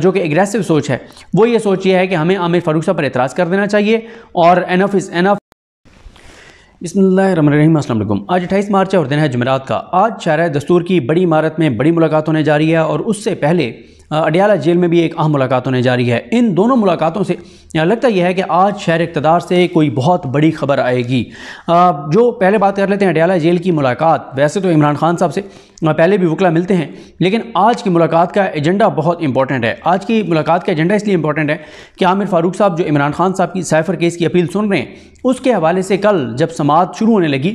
जो कि एग्रेसिव सोच है वो ये सोच ये है कि हमें आमिर फ़ारूक साहब पर एतराज़ कर देना चाहिए और एनफ इज़ एनफ बसमीम असल आज अट्ठाईस मार्च है और दिन है जमेरात का आज शायर दस्तूर की बड़ी इमारत में बड़ी मुलाकात होने जा रही है और उससे पहले अडियाला जेल में भी एक अहम मुलाकात होने जा रही है इन दोनों मुलाकातों से लगता यह है कि आज शहर इकतदार से कोई बहुत बड़ी खबर आएगी जो पहले बात कर लेते हैं अडियाला जेल की मुलाकात वैसे तो इमरान खान साहब से पहले भी वकला मिलते हैं लेकिन आज की मुलाकात का एजेंडा बहुत इंपॉर्टेंट है आज की मुलाकात का एजेंडा इसलिए इंपॉर्टेंट है कि आमिर फारूक साहब जो इमरान खान साहब की साइफर केस की अपील सुन रहे हैं उसके हवाले से कल जब समात शुरू होने लगी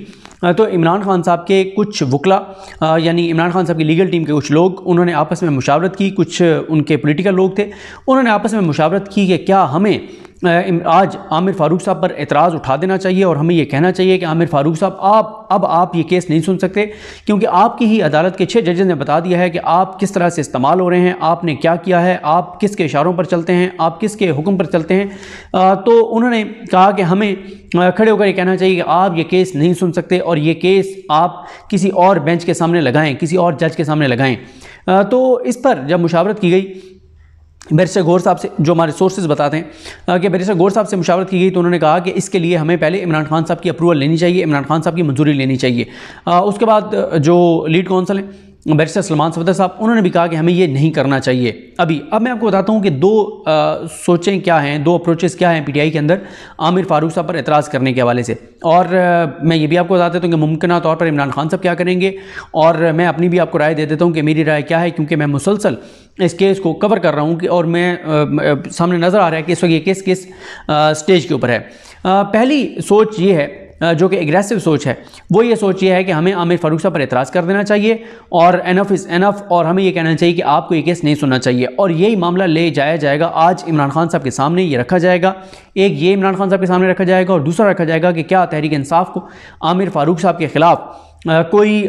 तो इमरान खान साहब के कुछ वकला यानी इमरान खान साहब की लीगल टीम के कुछ लोग उन्होंने आपस में मुशावरत की कुछ उनके पोलिटिकल लोग थे उन्होंने आपस में मुशावरत की कि क्या हमें आज आमिर फ़ारूक साहब पर एतराज़ उठा देना चाहिए और हमें यह कहना चाहिए कि आमिर फ़ारूक साहब आप अब आप ये केस नहीं सुन सकते क्योंकि आपकी ही अदालत के छः जजेज़ ने बता दिया है कि आप किस तरह से इस्तेमाल हो रहे हैं आपने क्या किया है आप किसके इशारों पर चलते हैं आप किसके हुक्म पर चलते हैं आ, तो उन्होंने कहा कि हमें खड़े होकर ये कहना चाहिए कि आप ये केस नहीं सुन सकते और ये केस आप किसी और बेंच के सामने लगाएँ किसी और जज के सामने लगाएँ तो इस पर जब मुशावरत की गई बैरिस्टर गौर साहब से जो हमारे सोर्सेज बताते हैं कि बैरिस्टर गौर साहब से मुशावरत की गई तो उन्होंने कहा कि इसके लिए हमें पहले इमरान खान साहब की अप्रूवल लेनी चाहिए इमरान खान साहब की मंजूरी लेनी चाहिए उसके बाद जो लीड कौंसल हैं बैरिस्टर सलमान सफदर साहब उन्होंने भी कहा कि हमें ये नहीं करना चाहिए अभी अब मैं आपको बताता हूँ कि दो आ, सोचें क्या हैं दो अप्रोचेस क्या हैं पीटीआई के अंदर आमिर फारूक साहब पर एतराज़ करने के हवाले से और आ, मैं ये भी आपको बता देता तो हूँ कि मुमकिन तौर पर इमरान खान साहब क्या करेंगे और मैं अपनी भी आपको राय दे देता हूँ कि मेरी राय क्या है क्योंकि मैं मुसलसल इस केस को कवर कर रहा हूँ कि और मैं आ, सामने नज़र आ रहा है कि इस वक्त ये केस किस स्टेज के ऊपर है आ, पहली सोच ये है जो कि एग्रेसिव सोच है वो ये सोच ये है कि हमें आमिर फारूक साहब पर एतराज़ कर देना चाहिए और एनफ इज़ एनफ और हमें ये कहना चाहिए कि आपको ये केस नहीं सुनना चाहिए और यही मामला ले जाया जाएगा आज इमरान खान साहब के सामने ये रखा जाएगा एक ये इमरान खान साहब के सामने रखा जाएगा और दूसरा रखा जाएगा कि क्या तहरीक इंसाफ को आमिर फारूक साहब के ख़िलाफ़ कोई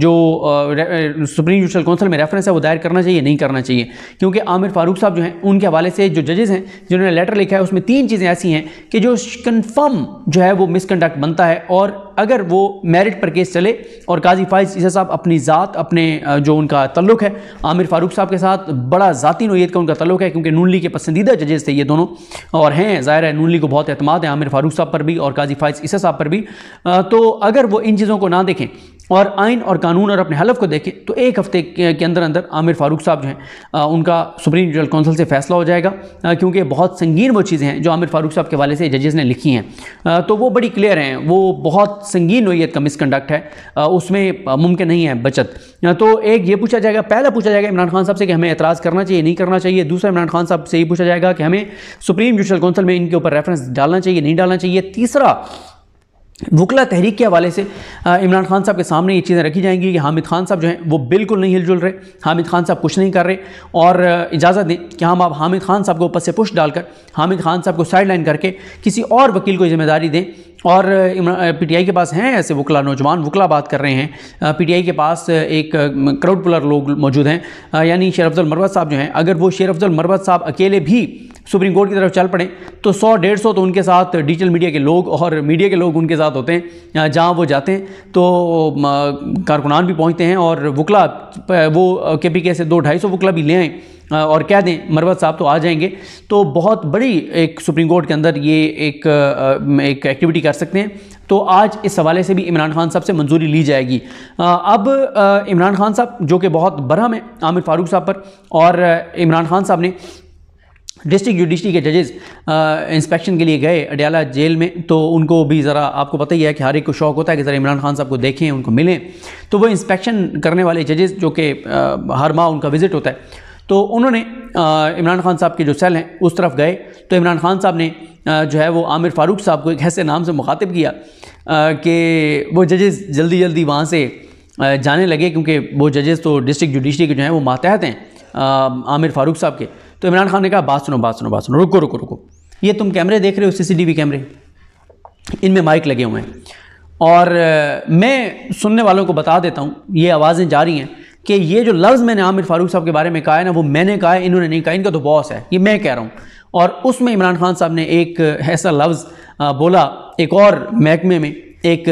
जो सुप्रीम जुडिशल काउंसिल में रेफरेंस है वो दायर करना चाहिए नहीं करना चाहिए क्योंकि आमिर फारूक साहब जो हैं उनके हवाले से जो जजेस हैं जिन्होंने लेटर लिखा है उसमें तीन चीज़ें ऐसी हैं कि जो कन्फर्म जो है वो मिसकंडक्ट बनता है और अगर वो मेरिट पर केस चले और काजी फाइज ईसा साहब अपनी ज़ात अपने जो उनका तल्लुक है आमिर फ़ारूक साहब के साथ बड़ा ज़ाती नोयत का उनका तल्लुक है क्योंकि नून के पसंदीदा जजेस थे ये दोनों और हैं ज़ाहिर है नून को बहुत अहतमाद है आमिर फ़ारूक साहब पर भी और काजी फाइज ईसा साहब पर भी तो अगर वो इन चीज़ों को ना देखें और आइन और कानून और अपने हलफ को देखें तो एक हफ्ते के अंदर अंदर आमिर फारूक साहब जो हैं उनका सुप्रीम जुडल काउंसिल से फैसला हो जाएगा क्योंकि बहुत संगीन वो चीज़ें हैं जो आमिर फारूक साहब के वाले से जजेस ने लिखी हैं तो वो बड़ी क्लियर हैं वो बहुत संगीन नोयत का मिसकंडक्ट है उसमें मुमकिन नहीं है बचत तो एक ये पूछा जाएगा पहला पूछा जाएगा इमरान खान साहब से कि हमें एतराज़ करना चाहिए नहीं करना चाहिए दूसरा इमरान खान साहब से ये पूछा जाएगा कि हमें सुप्रीम जुडिशल काउंसिल में इनके ऊपर रेफरेंस डालना चाहिए नहीं डालना चाहिए तीसरा वकला तहरीक के हवाले से इमरान खान साहब के सामने ये चीज़ें रखी जाएंगी कि हामिद खान साहब जो हैं वो बिल्कुल नहीं हिलजुल रहे हामिद खान साहब कुछ नहीं कर रहे और इजाज़त दें कि हम आप हामिद खान साहब को ऊपर से पुश डालकर हामिद खान साहब को साइड लाइन करके किसी और वकील को जिम्मेदारी दें और पीटीआई के पास हैं ऐसे वकला नौजवान वकला बात कर रहे हैं पीटीआई के पास एक करोड़ पुलर लोग मौजूद हैं यानी शेर अफजल मरवत साहब जो हैं अगर वो शेर अफजल मरवत साहब अकेले भी सुप्रीम कोर्ट की तरफ चल पड़े तो सौ डेढ़ सौ तो उनके साथ डिजिटल मीडिया के लोग और मीडिया के लोग उनके साथ होते हैं जहाँ वो जाते हैं तो कारकुनान भी पहुँचते हैं और वकला वो के पी के से दो ढाई सौ वकला भी ले आएँ और कह दें मरवत साहब तो आ जाएंगे तो बहुत बड़ी एक सुप्रीम कोर्ट के अंदर ये एक एक एक्टिविटी कर सकते हैं तो आज इस हवाले से भी इमरान खान साहब से मंजूरी ली जाएगी अब इमरान खान साहब जो कि बहुत बरहम है आमिर फारूक साहब पर और इमरान खान साहब ने डिस्ट्रिक्ट जुडिशरी के जजेस इंस्पेक्शन के लिए गए अडियाला जेल में तो उनको भी ज़रा आपको पता ही है कि हर एक को शौक़ होता है कि ज़रा इमरान खान साहब को देखें उनको मिलें तो वो इंस्पेक्शन करने वाले जजेस जो कि हर माह उनका विज़िट होता है तो उन्होंने इमरान खान साहब के जो सेल हैं उस तरफ गए तो इमरान खान साहब ने जो है वो आमिर फ़ारूक साहब को एक ऐसे नाम से मुखातिब किया कि वो जजेस जल्दी जल्दी वहाँ से जाने लगे क्योंकि वो जजेस तो डिस्ट्रिक्ट जुडिशरी के जो हैं वो मातहत हैं आमिर फ़ारूक साहब के तो इमरान खान ने कहा बात सुनो बात सुनो बात सुनो रुको रुको रुको ये तुम कैमरे देख रहे हो सीसीटीवी कैमरे इनमें माइक लगे हुए हैं और मैं सुनने वालों को बता देता हूँ ये आवाज़ें जा रही हैं कि ये जो लफ्ज़ मैंने आमिर फारूक साहब के बारे में कहा है ना वो मैंने कहा है इन्होंने नहीं कहा इनका तो बॉस है ये मैं कह रहा हूँ और उसमें इमरान खान साहब ने एक ऐसा लफ्ज़ बोला एक और महकमे में एक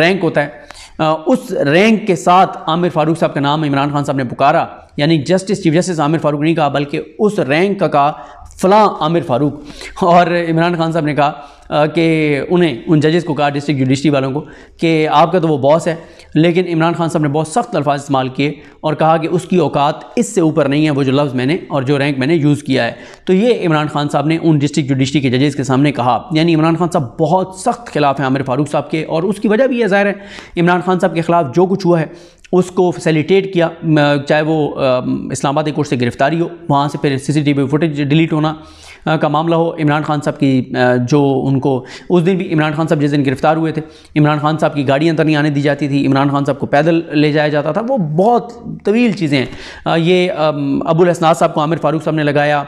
रैंक होता है उस रैंक के साथ आमिर फारूक साहब का नाम इमरान खान साहब ने पुकारा यानी justice chief justice Aamir Farooq नहीं कहा बल्कि उस रैंक का कहा फ़लाँ आमिर फारूक और इमरान खान साहब ने कहा कि उन्हें उन जजेस को कहा डिस्ट्रिक्ट जुडिशरी वालों को कि आपका तो वो बॉस है लेकिन इमरान खान साहब ने बहुत सख्त अल्फाज इस्तेमाल किए और कहा कि उसकी औकात इससे ऊपर नहीं है वो जो लफ्ज़ मैंने और जो रैंक मैंने यूज़ किया है तो ये इमरान खान साहब ने उन डिस्ट्रिक्ट जुडिशरी के जजेस के सामने कहा यानी इमरान खान साहब बहुत सख्त खिलाफ हैं आमिर फारूक साहब के और उसकी वजह भी यह ज़ाहिर है इमरान खान साहब के ख़िलाफ़ जो कुछ हुआ है उसको फैसिलिटेट किया चाहे वो इस्लामाबाद कोर्ट से गिरफ़्तारी हो वहाँ से फिर वी फुटेज डिलीट होना का मामला हो इमरान खान साहब की जो उनको उस दिन भी इमरान खान साहब जिस दिन गिरफ्तार हुए थे इमरान खान साहब की गाड़ी अंदर नहीं आने दी जाती थी इमरान खान साहब को पैदल ले जाया जाता था वो बहुत तवील चीज़ें हैं ये अबुल असनाज साहब को आमिर फारूक साहब ने लगाया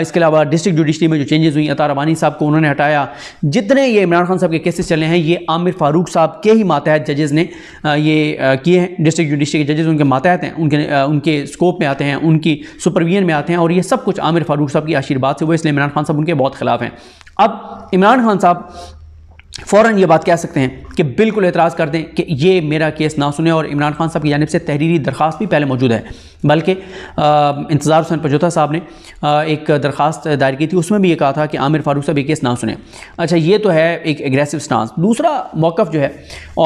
इसके अलावा डिस्ट्रिक्ट जुडिशरी में जो चेंजेस हुई अतार अबानी साहब को उन्होंने हटाया जितने ये इमरान खान साहब के केसेस चले हैं ये आमिर फारूक साहब के ही मातहत जजेज़ ने ये किए हैं डिस्ट्रिक्ट जुडिशरी के जजेज़ उनके मातहत हैं उनके उनके स्कोप में आते हैं उनकी सुपरविजन में आते हैं और ये सब कुछ आमिर फारूक साहब की आशीर्वाद से वो इसलिए इमरान खान साहब उनके बहुत खिलाफ हैं अब इमरान खान साहब फ़ौरन ये बात कह सकते हैं कि बिल्कुल एतराज़ कर दें कि ये मेरा केस ना सुने और इमरान खान साहब की जानब से तहरीरी दरख्वास्त भी पहले मौजूद है बल्कि इंतज़ार हुसैन पजोता साहब ने आ, एक दरख्वास्त दायर की थी उसमें भी ये कहा था कि आमिर फारूक साहब ये केस ना सुने अच्छा ये तो है एक एग्रेसिव स्टांस दूसरा मौक़ जो है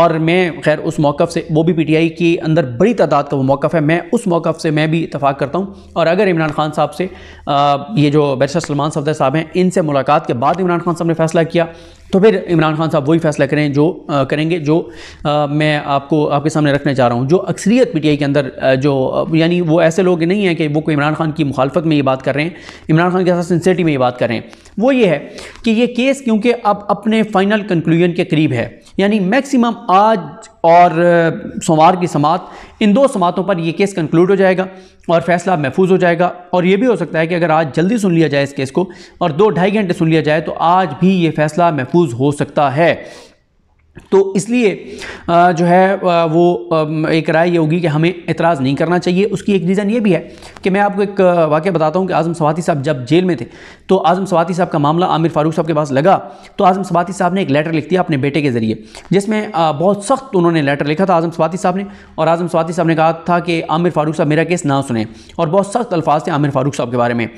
और मैं खैर उस मौक़ से वो भी पी टी आई के अंदर बड़ी तादाद का वो मौक़ है मैं उस मौक़ से मैं भी इतफाक़ करता हूँ और अगर इमरान खान साहब से ये जो बैरिस्टर सलमान सफदर साहब हैं इनसे मुलाकात के बाद इमरान खान साहब ने फैसला किया तो फिर इमरान खान साहब वही फैसला करें जो आ, करेंगे जो आ, मैं आपको आपके सामने रखने जा रहा हूँ जो अक्सरियत पीटीआई के अंदर जो यानी वो ऐसे लोग नहीं हैं कि वो कोई इमरान खान की मुखालफत में ये बात कर रहे हैं इमरान खान के साथ सिंसेटी में ये बात कर रहे हैं वो ये है कि ये केस क्योंकि अब अपने फाइनल कंक्लूजन के करीब है यानी मैक्सिमम आज और सोमवार की समात इन दो समातों पर यह केस कंक्लूड हो जाएगा और फैसला महफूज हो जाएगा और ये भी हो सकता है कि अगर आज जल्दी सुन लिया जाए इस केस को और दो ढाई घंटे सुन लिया जाए तो आज भी ये फैसला महफूज हो सकता है तो इसलिए जो है वो एक राय ये होगी कि हमें इतराज़ नहीं करना चाहिए उसकी एक रीज़न ये भी है कि मैं आपको एक वाक्य बताता हूँ कि आज़म सवाती साहब जब जेल में थे तो आज़म सवाती साहब का मामला आमिर फ़ारूक साहब के पास लगा तो आज़म सवाती साहब ने एक लेटर लिख दिया अपने बेटे के ज़रिए जिसमें बहुत सख्त उन्होंने लेटर लिखा था आज़म सवाती साहब ने और आज़म सवाती साहब ने कहा था कि आमिर फ़ारूक साहब मेरा केस ना सुने और बहुत सख्त अल्फाज थे आमिर फ़ारूक साहब के बारे में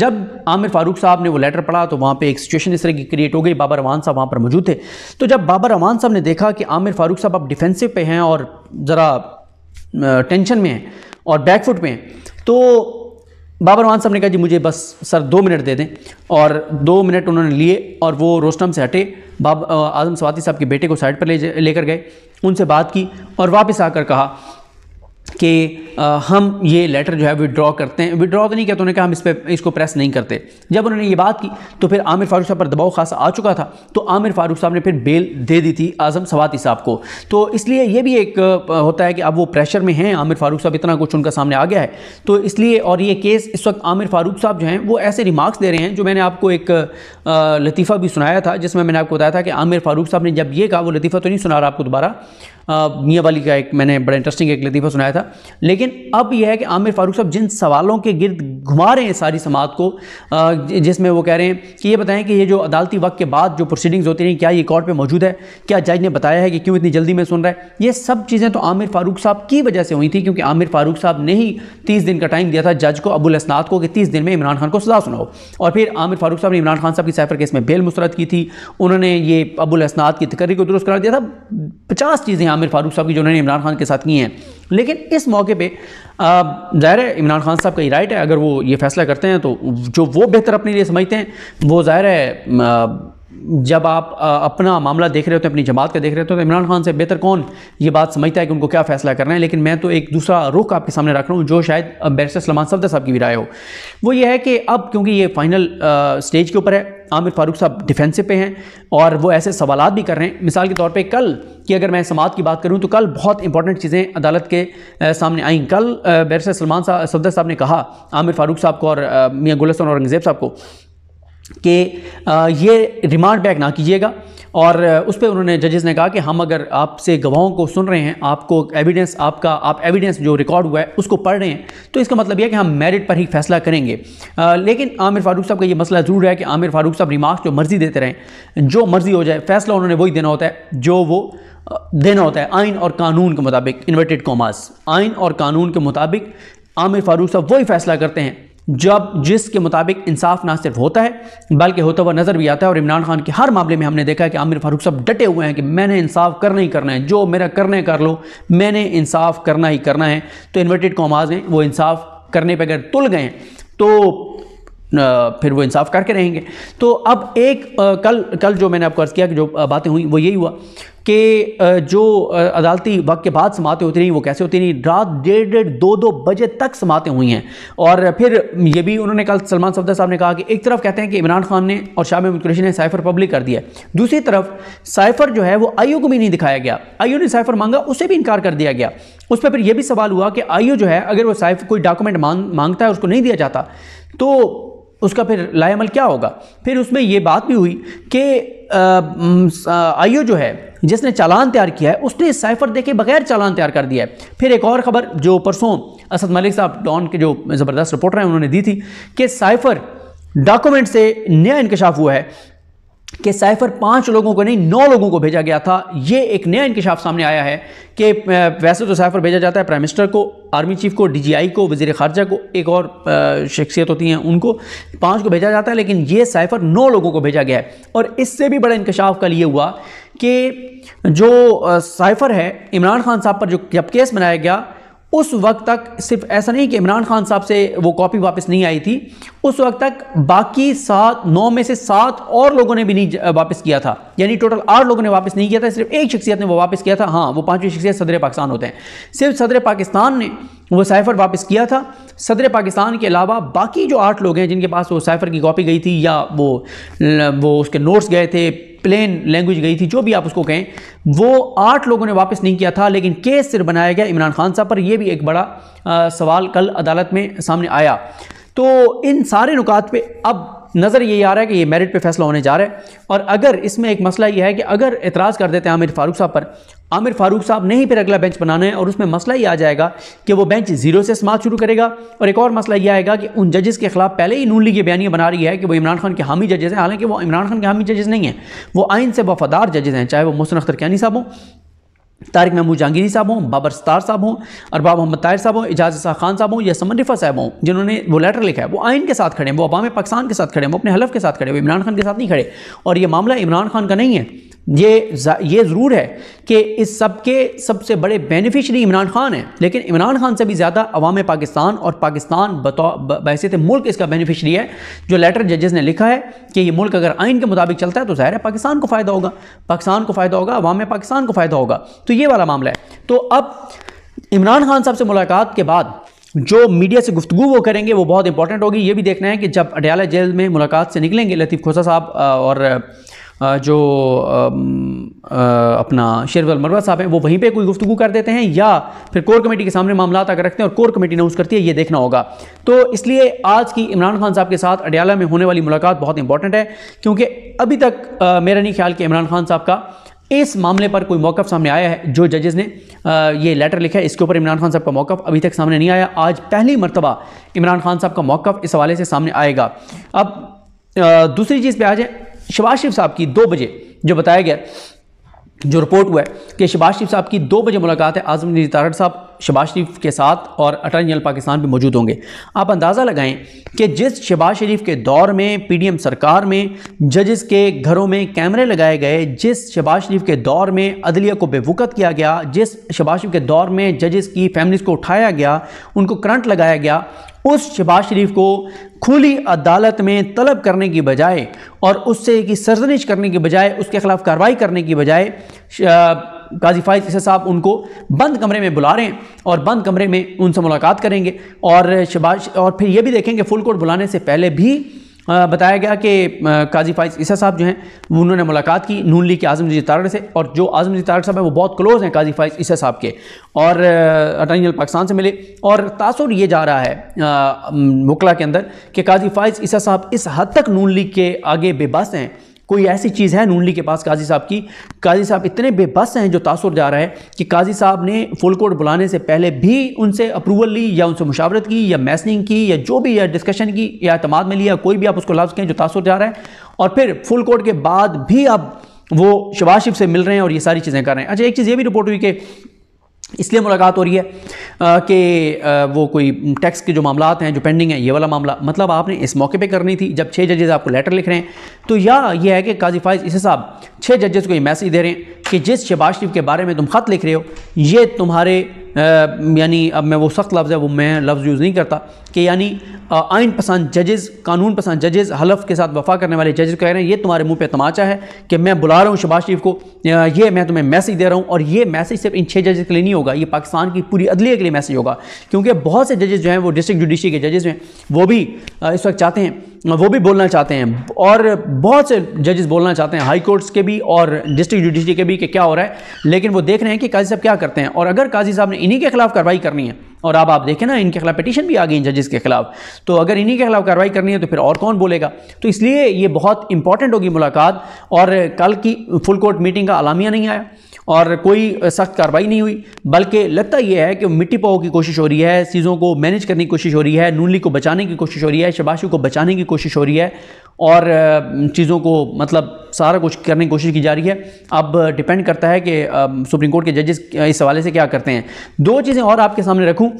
जब आमिर फारूक साहब ने वो लेटर पढ़ा तो वहाँ पे एक सिचुएशन इस तरह की क्रिएट हो गई बाबर अवान साहब वहाँ पर मौजूद थे तो जब बाबर अवान साहब ने देखा कि आमिर फारूक साहब अब डिफेंसिव पे हैं और ज़रा टेंशन में हैं और बैकफुट में हैं तो बाबर रमान साहब ने कहा जी मुझे बस सर दो मिनट दे दें और दो मिनट उन्होंने लिए और वो रोस्टम से हटे बाब आजम सवाती साहब के बेटे को साइड पर ले लेकर गए उनसे बात की और वापस आकर कहा कि हम ये लेटर जो है विड्रॉ करते हैं विड्रॉ तो नहीं किया तो उन्होंने कहा हम इस पर इसको प्रेस नहीं करते जब उन्होंने ये बात की तो फिर आमिर फारूक साहब पर दबाव खासा आ चुका था तो आमिर फारूक साहब ने फिर बेल दे दी थी आज़म सवाती साहब को तो इसलिए ये भी एक होता है कि अब वो प्रेशर में हैं आमिर फारूक साहब इतना कुछ उनका सामने आ गया है तो इसलिए और ये केस इस वक्त आमिर फारूक साहब जो हैं वो ऐसे रिमार्क्स दे रहे हैं जो मैंने आपको एक लतीफ़ा भी सुनाया था जिसमें मैंने आपको बताया था कि आमिर फारूक साहब ने जब ये कहा वो लतीफ़ा तो नहीं सुना रहा आपको दोबारा मियाँ वाली का एक मैंने बड़ा इंटरेस्टिंग एक लतीफ़ा सुनाया आया था लेकिन अब यह है कि आमिर फारूक साहब जिन सवालों के गिर्द घुमा रहे हैं सारी समात को जिसमें वो कह रहे हैं कि ये बताएं कि ये जो अदालती वक्त के बाद जो प्रोसीडिंग्स होती रही क्या ये कोर्ट पर मौजूद है क्या जज ने बताया है कि क्यों इतनी जल्दी में सुन रहा है ये सब चीज़ें तो आमिर फारूक साहब की वजह से हुई थी क्योंकि आमिर फारूक साहब ने ही तीस दिन का टाइम दिया था जज को अबुल असनाद को कि तीस दिन में इमरान खान को सजा सुनाओ और फिर आमिर फारूक साहब ने इमरान खान साहब की सैफर केस में बेल मुस्रद की थी उन्होंने ये अबुल असनाद की तकर्री को दुरुस्त करा दिया था पचास चीज़ें आमिर फारूक साहब की जो उन्होंने इमरान खान के साथ की हैं लेकिन इस मौके पे ज़ाहिर है इमरान खान साहब का ही राइट है अगर वो ये फैसला करते हैं तो जो वो बेहतर अपने लिए समझते हैं वो ज़ाहिर है आ, जब आप अपना मामला देख रहे होते हैं अपनी जमात का देख रहे होते हैं तो इमरान खान से बेहतर कौन ये बात समझता है कि उनको क्या फैसला करना है लेकिन मैं तो एक दूसरा रुख आपके सामने रख रहा हूँ जो शायद बैरिस्टर सलमान सफदर साहब की भी राय हो वो ये है कि अब क्योंकि ये फाइनल आ, स्टेज के ऊपर है आमिर फारूक साहब डिफेंसिव पे हैं और वो ऐसे सवाल भी कर रहे हैं मिसाल के तौर पर कल कि अगर मैं समात की बात करूँ तो कल बहुत इंपॉर्टेंट चीज़ें अदालत के सामने आईं कल बैरिस्टर सलमान सफदर साहब ने कहा आमिर फारूक साहब को और मियाँ गुलसन औरंगज़ेब साहब को कि ये रिमांड बैक ना कीजिएगा और उस पर उन्होंने जजेस ने कहा कि हम अगर आपसे गवाहों को सुन रहे हैं आपको एविडेंस आपका आप एविडेंस जो रिकॉर्ड हुआ है उसको पढ़ रहे हैं तो इसका मतलब यह है कि हम मेरिट पर ही फैसला करेंगे आ, लेकिन आमिर फारूक साहब का ये मसला ज़रूर है कि आमिर फारूक साहब रिमार्क जो मर्ज़ी देते रहें जो मर्ज़ी हो जाए फैसला उन्होंने वही देना होता है जो वो देना होता है आइन और कानून के मुताबिक इन्वर्टेड कॉमास आइन और कानून के मुताबिक आमिर फारूक साहब वही फैसला करते हैं जब जिसके मुताबिक इंसाफ ना सिर्फ होता है बल्कि होता हुआ नज़र भी आता है और इमरान खान के हर मामले में हमने देखा है कि आमिर फारूक साहब डटे हुए हैं कि मैंने इंसाफ करना ही करना है जो मेरा करने कर लो मैंने इंसाफ करना ही करना है तो इन्वर्टेड कॉमाज में वो इंसाफ करने पर अगर तुल गए तो फिर वो इंसाफ करके रहेंगे तो अब एक कल कल जो मैंने आपको अर्ज़ किया कि जो बातें हुई वो यही हुआ कि जो अदालती वक्त के बाद समातें होती रहीं वो कैसे होती रहीं रात डेढ़ डेढ़ दो दो बजे तक समातें हुई हैं और फिर ये भी उन्होंने कल सलमान सफदर साहब ने कहा कि एक तरफ कहते हैं कि इमरान खान ने और शाह महमूद कुरेशी ने साइफर पब्लिक कर दिया दूसरी तरफ साइफर जो है वो आईओ को भी नहीं दिखाया गया आईओ ने साइफर मांगा उसे भी इनकार कर दिया गया उस पर फिर यह भी सवाल हुआ कि आईओ जो है अगर वो साइफर कोई डॉक्यूमेंट मांग मांगता है उसको नहीं दिया जाता तो उसका फिर लाल क्या होगा फिर उसमें ये बात भी हुई कि आईओ जो है जिसने चालान तैयार किया है उसने साइफर देखे बगैर चालान तैयार कर दिया है फिर एक और खबर जो परसों असद मलिक साहब डॉन के जो ज़बरदस्त रिपोर्टर हैं उन्होंने दी थी कि साइफर डॉक्यूमेंट से नया इंकशाफ हुआ है कि साइफर पांच लोगों को नहीं नौ लोगों को भेजा गया था ये एक नया इंकशाफ सामने आया है कि वैसे तो साइफर भेजा जाता है प्राइम मिनिस्टर को आर्मी चीफ को डीजीआई को वजीर खारजा को एक और शख्सियत होती हैं उनको पांच को भेजा जाता है लेकिन ये साइफर नौ लोगों को भेजा गया है और इससे भी बड़ा इंकशाफ कल ये हुआ कि जो साइफर है इमरान खान साहब पर जो जब केस बनाया गया उस वक्त तक सिर्फ ऐसा नहीं कि इमरान खान साहब से वो कॉपी वापस नहीं आई थी उस वक्त तक बाकी सात नौ में से सात और लोगों ने भी नहीं वापस किया था यानी टोटल आठ लोगों ने वापस नहीं किया था सिर्फ एक शख्सियत ने वो वापस किया था हाँ वो पांचवी शख्सियत सदर पाकिस्तान होते हैं सिर्फ सदर पाकिस्तान ने वो साइफर वापस किया था सदर पाकिस्तान के अलावा बाकी जो आठ लोग हैं जिनके पास वो साइफर की कॉपी गई थी या वो वो उसके नोट्स गए थे प्लेन लैंग्वेज गई थी जो भी आप उसको कहें वो आठ लोगों ने वापस नहीं किया था लेकिन केस सिर्फ बनाया गया इमरान खान साहब पर यह भी एक बड़ा आ, सवाल कल अदालत में सामने आया तो इन सारे नुकात पे अब नज़र यही आ रहा है कि ये मेरिट पे फैसला होने जा रहा है और अगर इसमें एक मसला ये है कि अगर एतराज़ कर देते हैं आमिर फ़ारूक साहब पर आमिर फ़ारूक साहब ने ही फिर अगला बेंच बनाना है और उसमें मसला ये आ जाएगा कि वो बेंच जीरो से समाज शुरू करेगा और एक और मसला ये आएगा कि उन जजेस के खिलाफ पहले ही नून लीग ये बयानियाँ बना रही है कि वो इमरान खान के हामी जजेस हैं हालांकि वो इमरान खान के हामी जजेस नहीं हैं वो आइन से वफादार जजेस हैं चाहे वो मोहसन अख्तर कैनी साहब हों तारिक महमूद जहांगीरी साहब हों बाबर सतार साहब हों बाबा मोहम्मद ताहिर साहब हों एजाज शाह खान साहब हों या समन रिफा साहब हों जिन्होंने वो लेटर लिखा है वो आइन के साथ खड़े हैं वो अवाम पाकिस्तान के साथ खड़े हैं वो अपने हलफ के साथ खड़े हैं वो इमरान खान के साथ नहीं खड़े और ये मामला इमरान खान का नहीं है ये ये ज़रूर है कि इस सब के सबसे बड़े बेनिफिशरी इमरान खान हैं लेकिन इमरान खान से भी ज़्यादा अवाम पाकिस्तान और पाकिस्तान बतौ बहसीत मुल्क इसका बेनिफिशरी है जो लेटर जजेस ने लिखा है कि ये मुल्क अगर आइन के मुताबिक चलता है तो ज़ाहिर है पाकिस्तान को फ़ायदा होगा पाकिस्तान को फ़ायदा होगा अवाम पाकिस्तान को फ़ायदा होगा तो ये वाला मामला है तो अब इमरान खान साहब से मुलाकात के बाद जो मीडिया से गुफ्तु वो करेंगे वो बहुत इंपॉर्टेंट होगी ये भी देखना है कि जब अडयाला जेल में मुलाकात से निकलेंगे लतीफ़ खोसा साहब और जो अपना शेरवल मरवा साहब हैं वो वहीं पे कोई गुफ्तु कर देते हैं या फिर कोर कमेटी के सामने मामला अगर रखते हैं और कोर कमेटी अनाउंस करती है ये देखना होगा तो इसलिए आज की इमरान खान साहब के साथ अडयाला में होने वाली मुलाकात बहुत इंपॉर्टेंट है क्योंकि अभी तक मेरा नहीं ख्याल कि इमरान खान साहब का इस मामले पर कोई मौक़ सामने आया है जो जजेज़ ने आ, ये लेटर लिखा है इसके ऊपर इमरान खान साहब का मौक़ अभी तक सामने नहीं आया आज पहली मरतबा इमरान खान साहब का मौक़ इस हवाले से सामने आएगा अब आ, दूसरी चीज़ पे आ जाए शबाज शरीफ साहब की दो बजे जो बताया गया जो रिपोर्ट हुआ है कि शबाज शरीफ साहब की दो बजे मुलाकात है आजम तारड़ साहब शबाज शरीफ के साथ और अटर्नी जनरल पाकिस्तान भी मौजूद होंगे आप अंदाज़ा लगाएं कि जिस शबाज शरीफ के दौर में पीडीएम सरकार में जजेस के घरों में कैमरे लगाए गए जिस शबाज शरीफ के दौर में अदलिया को बेवकत किया गया जिस शबाज़ शरीफ के दौर में जजेस की फैमिलीज़ को उठाया गया उनको करंट लगाया गया उस शबाज शरीफ को खुली अदालत में तलब करने की बजाय और उससे की सरजनिश करने की बजाय उसके खिलाफ कार्रवाई करने की बजाय गाजी फायज ईसा साहब उनको बंद कमरे में बुला रहे हैं और बंद कमरे में उनसे मुलाकात करेंगे और शबाश और फिर ये भी देखेंगे फुल कोर्ट बुलाने से पहले भी बताया गया कि काजी फ़ायज ईसा साहब जो हैं उन्होंने मुलाकात की नून लीग के आजम जी तारड़ से और जो आजम जी तारड़ साहब हैं वो बहुत क्लोज़ हैं काजी फ़ायज ईसा साहब के और अटॉर्नी पाकिस्तान से मिले और तासर ये जा रहा है वकला के अंदर कि काजी फ़ायज ईसा साहब इस हद तक नून लीग के आगे बेबस हैं कोई ऐसी चीज़ है नूनली के पास काजी साहब की काजी साहब इतने बेबस हैं जो तासुर जा रहा है कि काजी साहब ने फुल कोर्ट बुलाने से पहले भी उनसे अप्रूवल ली या उनसे मुशावरत की या मैसनिंग की या जो भी या डिस्कशन की या अतमाद में लिया कोई भी आप उसको लफ्ज़ कहें जो तासुर जा रहा है और फिर फुल कोर्ट के बाद भी आप वो शबाशिफ से मिल रहे हैं और ये सारी चीज़ें कर रहे हैं अच्छा एक चीज़ ये भी रिपोर्ट हुई कि इसलिए मुलाकात हो रही है कि वो कोई टैक्स के जो मामला हैं जो पेंडिंग हैं ये वाला मामला मतलब आपने इस मौके पे करनी थी जब छः जजेज आपको लेटर लिख रहे हैं तो या ये है कि काजी फाइज इसे साहब छः जजेस को ये मैसेज दे रहे हैं कि जिस शबाज शरीफ के बारे में तुम ख़त लिख रहे हो ये तुम्हारे यानी अब मैं वो सख्त लफ्ज़ है वो मैं लफ्ज़ यूज़ नहीं करता कि यानी आइन पसंद जजेस कानून पसंद जजेस हलफ के साथ वफा करने वाले जजेस कह रहे हैं ये तुम्हारे मुंह पे तमाचा है कि मैं बुला रहा हूँ शबाज शरीफ को ये मैं तुम्हें मैसेज दे रहा हूँ और ये मैसेज सिर्फ इन छः जजेस के लिए नहीं होगा ये पाकिस्तान की पूरी अदलिया के लिए मैसेज होगा क्योंकि बहुत से जजेस जो हैं वो डिस्ट्रिक्ट जुडिशरी के जजेस हैं वो भी इस वक्त चाहते हैं वो भी बोलना चाहते हैं और बहुत से जजेस बोलना चाहते हैं हाई कोर्ट्स के भी और डिस्ट्रिक्ट जुडिशरी के भी कि क्या हो रहा है लेकिन वो देख रहे हैं कि काजी साहब क्या करते हैं और अगर काजी साहब ने इन्हीं के खिलाफ कार्रवाई करनी है और अब आप देखें ना इनके खिलाफ पिटीशन भी आ गई जजेस के खिलाफ तो अगर इन्हीं के खिलाफ कार्रवाई करनी है तो फिर और कौन बोलेगा तो इसलिए ये बहुत इंपॉर्टेंट होगी मुलाकात और कल की फुल कोर्ट मीटिंग का अलामिया नहीं आया और कोई सख्त कार्रवाई नहीं हुई बल्कि लगता यह है कि मिट्टी पाओ की कोशिश हो रही है चीज़ों को मैनेज करने की कोशिश हो रही है नूनली को बचाने की कोशिश हो रही है शबाशु को बचाने की कोशिश हो रही है और चीज़ों को मतलब सारा कुछ करने की कोशिश की जा रही है अब डिपेंड करता है कि सुप्रीम कोर्ट के जजेस इस हवाले से क्या करते हैं दो चीज़ें और आपके सामने रखूँ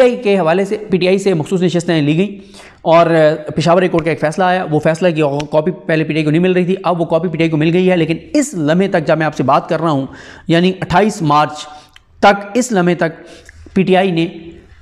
आई के हवाले से आई से मखसूस नशस्तें ली गई और पिशावर कोर्ट का एक फैसला आया वो फैसला कि कॉपी पहले पीटीआई को नहीं मिल रही थी अब वो कॉपी पीटीआई को मिल गई है लेकिन इस लम्हे तक जब मैं आपसे बात कर रहा हूँ यानी 28 मार्च तक इस लम्हे तक पीटीआई ने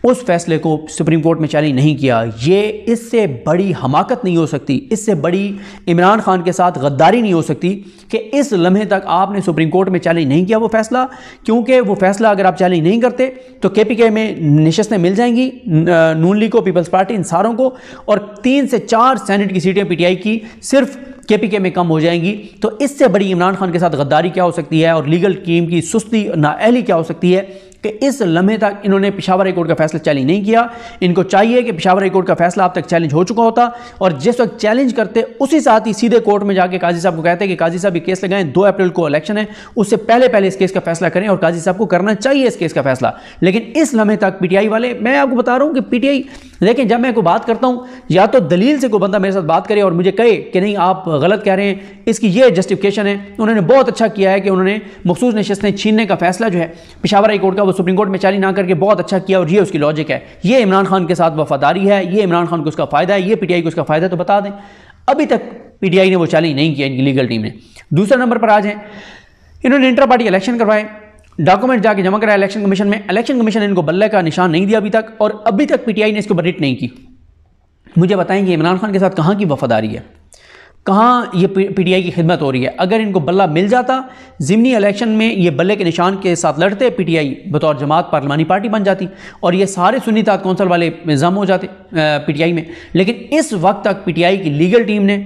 उस फैसले को सुप्रीम कोर्ट में चैलेंज नहीं किया ये इससे बड़ी हमाकत नहीं हो सकती इससे बड़ी इमरान खान के साथ गद्दारी नहीं हो सकती कि इस लम्हे तक आपने सुप्रीम कोर्ट में चैलेंज नहीं किया वो फैसला क्योंकि वो फैसला अगर आप चैलेंज नहीं करते तो के पी के में नशस्तें मिल जाएंगी नून लीग को पीपल्स पार्टी इन सारों को और तीन से चार सैनेट की सीटें पी टी आई की सिर्फ के पी के में कम हो जाएंगी तो इससे बड़ी इमरान खान के साथ गद्दारी क्या हो सकती है और लीगल टीम की सुस्ती नाअहली क्या हो सकती है कि इस लम्हे तक इन्होंने पिशावर हाई कोर्ट का फैसला चैलेंज नहीं किया इनको चाहिए कि पिशावर हाई कोर्ट का फैसला अब तक चैलेंज हो चुका होता और जिस वक्त चैलेंज करते उसी साथ ही सीधे कोर्ट में जाके काजी साहब को कहते हैं कि काजी साहब ये केस लगाएं दो अप्रैल को इलेक्शन है उससे पहले पहले इस केस का फैसला करें और काजी साहब को करना चाहिए इस केस का फैसला लेकिन इस लम्हे तक पीटीआई वाले मैं आपको बता रहा हूँ कि पीटीआई लेकिन जब मैं कोई बात करता हूँ या तो दलील से कोई बंदा मेरे साथ बात करे और मुझे कहे कि नहीं आप गलत कह रहे हैं इसकी ये जस्टिफिकेशन है उन्होंने बहुत अच्छा किया है कि उन्होंने मखसूस नशस्तें छीनने का फैसला जो है पिशावर हाई कोर्ट का वो सुप्रीम कोर्ट में चैलेंज ना करके बहुत अच्छा किया और ये उसकी लॉजिक है ये इमरान खान के साथ वफादारी है ये इमरान खान को उसका फ़ायदा है ये पीटीआई को उसका फ़ायदा है तो बता दें अभी तक पीटीआई ने वो चैलेंज नहीं किया इनकी लीगल टीम ने दूसरे नंबर पर आ जाएँ इन्होंने इंटर पार्टी इलेक्शन करवाए डॉक्यूमेंट जाके जमा कराया इलेक्शन कमीशन में इलेक्शन कमीशन ने इनको बल्ले का निशान नहीं दिया अभी तक और अभी तक पीटीआई ने इसको बरिट नहीं की मुझे बताएं कि इमरान खान के साथ कहाँ की वफादारी है कहाँ ये पीटीआई की खिदमत हो रही है अगर इनको बल्ला मिल जाता ज़िमनी इलेक्शन में ये बल्ले के निशान के साथ लड़ते पीटीआई बतौर जमात पार्लिमानी पार्टी बन जाती और ये सारे सुन्नी कौंसल वाले जम हो जाते पीटीआई में लेकिन इस वक्त तक पीटीआई की लीगल टीम ने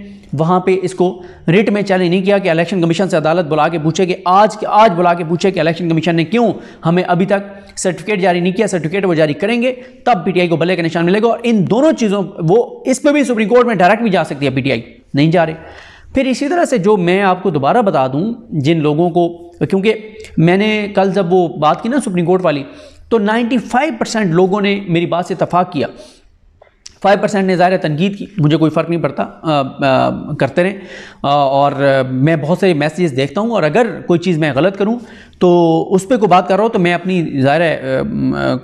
वहाँ पे इसको रिट में चैलेंज नहीं किया कि इलेक्शन कमीशन से अदालत बुला के पूछे कि आज के आज बुला के पूछे कि इलेक्शन कमीशन ने क्यों हमें अभी तक सर्टिफिकेट जारी नहीं किया सर्टिफिकेट वो जारी करेंगे तब पीटीआई को बल्ले का निशान मिलेगा और इन दोनों चीज़ों वो इस पर भी सुप्रीम कोर्ट में डायरेक्ट भी जा सकती है पीटीआई नहीं जा रहे फिर इसी तरह से जो मैं आपको दोबारा बता दूं जिन लोगों को क्योंकि मैंने कल जब वो बात की ना सुप्रीम कोर्ट वाली तो 95 परसेंट लोगों ने मेरी बात से इतफाक़ किया फाइव परसेंट ने ज़ाहिर तनकीद की मुझे कोई फ़र्क नहीं पड़ता करते रहें और मैं बहुत सारे मैसेजेस देखता हूँ और अगर कोई चीज़ मैं गलत करूँ तो उस पर कोई बात कर रहा हूँ तो मैं अपनी ज़ाहिर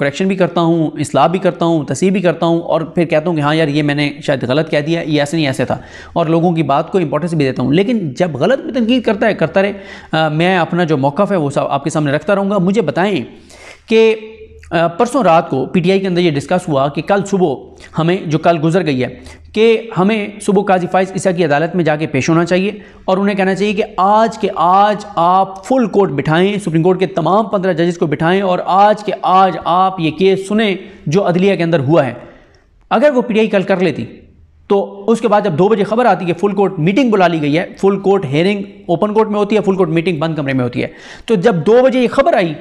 करेक्शन भी करता हूँ इसलाह भी करता हूँ तसीह भी करता हूँ और फिर कहता हूँ कि हाँ यार ये मैंने शायद गलत कह दिया ये ऐसे नहीं ऐसे था और लोगों की बात को इंपॉर्टेंस भी देता हूँ लेकिन जब गलत भी तनकीद करता है करता रहे मैं अपना जो मौक़ है वो सब आपके सामने रखता रहूँगा मुझे बताएँ कि परसों रात को पीटीआई के अंदर ये डिस्कस हुआ कि कल सुबह हमें जो कल गुजर गई है कि हमें सुबह काजी फाइज ईसा की अदालत में जाके पेश होना चाहिए और उन्हें कहना चाहिए कि आज के आज आप फुल कोर्ट बिठाएं सुप्रीम कोर्ट के तमाम पंद्रह जजेस को बिठाएं और आज के आज आप ये केस सुने जो अदलिया के अंदर हुआ है अगर वो पी कल कर लेती तो उसके बाद जब दो बजे खबर आती है फुल कोर्ट मीटिंग बुला ली गई है full court hearing open court में होती है फुल कोर्ट मीटिंग बंद कमरे में होती है तो जब दो बजे ये खबर आई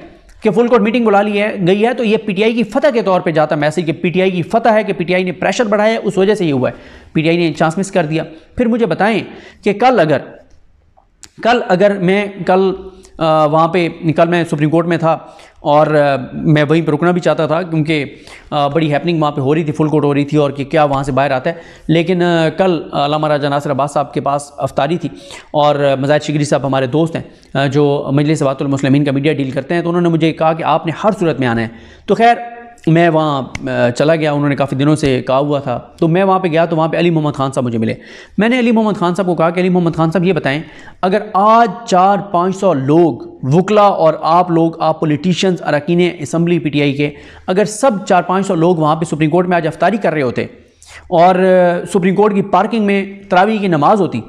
कि फुल कोर्ट मीटिंग बुला ली है गई है तो ये पीटीआई की फतह के तौर पे जाता मैसेज कि पीटीआई की फतह है कि पीटीआई ने प्रेशर बढ़ाया उस वजह से ये हुआ है पीटीआई ने चांस मिस कर दिया फिर मुझे बताएं कि कल अगर कल अगर मैं कल वहाँ पे निकल मैं सुप्रीम कोर्ट में था और मैं वहीं पर रुकना भी चाहता था क्योंकि बड़ी हैपनिंग वहाँ पे हो रही थी फुल कोर्ट हो रही थी और कि क्या वहाँ से बाहर आता है लेकिन कल अलामा राजा नासिर अब्बास साहब के पास अफ्तारी थी और मजाद शिगरी साहब हमारे दोस्त हैं जो मजलिस वातुलमसलमिन का मीडिया डील करते हैं तो उन्होंने मुझे कहा कि आपने हर सूरत में आना है तो खैर मैं वहाँ चला गया उन्होंने काफ़ी दिनों से कहा हुआ था तो मैं वहाँ पे गया तो वहाँ पे अली मोहम्मद खान साहब मुझे मिले मैंने अली मोहम्मद खान साहब को कहा कि अली मोहम्मद खान साहब ये बताएं अगर आज चार पाँच सौ लोग वकला और आप लोग आप पॉलिटिशियंस अरकिन इसम्बली पी टी आई के अगर सब चार पाँच सौ लोग वहाँ पर सुप्रीम कोर्ट में आज अफ्तारी कर रहे होते और सुप्रीम कोर्ट की पार्किंग में तरावी की नमाज़ होती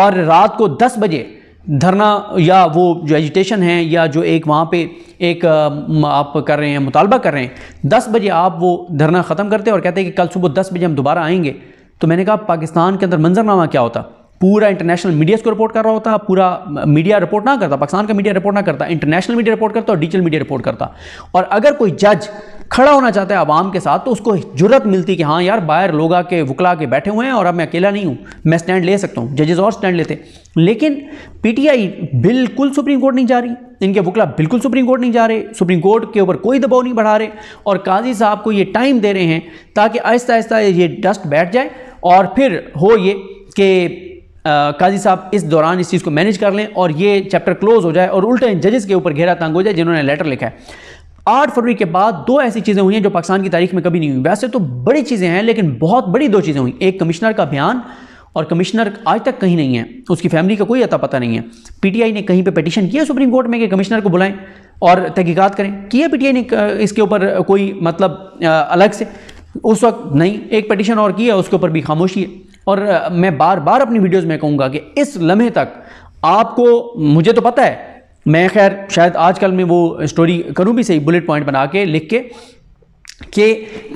और रात को दस बजे धरना या वो जो एजिटेशन है या जो एक वहाँ पे एक आप कर रहे हैं मुतालबा कर रहे हैं दस बजे आप वो धरना ख़त्म करते हैं और कहते हैं कि कल सुबह दस बजे हम दोबारा आएंगे तो मैंने कहा पाकिस्तान के अंदर मंजरनामा क्या होता पूरा इंटरनेशनल मीडिया को रिपोर्ट कर रहा होता पूरा मीडिया रिपोर्ट ना करता पाकिस्तान का मीडिया रिपोर्ट ना करता इंटरनेशनल मीडिया रिपोर्ट करता और डिजिटल मीडिया रिपोर्ट करता और अगर कोई जज खड़ा होना चाहता है आवाम के साथ तो उसको जरूरत मिलती कि हाँ यार बाहर लोग के वकला के बैठे हुए हैं और अब मैं अकेला नहीं हूँ मैं स्टैंड ले सकता हूँ जजेस और स्टैंड लेते लेकिन पीटीआई बिल्कुल सुप्रीम कोर्ट नहीं जा रही इनके वकला बिल्कुल सुप्रीम कोर्ट नहीं जा रहे सुप्रीम कोर्ट के ऊपर कोई दबाव नहीं बढ़ा रहे और काजी साहब को ये टाइम दे रहे हैं ताकि आहिस्ता आहिस्ता ये डस्ट बैठ जाए और फिर हो ये कि काजी साहब इस दौरान इस चीज़ को मैनेज कर लें और ये चैप्टर क्लोज हो जाए और उल्टा इन जजेस के ऊपर घेरा तंग हो जाए जिन्होंने लेटर लिखा है आठ फरवरी के बाद दो ऐसी चीज़ें हुई हैं जो पाकिस्तान की तारीख में कभी नहीं हुई वैसे तो बड़ी चीज़ें हैं लेकिन बहुत बड़ी दो चीज़ें हुई एक कमिश्नर का बयान और कमिश्नर आज तक कहीं नहीं है उसकी फैमिली का कोई अता पता नहीं है पीटीआई ने कहीं पे पटिशन किया सुप्रीम कोर्ट में कि कमिश्नर को बुलाएं और तहकीकत करें किया पीटीआई ने इसके ऊपर कोई मतलब अलग से उस वक्त नहीं एक पटिशन और किया उसके ऊपर भी खामोशी है और मैं बार बार अपनी वीडियोस में कहूंगा कि इस लम्हे तक आपको मुझे तो पता है मैं खैर शायद आजकल मैं वो स्टोरी करूं भी सही बुलेट पॉइंट बना के लिख के कि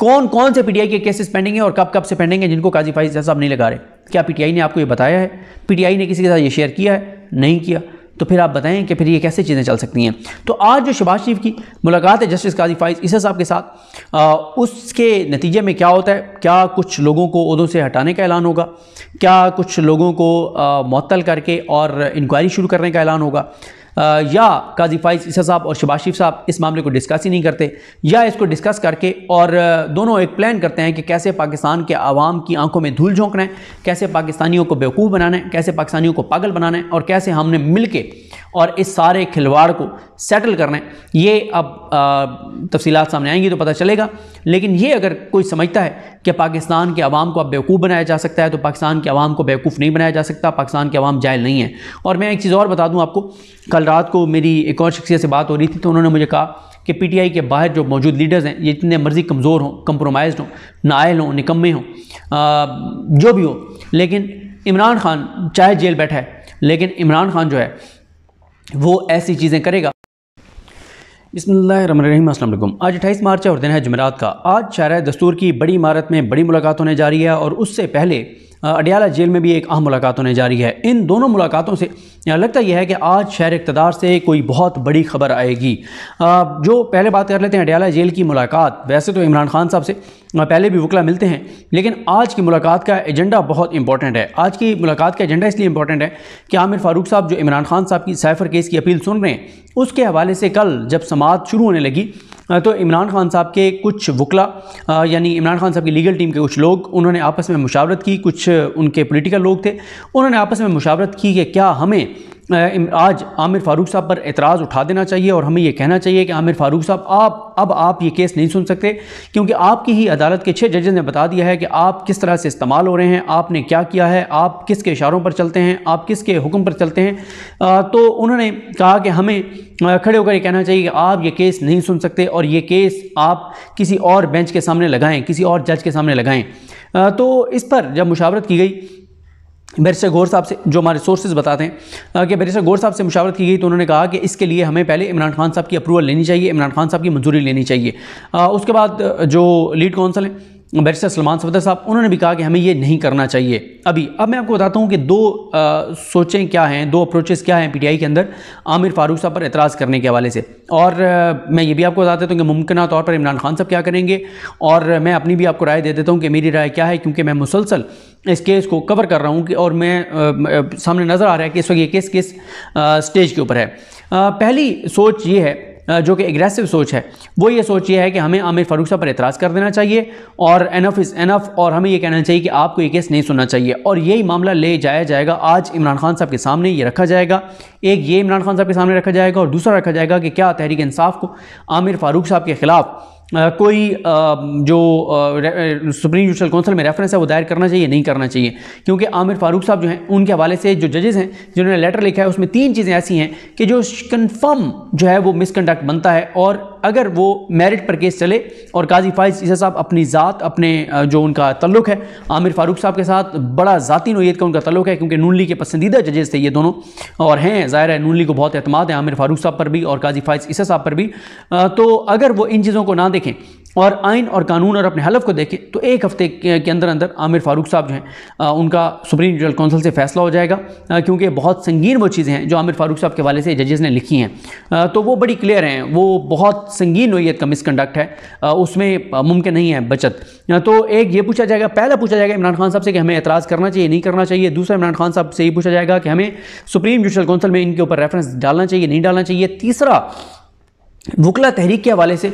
कौन कौन से पीटीआई के केसेस पेंडिंग हैं और कब कब से पेंडिंग हैं जिनको काजी फाइज साहब नहीं लगा रहे क्या पीटीआई ने आपको ये बताया है पीटीआई ने किसी के साथ ये शेयर किया है नहीं किया तो फिर आप बताएं कि फिर ये कैसे चीज़ें चल सकती हैं तो आज जो शबाज शरीफ की मुलाकात है जस्टिस काजी फाइज इस साहब के साथ आ, उसके नतीजे में क्या होता है क्या कुछ लोगों को उदों से हटाने का ऐलान होगा क्या कुछ लोगों को मअतल करके और इंक्वायरी शुरू करने का ऐलान होगा या काजी फाइज ईसा साहब और शबाज साहब इस मामले को डिस्कस ही नहीं करते या इसको डिस्कस करके और दोनों एक प्लान करते हैं कि कैसे पाकिस्तान के आवाम की आंखों में धूल झोंकना है कैसे पाकिस्तानियों को बेवकूफ़ बनाना है कैसे पाकिस्तानियों को पागल बनाना है और कैसे हमने मिल और इस सारे खिलवाड़ को सेटल करना है ये अब तफसीत सामने आएंगी तो पता चलेगा लेकिन ये अगर कोई समझता है कि पाकिस्तान के आवाम को अब बेवकूफ़ बनाया जा सकता है तो पाकिस्तान के आवाम को बेवकूफ़ नहीं बनाया जा सकता पाकिस्तान के आवाम जायल नहीं है और मैं एक चीज़ और बता दूँ आपको कल रात को मेरी एक और शख्सियत से बात हो रही थी तो उन्होंने मुझे कहा कि आई के बाहर जो मौजूद लीडर्स हैं ये जितने मर्ज़ी कमज़ोर हों कम्प्रोमाइज हों नायल हों निकम्मे हों जो भी हो लेकिन इमरान खान चाहे जेल बैठा है लेकिन इमरान खान जो है वो ऐसी चीज़ें करेगा बसमीम अल्लाम आज अट्ठाईस मार्च है और दिन है जमेरात का आज शारा दस्तूर की बड़ी इमारत में बड़ी मुलाकात होने जा रही है और उससे पहले अडियाला जेल में भी एक अहम मुलाकात होने जा रही है इन दोनों मुलाकातों से यहाँ लगता यह है कि आज शहर इकतदार से कोई बहुत बड़ी खबर आएगी जो पहले बात कर लेते हैं अडयाला जेल की मुलाकात वैसे तो इमरान खान साहब से पहले भी वकला मिलते हैं लेकिन आज की मुलाकात का एजेंडा बहुत इंपॉर्टेंट है आज की मुलाकात का एजेंडा इसलिए इंपॉर्टेंट है कि आमिर फारूक साहब जो इमरान खान साहब की साइफर केस की अपील सुन रहे हैं उसके हवाले से कल जब समात शुरू होने लगी तो इमरान खान साहब के कुछ वकला यानी इमरान खान साहब की लीगल टीम के कुछ लोग उन्होंने आपस में मुशावरत की कुछ उनके पोलिटिकल लोग थे उन्होंने आपस में मुशावरत की कि क्या हमें आज आमिर फ़ारूक साहब पर एतराज़ उठा देना चाहिए और हमें यह कहना चाहिए कि आमिर फ़ारूक साहब आप अब आप ये केस नहीं सुन सकते क्योंकि आपकी ही अदालत के छः जजेज़ ने बता दिया है कि आप किस तरह से इस्तेमाल हो रहे हैं आपने क्या किया है आप किसके इशारों पर चलते हैं आप किसके हुक्म पर चलते हैं आ, तो उन्होंने कहा कि हमें खड़े होकर ये कहना चाहिए कि आप ये केस नहीं सुन सकते और ये केस आप किसी और बेंच के सामने लगाएं किसी और जज के सामने लगाएं तो इस पर जब मुशावरत की गई बैरिस्टर गौर साहब से जो हमारे सोर्सेज बताते हैं कि बैरिस्टर गौर साहब से मुशावरत की गई तो उन्होंने कहा कि इसके लिए हमें पहले इमरान खान साहब की अप्रूवल लेनी चाहिए इमरान खान साहब की मंजूरी लेनी चाहिए आ, उसके बाद जो लीड कौंसल हैं बैरिस्टर सलमान सफदर साहब उन्होंने भी कहा कि हमें ये नहीं करना चाहिए अभी अब मैं आपको बताता हूँ कि दो आ, सोचें क्या हैं दो अप्रोचेस क्या हैं पीटीआई के अंदर आमिर फारूक साहब पर एतराज़ करने के हवाले से और आ, मैं ये भी आपको बता देता हूँ कि मुमकिन तौर पर इमरान खान साहब क्या करेंगे और मैं अपनी भी आपको राय दे देता हूँ कि मेरी राय क्या है क्योंकि मैं मुसलसल इस केस को कवर कर रहा हूँ और मैं आ, सामने नज़र आ रहा है कि इस वक्त ये केस किस स्टेज के ऊपर है पहली सोच ये है जो कि एग्रेसिव सोच है वो ये सोच ये है कि हमें आमिर फ़ारूक साहब पर एतराज़ कर देना चाहिए और एनफ इज़ एनफ और हमें ये कहना चाहिए कि आपको ये केस नहीं सुनना चाहिए और यही मामला ले जाया जाएगा आज इमरान खान साहब के सामने ये रखा जाएगा एक ये इमरान खान साहब के सामने रखा जाएगा और दूसरा रखा जाएगा कि क्या तहरीक इंसाफ को आमिर फ़ारूक साहब के ख़िलाफ़ कोई जो सुप्रीम जुडिशल काउंसिल में रेफरेंस है वो दायर करना चाहिए नहीं करना चाहिए क्योंकि आमिर फारूक साहब जो हैं उनके हवाले से जो जजेस हैं जिन्होंने लेटर लिखा है उसमें तीन चीज़ें ऐसी हैं कि जो कन्फर्म जो है वो मिसकंडक्ट बनता है और अगर वो मेरिट पर केस चले और काजी फाइज ईसा साहब अपनी ज़ात अपने जो उनका तल्लुक है आमिर फारूक साहब के साथ बड़ा ज़ाती नोयत का उनका तल्लुक है क्योंकि नून के पसंदीदा जजेस थे ये दोनों और हैं ज़ाहिर है नून को बहुत अहतमाद है आमिर फारूक साहब पर भी और काजी फाइज ईसा साहब पर भी तो अगर वो इन चीज़ों को ना देखें और आइन और कानून और अपने हलफ को देखें तो एक हफ़्ते के अंदर अंदर आमिर फारूक साहब जो हैं उनका सुप्रीम जुडल काउंसिल से फैसला हो जाएगा क्योंकि बहुत संगीन वो चीज़ें हैं जो आमिर फारूक साहब के वाले से जजेस ने लिखी हैं तो वो बड़ी क्लियर हैं वो बहुत संगीन नोयत का मिसकंडक्ट है उसमें मुमकिन नहीं है बचत तो एक ये पूछा जाएगा पहला पूछा जाएगा इमरान खान साहब से कि हमें एतराज़ करना चाहिए नहीं करना चाहिए दूसरा इमरान खान साहब से ये पूछा जाएगा कि हमें सुप्रीम जुडिशल काउंसिल में इनके ऊपर रेफरेंस डालना चाहिए नहीं डालना चाहिए तीसरा वकला तहरीक के हवाले से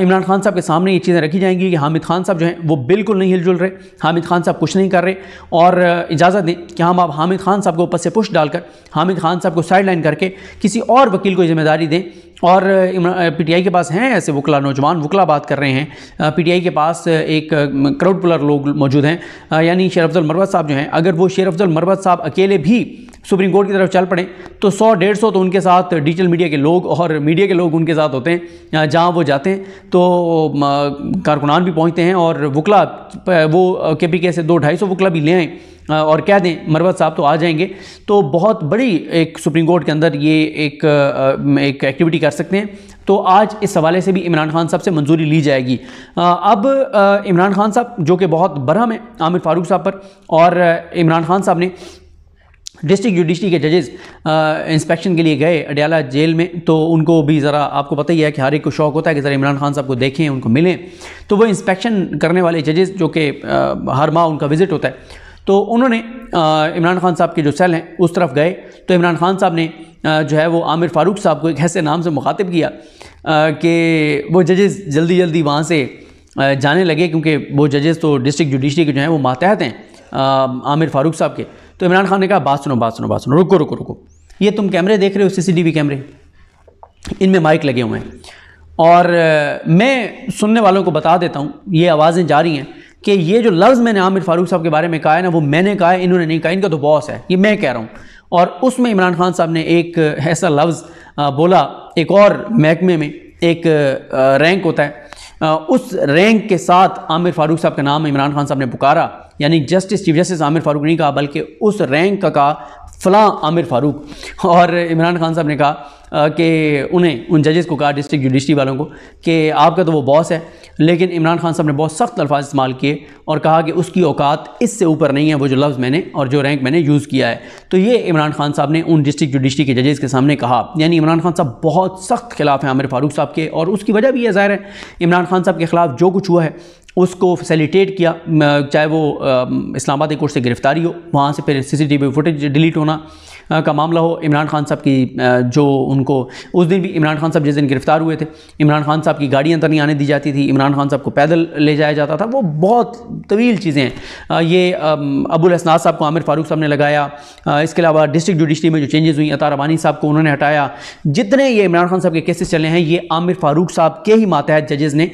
इमरान खान साहब के सामने ये चीज़ें रखी जाएंगी कि हामिद खान साहब जो हैं वो बिल्कुल नहीं हिलजुल रहे हामिद खान साहब कुछ नहीं कर रहे और इजाज़त दें कि हम आप हामिद खान साहब को ऊपर से पुश डालकर हामिद खान साहब को साइड लाइन करके किसी और वकील को जिम्मेदारी दें और पीटीआई के पास हैं ऐसे वकला नौजवान वकला बात कर रहे हैं पीटीआई के पास एक करोड़ पुलर लोग मौजूद हैं यानी शेर अफजल मरवत साहब जो हैं अगर वो शेर अफजल मरवत साहब अकेले भी सुप्रीम कोर्ट की तरफ चल पड़े तो सौ डेढ़ सौ तो उनके साथ डिजिटल मीडिया के लोग और मीडिया के लोग उनके साथ होते हैं जहाँ वो जाते हैं तो कारकुनान भी पहुँचते हैं और वकला वो के पी के से दो ढाई सौ वकला भी ले आएँ और कह दें मरवत साहब तो आ जाएंगे तो बहुत बड़ी एक सुप्रीम कोर्ट के अंदर ये एक एक एक्टिविटी कर सकते हैं तो आज इस हवाले से भी इमरान खान साहब से मंजूरी ली जाएगी अब इमरान खान साहब जो कि बहुत बरहम है आमिर फारूक साहब पर और इमरान खान साहब ने डिस्ट्रिक्ट जुडिशरी के जजेस इंस्पेक्शन के लिए गए अडियाला जेल में तो उनको भी ज़रा आपको पता ही है कि हर एक को शौक़ होता है कि ज़रा इमरान खान साहब को देखें उनको मिलें तो वो इंस्पेक्शन करने वाले जजेस जो कि हर माह उनका विज़िट होता है तो उन्होंने इमरान खान साहब के जो सेल हैं उस तरफ गए तो इमरान खान साहब ने जो है वो आमिर फ़ारूक साहब को एक ऐसे नाम से मुखातिब किया कि वो जजेस जल्दी जल्दी वहाँ से जाने लगे क्योंकि वो जजेस तो डिस्ट्रिक्ट जुडिशरी के जो हैं वो मातहत हैं आमिर फ़ारूक साहब के तो इमरान खान ने कहा बात सुनो बात सुनो बात सुनो रुको रुको रुको ये तुम कैमरे देख रहे हो सीसीटीवी कैमरे इनमें माइक लगे हुए हैं और मैं सुनने वालों को बता देता हूँ ये आवाज़ें जा रही हैं कि ये जो लफ्ज़ मैंने आमिर फारूक साहब के बारे में कहा है ना वो मैंने कहा है इन्होंने नहीं कहा इनका तो बॉस है ये मैं कह रहा हूँ और उसमें इमरान खान साहब ने एक ऐसा लफ्ज़ बोला एक और महकमे में एक रैंक होता है उस रैंक के साथ आमिर फारूक साहब का नाम इमरान खान साहब ने पुकारा यानी justice chief justice Aamir Farooq नहीं कहा बल्कि उस रैंक का फ़लाँ आमिर फ़ारूक और इमरान खान साहब ने कहा कि उन्हें उन जजेस को कहा डिस्ट्रिक्ट जुडिशरी वालों को कि आपका तो वो बॉस है लेकिन इमरान खान साहब ने बहुत सख्त अल्फाज इस्तेमाल किए और कहा कि उसकी औकात इससे ऊपर नहीं है वो जो लफ्ज़ मैंने और जो रैंक मैंने यूज़ किया है तो ये इमरान खान साहब ने उन डिस्ट्रिक्ट जुडिशरी के जजेस के सामने कहा यानी इमरान खान साहब बहुत सख्त खिलाफ हैं आमिर फ़ारूक साहब के और उसकी वजह भी यह ज़ाहिर है इमरान खान साहब के खिलाफ जो कुछ हुआ है उसको फैसिलिटेट किया चाहे वो इस्लामाबाद कोर्ट से गिरफ्तारी हो वहाँ से फिर सीसीटीवी फुटेज डिलीट होना का मामला हो इमरान खान साहब की जो उनको उस दिन भी इमरान खान साहब जिस दिन गिरफ्तार हुए थे इमरान खान साहब की गाड़ी अंदर तो नहीं आने दी जाती थी इमरान खान साहब को पैदल ले जाया जाता था वो बहुत तवील चीज़ें हैं ये अबुल असनाज साहब को आमिर फारूक साहब ने लगाया इसके अलावा डिस्ट्रिक्ट जुडिशरी में जो चेंजेस हुई अतार अबानी साहब को उन्होंने हटाया जितने ये इमरान खान साहब के केसेस चले हैं ये आमिर फारूक साहब के ही मातहत जजेज़ ने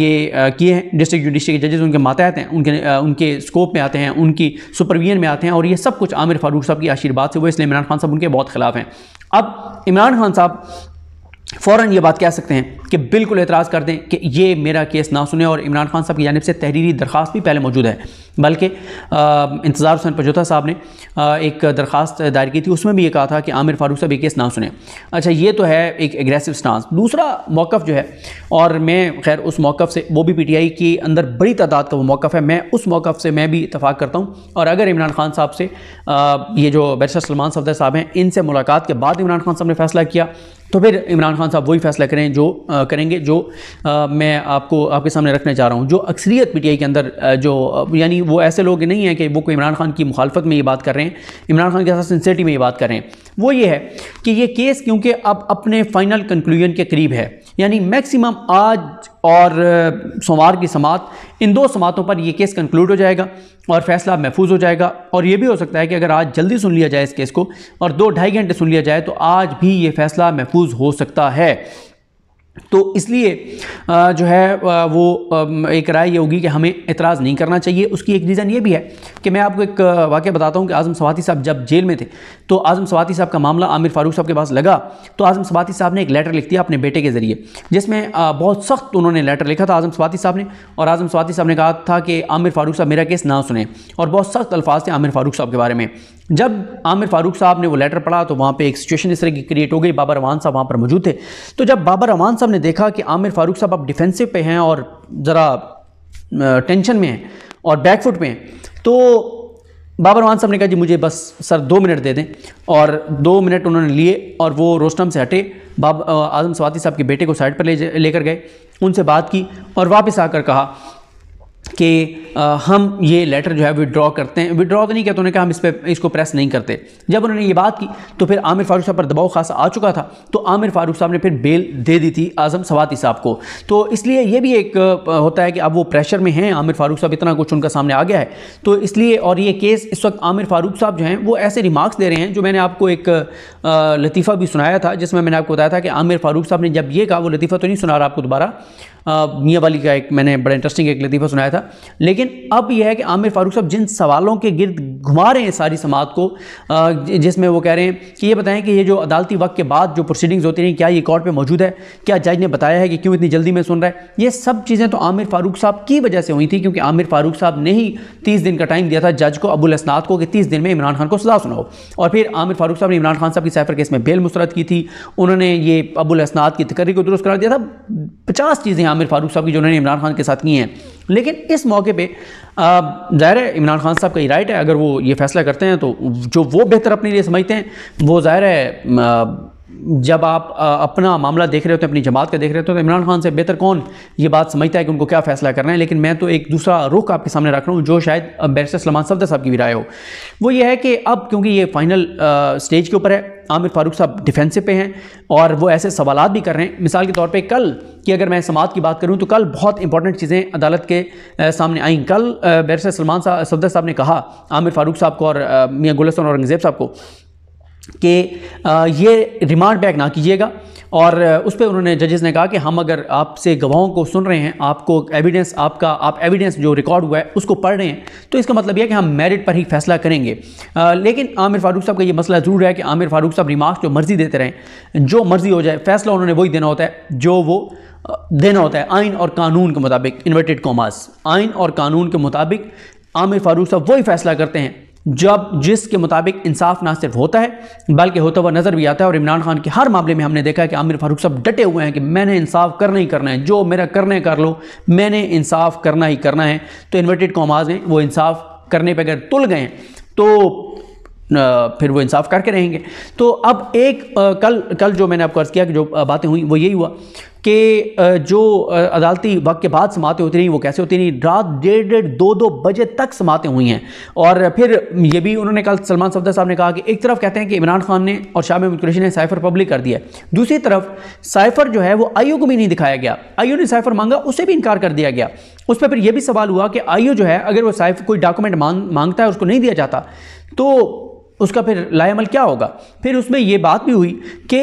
ये किए हैं डिस्ट्रिक्ट जुडिशरी के जजेज़ उनके मातहत हैं उनके उनके स्कोप में आते हैं उनकी सुपरविजन में आते हैं और ये सब कुछ आमिर फारूक साहब की आशीर्वाद से हुए इसलिए इमरान खान साहब उनके बहुत खिलाफ हैं अब इमरान खान साहब फ़ौरन ये बात कह सकते हैं कि बिल्कुल एतराज़ कर दें कि ये मेरा केस ना सुने और इमरान खान साहब की जानब से तहरीरी दरख्वास्त भी पहले मौजूद है बल्कि इंतज़ार हुसैन पजोथा साहब ने आ, एक दरख्वास्त दायर की थी उसमें भी ये कहा था कि आमिर फारूक साहब ये केस ना सुने अच्छा ये तो है एक एग्रेसिव स्टांस दूसरा मौक़ जो है और मैं खैर उस मौक़ से वो भी पी टी आई के अंदर बड़ी तादाद का वो मौक़ है मैं उस मौक़ से मैं भी इतफाक़ करता हूँ और अगर इमरान खान साहब से ये जो बैरिस्टर सलमान सफदर साहब हैं इनसे मुलाकात के बाद इमरान खान साहब ने फैसला किया तो फिर इमरान खान साहब वही फैसला करें जो आ, करेंगे जो आ, मैं आपको आपके सामने रखना चाह रहा हूँ जो अक्सरियत पीटीआई के अंदर जो यानी वो ऐसे लोग नहीं हैं कि वो कोई इमरान खान की मुखालफत में ये बात कर रहे हैं इमरान खान के साथ सिंसेटी में ये बात कर रहे हैं वो ये है कि ये केस क्योंकि अब अपने फाइनल कंक्लूजन के करीब है यानी मैक्सिमम आज और सोमवार की समात इन दो समातों पर यह केस कंक्लूड हो जाएगा और फैसला महफूज हो जाएगा और ये भी हो सकता है कि अगर आज जल्दी सुन लिया जाए इस केस को और दो ढाई घंटे सुन लिया जाए तो आज भी ये फैसला महफूज हो सकता है तो इसलिए जो है वो एक राय ये होगी कि हमें इतराज़ नहीं करना चाहिए उसकी एक रीज़न ये भी है कि मैं आपको एक वाक्य बताता हूँ कि आज़म सवाती साहब जब जेल में थे तो आज़म सवाती साहब का मामला आमिर फ़ारूक साहब के पास लगा तो आज़म सवाती साहब ने एक लेटर लिख दिया अपने बेटे के ज़रिए जिसमें बहुत सख्त उन्होंने लेटर लिखा था आज़म सवाती साहब ने और आज़म सवाती साहब ने कहा था कि आमिर फ़ारूक साहब मेरा केस ना सुने और बहुत सख्त अल्फाज थे आमिर फ़ारूक साहब के बारे में जब आमिर फारूक साहब ने वो लेटर पढ़ा तो वहाँ पे एक सिचुएशन इस तरह की क्रिएट हो गई बाबर रमान साहब वहाँ पर मौजूद थे तो जब बाबर रमान साहब ने देखा कि आमिर फारूक साहब अब डिफेंसिव पे हैं और ज़रा टेंशन में हैं और बैकफुट में हैं तो बाबर रमान साहब ने कहा जी मुझे बस सर दो मिनट दे दें और दो मिनट उन्होंने लिए और वो रोस्टम से हटे बाबा आजम सवाती साहब के बेटे को साइड पर ले लेकर गए उनसे बात की और वापस आकर कहा कि हम ये लेटर जो है विड्रॉ करते हैं विड्रॉ तो नहीं किया तो उन्होंने कहा हम इस पर इसको प्रेस नहीं करते जब उन्होंने ये बात की तो फिर आमिर फारूक साहब पर दबाव खासा आ चुका था तो आमिर फारूक साहब ने फिर बेल दे दी थी आज़म सवाती साहब को तो इसलिए ये भी एक होता है कि अब वो प्रेशर में हैं आमिर फारूक साहब इतना कुछ उनका सामने आ गया है तो इसलिए और ये केस इस वक्त आमिर फारूक साहब जो हैं वो ऐसे रिमार्क्स दे रहे हैं जो मैंने आपको एक लतीफ़ा भी सुनाया था जिसमें मैंने आपको बताया था कि आमिर फारूक साहब ने जब ये कहा वो लतीफ़ा तो नहीं सुना रहा आपको दोबारा मियाँ वाली का एक मैंने बड़ा इंटरेस्टिंग एक लतीफ़ा सुनाया था लेकिन अब यह है कि आमिर फारूक साहब जिन सवालों के गिर्द घुमा रहे हैं सारी समाज को जिसमें वो कह रहे हैं कि ये बताएं कि ये जो अदालती वक्त के बाद जो प्रोसीडिंग्स होती रही क्या ये कोर्ट पर मौजूद है क्या जज ने बताया है कि क्यों इतनी जल्दी में सुन रहा है ये सब चीज़ें तो आमिर फारूक साहब की वजह से हुई थी क्योंकि आमिर फारूक साहब ने ही तीस दिन का टाइम दिया था जज को अबुल असनाद को कि तीस दिन में इमरान खान को सजा सुनाओ और फिर आमिर फारूक साहब ने इमरान खान साहब की सैफर केस में बेल मुस्रद की थी उन्होंने ये अबुल असनाद की तकर्री को दुरुस्त करार दिया था पचास चीज़ें आमिर फारूक साहब की जो उन्होंने इमरान खान के साथ की हैं लेकिन इस मौके पे ज़ाहिर है इमरान खान साहब का ही राइट है अगर वो ये फैसला करते हैं तो जो वो बेहतर अपने लिए समझते हैं वो ज़ाहिर है आ, जब आप अपना मामला देख रहे होते हैं अपनी जमात का देख रहे होते हैं तो इमरान खान से बेहतर कौन ये बात समझता है कि उनको क्या फैसला करना है लेकिन मैं तो एक दूसरा रुख आपके सामने रख रहा हूँ जो शायद बैरिस्टर सलमान सफदर साहब की भी राय हो वो ये है कि अब क्योंकि ये फाइनल स्टेज के ऊपर है आमिर फारूक साहब डिफेंसिव पे हैं और वो ऐसे सवाल भी कर रहे हैं मिसाल के तौर पर कल कि अगर मैं समात की बात करूँ तो कल बहुत इंपॉर्टेंट चीज़ें अदालत के सामने आई कल बैरिस्टर सलमान सफदर साहब ने कहा आमिर फारूक साहब को और मियाँ गुलसन औरंगजेब साहब को कि ये रिमांड बैक ना कीजिएगा और उस पर उन्होंने जजेस ने कहा कि हम अगर आपसे गवाहों को सुन रहे हैं आपको एविडेंस आपका आप एविडेंस जो रिकॉर्ड हुआ है उसको पढ़ रहे हैं तो इसका मतलब यह है कि हम मेरिट पर ही फैसला करेंगे आ, लेकिन आमिर फारूक साहब का ये मसला ज़रूर है कि आमिर फारूक साहब रिमार्क्स जो मर्ज़ी देते रहें जो मर्ज़ी हो जाए फैसला उन्होंने वही देना होता है जो वो देना होता है आइन और कानून के मुताबिक इन्वर्टेड कॉमास आइन और कानून के मुताबिक आमिर फारूक साहब वही फैसला करते हैं जब जिसके मुताबिक इंसाफ ना सिर्फ होता है बल्कि होता हुआ नज़र भी आता है और इमरान खान के हर मामले में हमने देखा है कि आमिर फारूक साहब डटे हुए हैं कि मैंने इंसाफ करना ही करना है जो मेरा करने कर लो मैंने इंसाफ करना ही करना है तो इन्वर्टेड कॉमाज ने वो इंसाफ करने पर अगर तुल गए तो फिर वो इंसाफ करके रहेंगे तो अब एक कल कल जो मैंने आपको अर्ज़ किया कि जो बातें हुई वो यही हुआ कि जो अदालती वक्त के बाद समाते होती रहीं वो कैसे होती रही रात डेढ़ डेढ़ दो दो बजे तक समाते हुई हैं और फिर ये भी उन्होंने कल सलमान सफदर साहब ने कहा कि एक तरफ कहते हैं कि इमरान खान ने और शाह महमूद कुरेशी ने साइफर पब्लिक कर दिया दूसरी तरफ साइफर जो है वो आई को भी नहीं दिखाया गया आई ने साइफर मांगा उसे भी इनकार कर दिया गया उस पर फिर यह भी सवाल हुआ कि आई जो है अगर वो साइफर कोई डॉक्यूमेंट मांगता है उसको नहीं दिया जाता तो उसका फिर लाएमल क्या होगा फिर उसमें ये बात भी हुई कि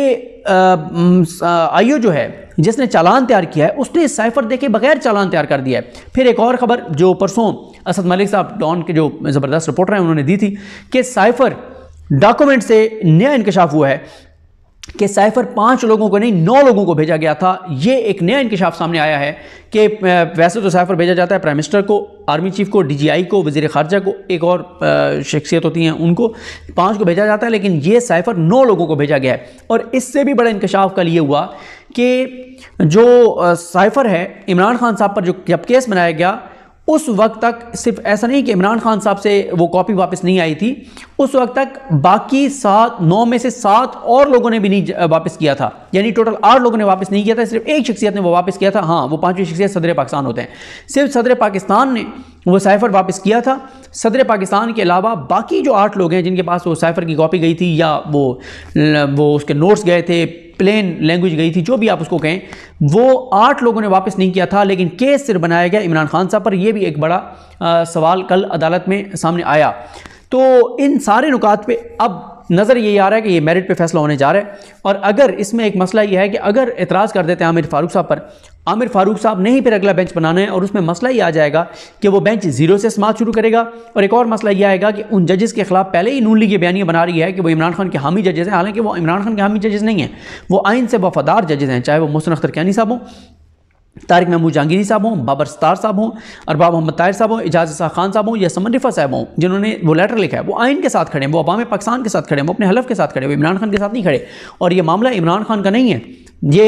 आईओ जो है जिसने चालान तैयार किया है उसने साइफर देखे बगैर चालान तैयार कर दिया है फिर एक और खबर जो परसों असद मलिक साहब डॉन के जो ज़बरदस्त रिपोर्टर हैं उन्होंने दी थी कि साइफर डॉक्यूमेंट से नया इंकशाफ हुआ है कि साइफर पांच लोगों को नहीं नौ लोगों को भेजा गया था ये एक नया इंकशाफ सामने आया है कि वैसे तो साइफर भेजा जाता है प्राइम मिनिस्टर को आर्मी चीफ को डीजीआई को वजीर खारजा को एक और शख्सियत होती हैं उनको पांच को भेजा जाता है लेकिन ये साइफर नौ लोगों को भेजा गया है और इससे भी बड़ा इंकशाफ कल ये हुआ कि जो साइफर है इमरान खान साहब पर जो जब केस बनाया गया उस वक्त तक सिर्फ ऐसा नहीं कि इमरान खान साहब से वो कॉपी वापस नहीं आई थी उस वक्त तक बाकी सात नौ में से सात और लोगों ने भी नहीं वापस किया था यानी टोटल आठ लोगों ने वापस नहीं किया था सिर्फ एक शख्सियत ने वो वापस किया था हाँ वो पांचवी शख्सियत सदर पाकिस्तान होते हैं सिर्फ सदर पाकिस्तान ने वो साइफर वापस किया था सदर पाकिस्तान के अलावा बाकी जो आठ लोग हैं जिनके पास वो साइफर की कॉपी गई थी या वो वो उसके नोट्स गए थे प्लेन लैंग्वेज गई थी जो भी आप उसको कहें वो आठ लोगों ने वापस नहीं किया था लेकिन केस सिर बनाया गया इमरान खान साहब पर यह भी एक बड़ा आ, सवाल कल अदालत में सामने आया तो इन सारे नुकात पे अब नज़र ये आ रहा है कि ये मेरिट पे फैसला होने जा रहा है और अगर इसमें एक मसला ये है कि अगर एतराज़ कर देते हैं आमिर फारूक साहब पर आमिर फारूक साहब ने ही फिर अगला बेंच बनाना है और उसमें मसला ये आ जाएगा कि वो बेंच जीरो से समाज शुरू करेगा और एक और मसला ये आएगा कि उन जजेस के खिलाफ पहले ही नून लीग ये बयानियाँ बना रही है कि वो इमरान खान के हामी जजेस हैं हालांकि वो इमरान खान के हामी जजेस नहीं हैं वो आइन से वफादार जजेस हैं चाहे वो मुसन अख्तर कैनी साहब हों तारिक महमूद जहांगीरी साहब हों बाबर सतार साहब हों अरबाब मोहम्मद ताहिर साहब हों एजाज शाह खान साहब हों या समन रिफा साहब हों जिन्होंने वो लेटर लिखा है वो आइन के साथ खड़े हैं वो अवाम पाकिस्तान के साथ खड़े हैं वो अपने हलफ के साथ खड़े हैं वो इमरान खान के साथ नहीं खड़े और ये मामला इमरान खान का नहीं है ये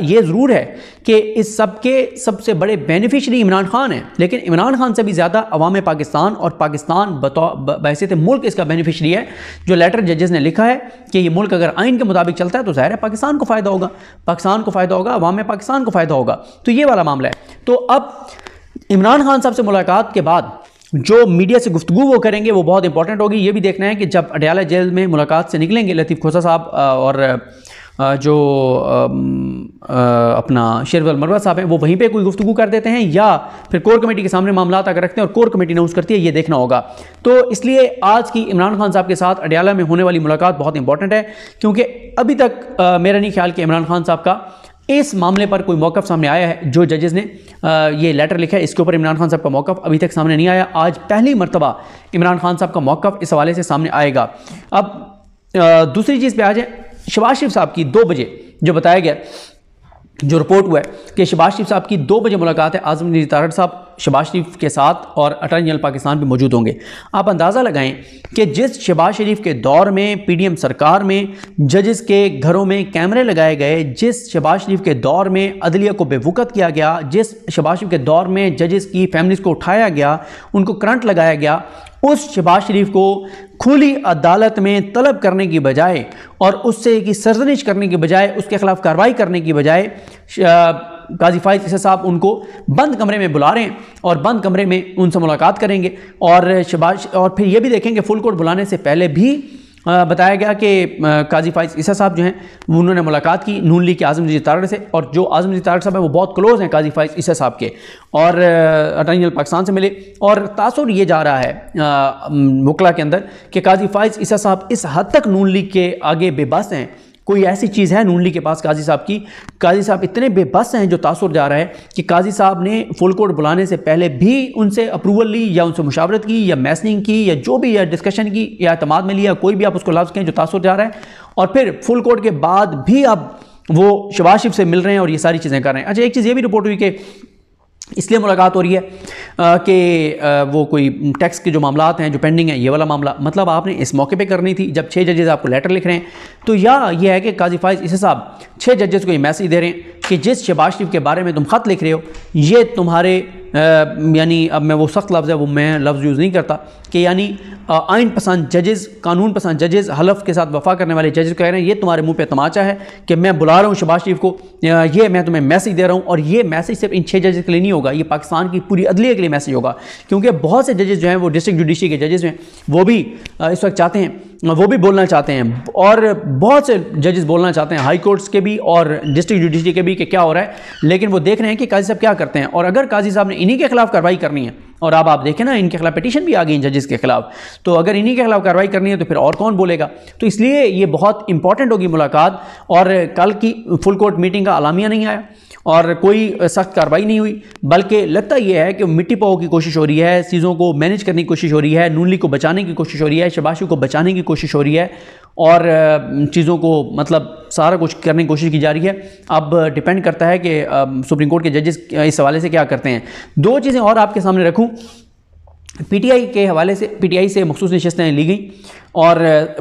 ये ज़रूर है कि इस सब के सबसे बड़े बेनिफिशरी इमरान खान हैं लेकिन इमरान खान से भी ज़्यादा अवाम पाकिस्तान और पाकिस्तान बतौ बहसीत मुल्क इसका बेनिफिशरी है जो लेटर जजेस ने लिखा है कि ये मुल्क अगर आइन के मुताबिक चलता है तो ज़ाहिर है पाकिस्तान को फ़ायदा होगा पाकिस्तान को फ़ायदा होगा अवाम पाकिस्तान को फ़ायदा होगा तो ये वाला मामला है तो अब इमरान खान साहब से मुलाकात के बाद जो मीडिया से गुफ्तु वो करेंगे वो बहुत इंपॉर्टेंट होगी ये भी देखना है कि जब अडयाला जेल में मुलाकात से निकलेंगे लतीफ़ खोसा साहब और जो अपना शेरवल मरवा साहब हैं वो वहीं पर कोई गुफ्तु कर देते हैं या फिर कोर कमेटी के सामने मामला अगर रखते हैं और कोर कमेटी अनाउंस करती है ये देखना होगा तो इसलिए आज की इमरान खान साहब के साथ अडियाला में होने वाली मुलाकात बहुत इंपॉर्टेंट है क्योंकि अभी तक मेरा नहीं ख्याल कि इमरान खान साहब का इस मामले पर कोई मौक़ सामने आया है जो जजेज़ ने ये लेटर लिखा है इसके ऊपर इमरान खान साहब का मौक़ अभी तक सामने नहीं आया आज पहली मरतबा इमरान खान साहब का मौक़ इस हवाले से सामने आएगा अब दूसरी चीज़ पे आ जाए शबाज शरीफ साहब की दो बजे जो बताया गया जो रिपोर्ट हुआ है कि शबाज शरीफ साहब की दो बजे मुलाकात है आजम नजी तारड़ साहब शबाज शरीफ के साथ और अटर्नी जनरल पाकिस्तान भी मौजूद होंगे आप अंदाज़ा लगाएं कि जिस शबाज शरीफ के दौर में पीडीएम सरकार में जजेस के घरों में कैमरे लगाए गए जिस शबाज शरीफ के दौर में अदलिया को बेवकत किया गया जिस शबाज शरीफ के दौर में जजेस की फैमिलीज़ को उठाया गया उनको करंट लगाया गया उस शहबाज शरीफ को खुली अदालत में तलब करने की बजाय और उससे की सरजनिश करने की बजाय उसके ख़िलाफ़ कार्रवाई करने की बजाय गाजी फायद इसे साहब उनको बंद कमरे में बुला रहे हैं और बंद कमरे में उनसे मुलाकात करेंगे और शबाज और फिर ये भी देखेंगे फुल कोर्ट बुलाने से पहले भी बताया गया कि काजी फाइज ईसा साहब जो हैं उन्होंने मुलाकात की नून लीग के आजम जी तारड़ से और जो आजम जी तारड़ साहब हैं वो बहुत क्लोज़ हैं काजी फाइज ईसा साहब के और अटर्नी जनरल पाकिस्तान से मिले और तासर ये जा रहा है मुकला के अंदर कि काजी फाइज ईसा साहब इस हद तक नून लीग के आगे बेबस हैं कोई ऐसी चीज़ है नूनली के पास काजी साहब की काजी साहब इतने बेबस हैं जो तासुर जा रहा है कि काजी साहब ने फुल कोर्ट बुलाने से पहले भी उनसे अप्रूवल ली या उनसे मुशावरत की या मैसनिंग की या जो भी या डिस्कशन की या अतमाद में लिया कोई भी आप उसको लफ्ज़ कहें जो तासुर जा रहा है और फिर फुल कोर्ट के बाद भी आप वो शबाशिफ से मिल रहे हैं और ये सारी चीज़ें कर रहे हैं अच्छा एक चीज़ ये भी रिपोर्ट हुई कि इसलिए मुलाकात हो रही है कि वो कोई टैक्स के जो मामला हैं जो पेंडिंग है ये वाला मामला मतलब आपने इस मौके पे करनी थी जब छः जजेज़ आपको लेटर लिख रहे हैं तो या ये है कि काजी फाइज इस हिसाब छः जजेस को ये मैसेज दे रहे हैं कि जिस शबाज शरीफ के बारे में तुम ख़त लिख रहे हो ये तुम्हारे यानी अब मैं वो सख्त लफ्ज़ है वो मैं लफ्ज़ यूज़ नहीं करता कि यानी आइन पसंद जजेस कानून पसंद जजेस हलफ के साथ वफा करने वाले जजेस कह रहे हैं ये तुम्हारे मुंह पे तमाचा है कि मैं बुला रहा हूँ शबाज शरीफ को ये मैं तुम्हें मैसेज दे रहा हूँ और ये मैसेज सिर्फ इन छः जजेस के लिए नहीं होगा ये पाकिस्तान की पूरी अदलिया के लिए मैसेज होगा क्योंकि बहुत से जजेस जो हैं वो डिस्ट्रिक्ट जुडिशरी के जजेस हैं वो भी इस वक्त चाहते हैं वो भी बोलना चाहते हैं और बहुत से जजेस बोलना चाहते हैं हाई कोर्ट्स के भी और डिस्ट्रिक्ट जुडिशरी के भी कि क्या हो रहा है लेकिन वो देख रहे हैं कि काजी साहब क्या करते हैं और अगर काजी साहब ने इन्हीं के खिलाफ कार्रवाई करनी है और अब आप देखें ना इनके खिलाफ पिटीशन भी आ गई इन जजेस के खिलाफ तो अगर इन्हीं के खिलाफ कार्रवाई करनी है तो फिर और कौन बोलेगा तो इसलिए ये बहुत इंपॉर्टेंट होगी मुलाकात और कल की फुल कोर्ट मीटिंग का अलामिया नहीं आया और कोई सख्त कार्रवाई नहीं हुई बल्कि लगता यह है कि मिट्टी पाओ की कोशिश हो रही है चीज़ों को मैनेज करने की कोशिश हो रही है नूनली को बचाने की कोशिश हो रही है शबाशी को बचाने की कोशिश हो रही है और चीज़ों को मतलब सारा कुछ करने की कोशिश की जा रही है अब डिपेंड करता है कि सुप्रीम कोर्ट के जजेस इस हवाले से क्या करते हैं दो चीज़ें और आपके सामने रखूँ पीटीआई के हवाले से पीटीआई से मखसूस नशस्तें ली गई और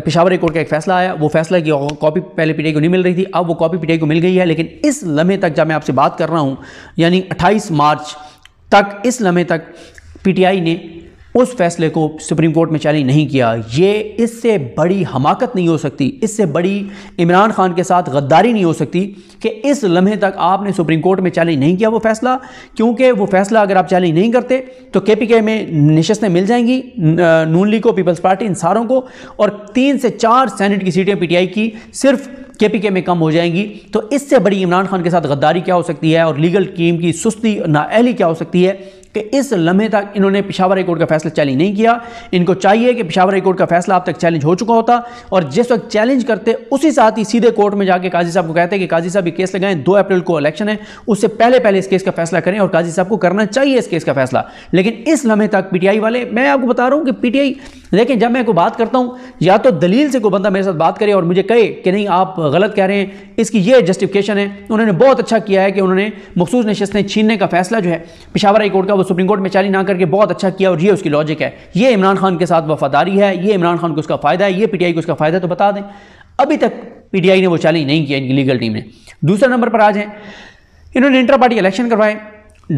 पिशावर कोर्ट का एक फैसला आया वो फैसला की कॉपी पहले पीटीआई को नहीं मिल रही थी अब वो कॉपी पीटीआई को मिल गई है लेकिन इस लम्हे तक जब मैं आपसे बात कर रहा हूँ यानी 28 मार्च तक इस लम्हे तक पीटीआई ने उस फैसले को सुप्रीम कोर्ट में चैलेंज नहीं किया ये इससे बड़ी हमाकत नहीं हो सकती इससे बड़ी इमरान खान के साथ गद्दारी नहीं हो सकती कि इस लम्हे तक आपने सुप्रीम कोर्ट में चैलेंज नहीं किया वो फैसला क्योंकि वो फैसला अगर आप चैलेंज नहीं करते तो के पी के में नशस्तें मिल जाएंगी नून लीग को पीपल्स पार्टी इन सारों को और तीन से चार सैनेट की सीटें पी टी आई की सिर्फ के पी के में कम हो जाएंगी तो इससे बड़ी इमरान खान के साथ गद्दारी क्या हो सकती है और लीगल टीम की सुस्ती नाअहली क्या हो सकती है कि इस लम्हे तक इन्होंने पिशावर हाईकोर्ट का फैसला चैलेंज नहीं किया इनको चाहिए कि पिशावर हाईकोर्ट का फैसला आप तक चैलेंज हो चुका होता और जिस वक्त चैलेंज करते उसी साथ ही सीधे कोर्ट में जाके काजी साहब को कहते हैं कि काजी साहब ये केस लगाएं दो अप्रैल को इलेक्शन है उससे पहले पहले इस केस का फैसला करें और काजी साहब को करना चाहिए इस केस का फैसला लेकिन इस लम्हे तक पीटीआई वाले मैं आपको बता रहा हूँ कि पीटीआई लेकिन जब मैं कोई बात करता हूँ या तो दलील से कोई बंदा मेरे साथ बात करे और मुझे कहे कि नहीं आप गलत कह रहे हैं इसकी ये जस्टिफिकेशन है उन्होंने बहुत अच्छा किया है कि उन्होंने मखसूस नशस्तें छीनने का फैसला जो है पिशावर हाईकोर्ट का वो सुप्रीम कोर्ट में चैलेंज ना करके बहुत अच्छा किया और ये उसकी लॉजिक है ये इमरान खान के साथ वफादारी है ये इमरान खान को उसका फ़ायदा है ये पीटीआई को उसका फ़ायदा तो बता दें अभी तक पीटीआई ने वो चैलेंज नहीं किया इनकी लीगल टीम ने दूसरे नंबर पर आ जाएँ इन्होंने इंटर पार्टी इलेक्शन करवाए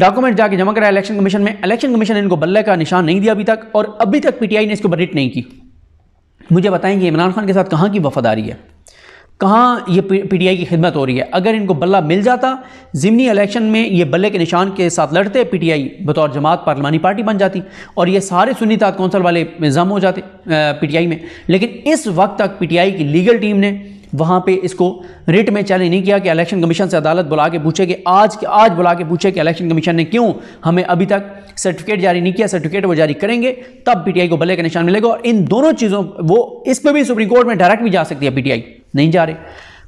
डॉक्यूमेंट जाके जमा कराया इलेक्शन कमीशन में इलेक्शन कमीशन ने इनको बल्ले का निशान नहीं दिया अभी तक और अभी तक पीटीआई ने इसको बरिट नहीं की मुझे बताएं कि इमरान खान के साथ कहाँ की वफादारी है कहाँ ये पीटीआई की खिदमत हो रही है अगर इनको बल्ला मिल जाता ज़िमनी इलेक्शन में ये बल्ले के निशान के साथ लड़ते पीटीआई बतौर जमात पार्लिमानी पार्टी बन जाती और ये सारे सुनी तात कौंसल वाले ज़म हो जाते पीटीआई में लेकिन इस वक्त तक पीटीआई की लीगल टीम ने वहाँ पे इसको रिट में चैलेंज नहीं किया कि इलेक्शन कमीशन से अदालत बुला के पूछे कि आज के आज बुला के पूछे कि इलेक्शन कमीशन ने क्यों हमें अभी तक सर्टिफिकेट जारी नहीं किया सर्टिफिकेट वो जारी करेंगे तब पीटीआई को बल्ले का निशान मिलेगा और इन दोनों चीज़ों वो इस पर भी सुप्रीम कोर्ट में डायरेक्ट भी जा सकती है पीटीआई नहीं जा रहे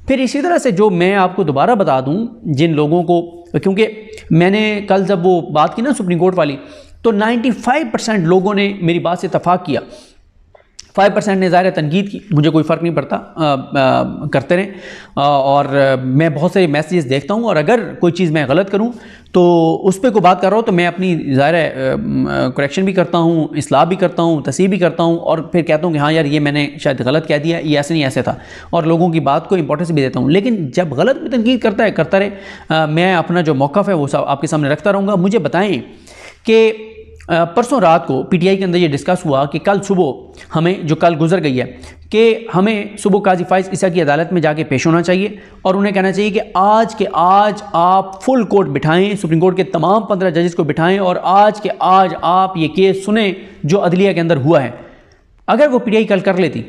फिर इसी तरह से जो मैं आपको दोबारा बता दूं जिन लोगों को क्योंकि मैंने कल जब वो बात की ना सुप्रीम कोर्ट वाली तो 95 परसेंट लोगों ने मेरी बात से इतफाक़ किया फाइव परसेंट ने ज़ाहिर तनकीद की मुझे कोई फ़र्क नहीं पड़ता करते रहें और मैं बहुत से मैसेज देखता हूँ और अगर कोई चीज़ मैं गलत करूँ तो उस पर कोई बात कर रहा हूँ तो मैं अपनी ज़ाहिर करेक्शन भी करता हूँ असलाह भी करता हूँ तसीह भी करता हूँ और फिर कहता हूँ कि हाँ यार ये मैंने शायद गलत कह दिया ये ऐसे नहीं ऐसे था और लोगों की बात को इंपॉर्टेंस भी देता हूँ लेकिन जब गलत भी तनकीद करता है करता रहे मैं अपना जो मौक़ है वो सब आपके सामने रखता रहूँगा मुझे बताएँ कि परसों रात को पीटीआई के अंदर ये डिस्कस हुआ कि कल सुबह हमें जो कल गुजर गई है कि हमें सुबह काजी फाइज ईसा की अदालत में जाके पेश होना चाहिए और उन्हें कहना चाहिए कि आज के आज आप फुल कोर्ट बिठाएं सुप्रीम कोर्ट के तमाम पंद्रह जजेस को बिठाएं और आज के आज आप ये केस सुने जो अदलिया के अंदर हुआ है अगर वो पी कल कर लेती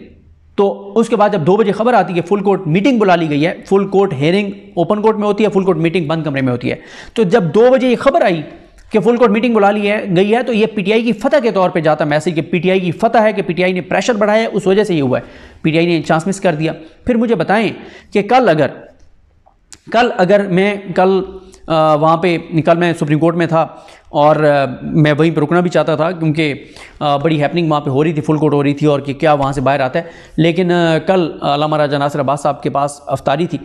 तो उसके बाद जब दो बजे खबर आती है फुल कोर्ट मीटिंग बुला ली गई है full court hearing open court में होती है फुल कोर्ट मीटिंग बंद कमरे में होती है तो जब दो बजे ये खबर आई कि फुल कोर्ट मीटिंग बुला ली है गई है तो ये पीटीआई की फतह के तौर पे जाता है मैसेज कि पीटीआई की फतह है कि पीटीआई ने प्रेशर बढ़ाया उस वजह से ये हुआ है पीटीआई ने चांस मिस कर दिया फिर मुझे बताएं कि कल अगर कल अगर मैं कल वहाँ पे निकल मैं सुप्रीम कोर्ट में था और मैं वहीं पर रुकना भी चाहता था क्योंकि बड़ी हैपनिंग वहाँ पे हो रही थी फुल कोर्ट हो रही थी और कि क्या वहाँ से बाहर आता है लेकिन कल अलामा राजा नासिर अब्बास साहब के पास अफ्तारी थी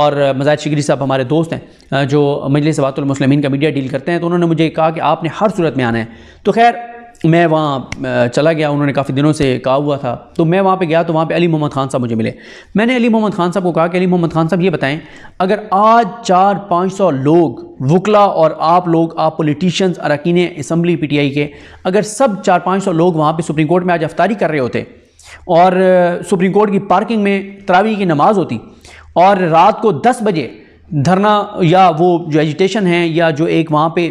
और मजाद शिगरी साहब हमारे दोस्त हैं जो मजलिस वातुलमसलमिन का मीडिया डील करते हैं तो उन्होंने मुझे कहा कि आपने हर सूरत में आना है तो खैर मैं वहाँ चला गया उन्होंने काफ़ी दिनों से कहा हुआ था तो मैं वहाँ पे गया तो वहाँ पे अली मोहम्मद खान साहब मुझे मिले मैंने अली मोहम्मद खान साहब को कहा कि अली मोहम्मद खान साहब ये बताएं अगर आज चार पाँच सौ लोग वकला और आप लोग आप पॉलिटिशियंस अरकिन इसम्बली पी टी आई के अगर सब चार पाँच सौ लोग वहाँ पर सुप्रीम कोर्ट में आज अफ्तारी कर रहे होते और सुप्रीम कोर्ट की पार्किंग में तरावी की नमाज़ होती और रात को दस बजे धरना या वो जो एजिटेशन है या जो एक वहाँ पे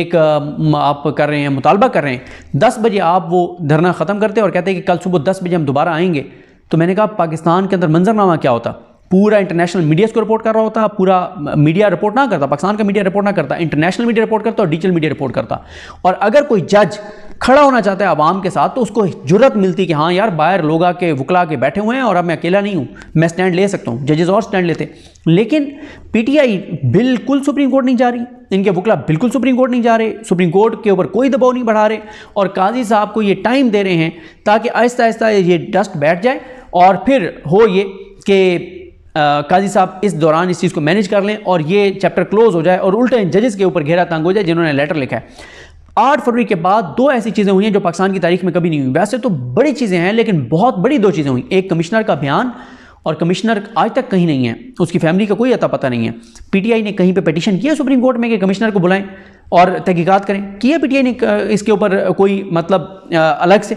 एक आप कर रहे हैं मुतालबा कर रहे हैं दस बजे आप वो धरना ख़त्म करते हैं और कहते हैं कि कल सुबह दस बजे हम दोबारा आएंगे तो मैंने कहा पाकिस्तान के अंदर मंजरनामा क्या होता पूरा इंटरनेशनल मीडिया इसको रिपोर्ट कर रहा होता पूरा मीडिया रिपोर्ट ना करता पाकिस्तान का मीडिया रिपोर्ट ना करता इंटरनेशनल मीडिया रिपोर्ट करता और डिजिटल मीडिया रिपोर्ट करता और अगर कोई जज खड़ा होना चाहता है आवाम के साथ तो उसको जरूरत मिलती कि हाँ यार बाहर लोग आके वकला के बैठे हुए हैं और अब मैं अकेला नहीं हूँ मैं स्टैंड ले सकता हूँ जजेज और स्टैंड लेते लेकिन पीटीआई बिल्कुल सुप्रीम कोर्ट नहीं जा रही इनके वकला बिल्कुल सुप्रीम कोर्ट नहीं जा रहे सुप्रीम कोर्ट के ऊपर कोई दबाव नहीं बढ़ा रहे और काजी साहब को ये टाइम दे रहे हैं ताकि आहिस्ता आहिस्ता ये डस्ट बैठ जाए और फिर हो ये कि काजी साहब इस दौरान इस चीज़ को मैनेज कर लें और ये चैप्टर क्लोज हो जाए और उल्टे इन जजेस के ऊपर घेरा तंग हो जाए जिन्होंने लेटर लिखा है आठ फरवरी के बाद दो ऐसी चीज़ें हुई हैं जो पाकिस्तान की तारीख में कभी नहीं हुई वैसे तो बड़ी चीज़ें हैं लेकिन बहुत बड़ी दो चीज़ें हुई एक कमिश्नर का बयान और कमिश्नर आज तक कहीं नहीं है उसकी फैमिली का कोई अता पता नहीं है पीटीआई ने कहीं पे पटिशन किया सुप्रीम कोर्ट में कि कमिश्नर को बुलाएं और तहकीकत करें किया पीटीआई ने इसके ऊपर कोई मतलब अलग से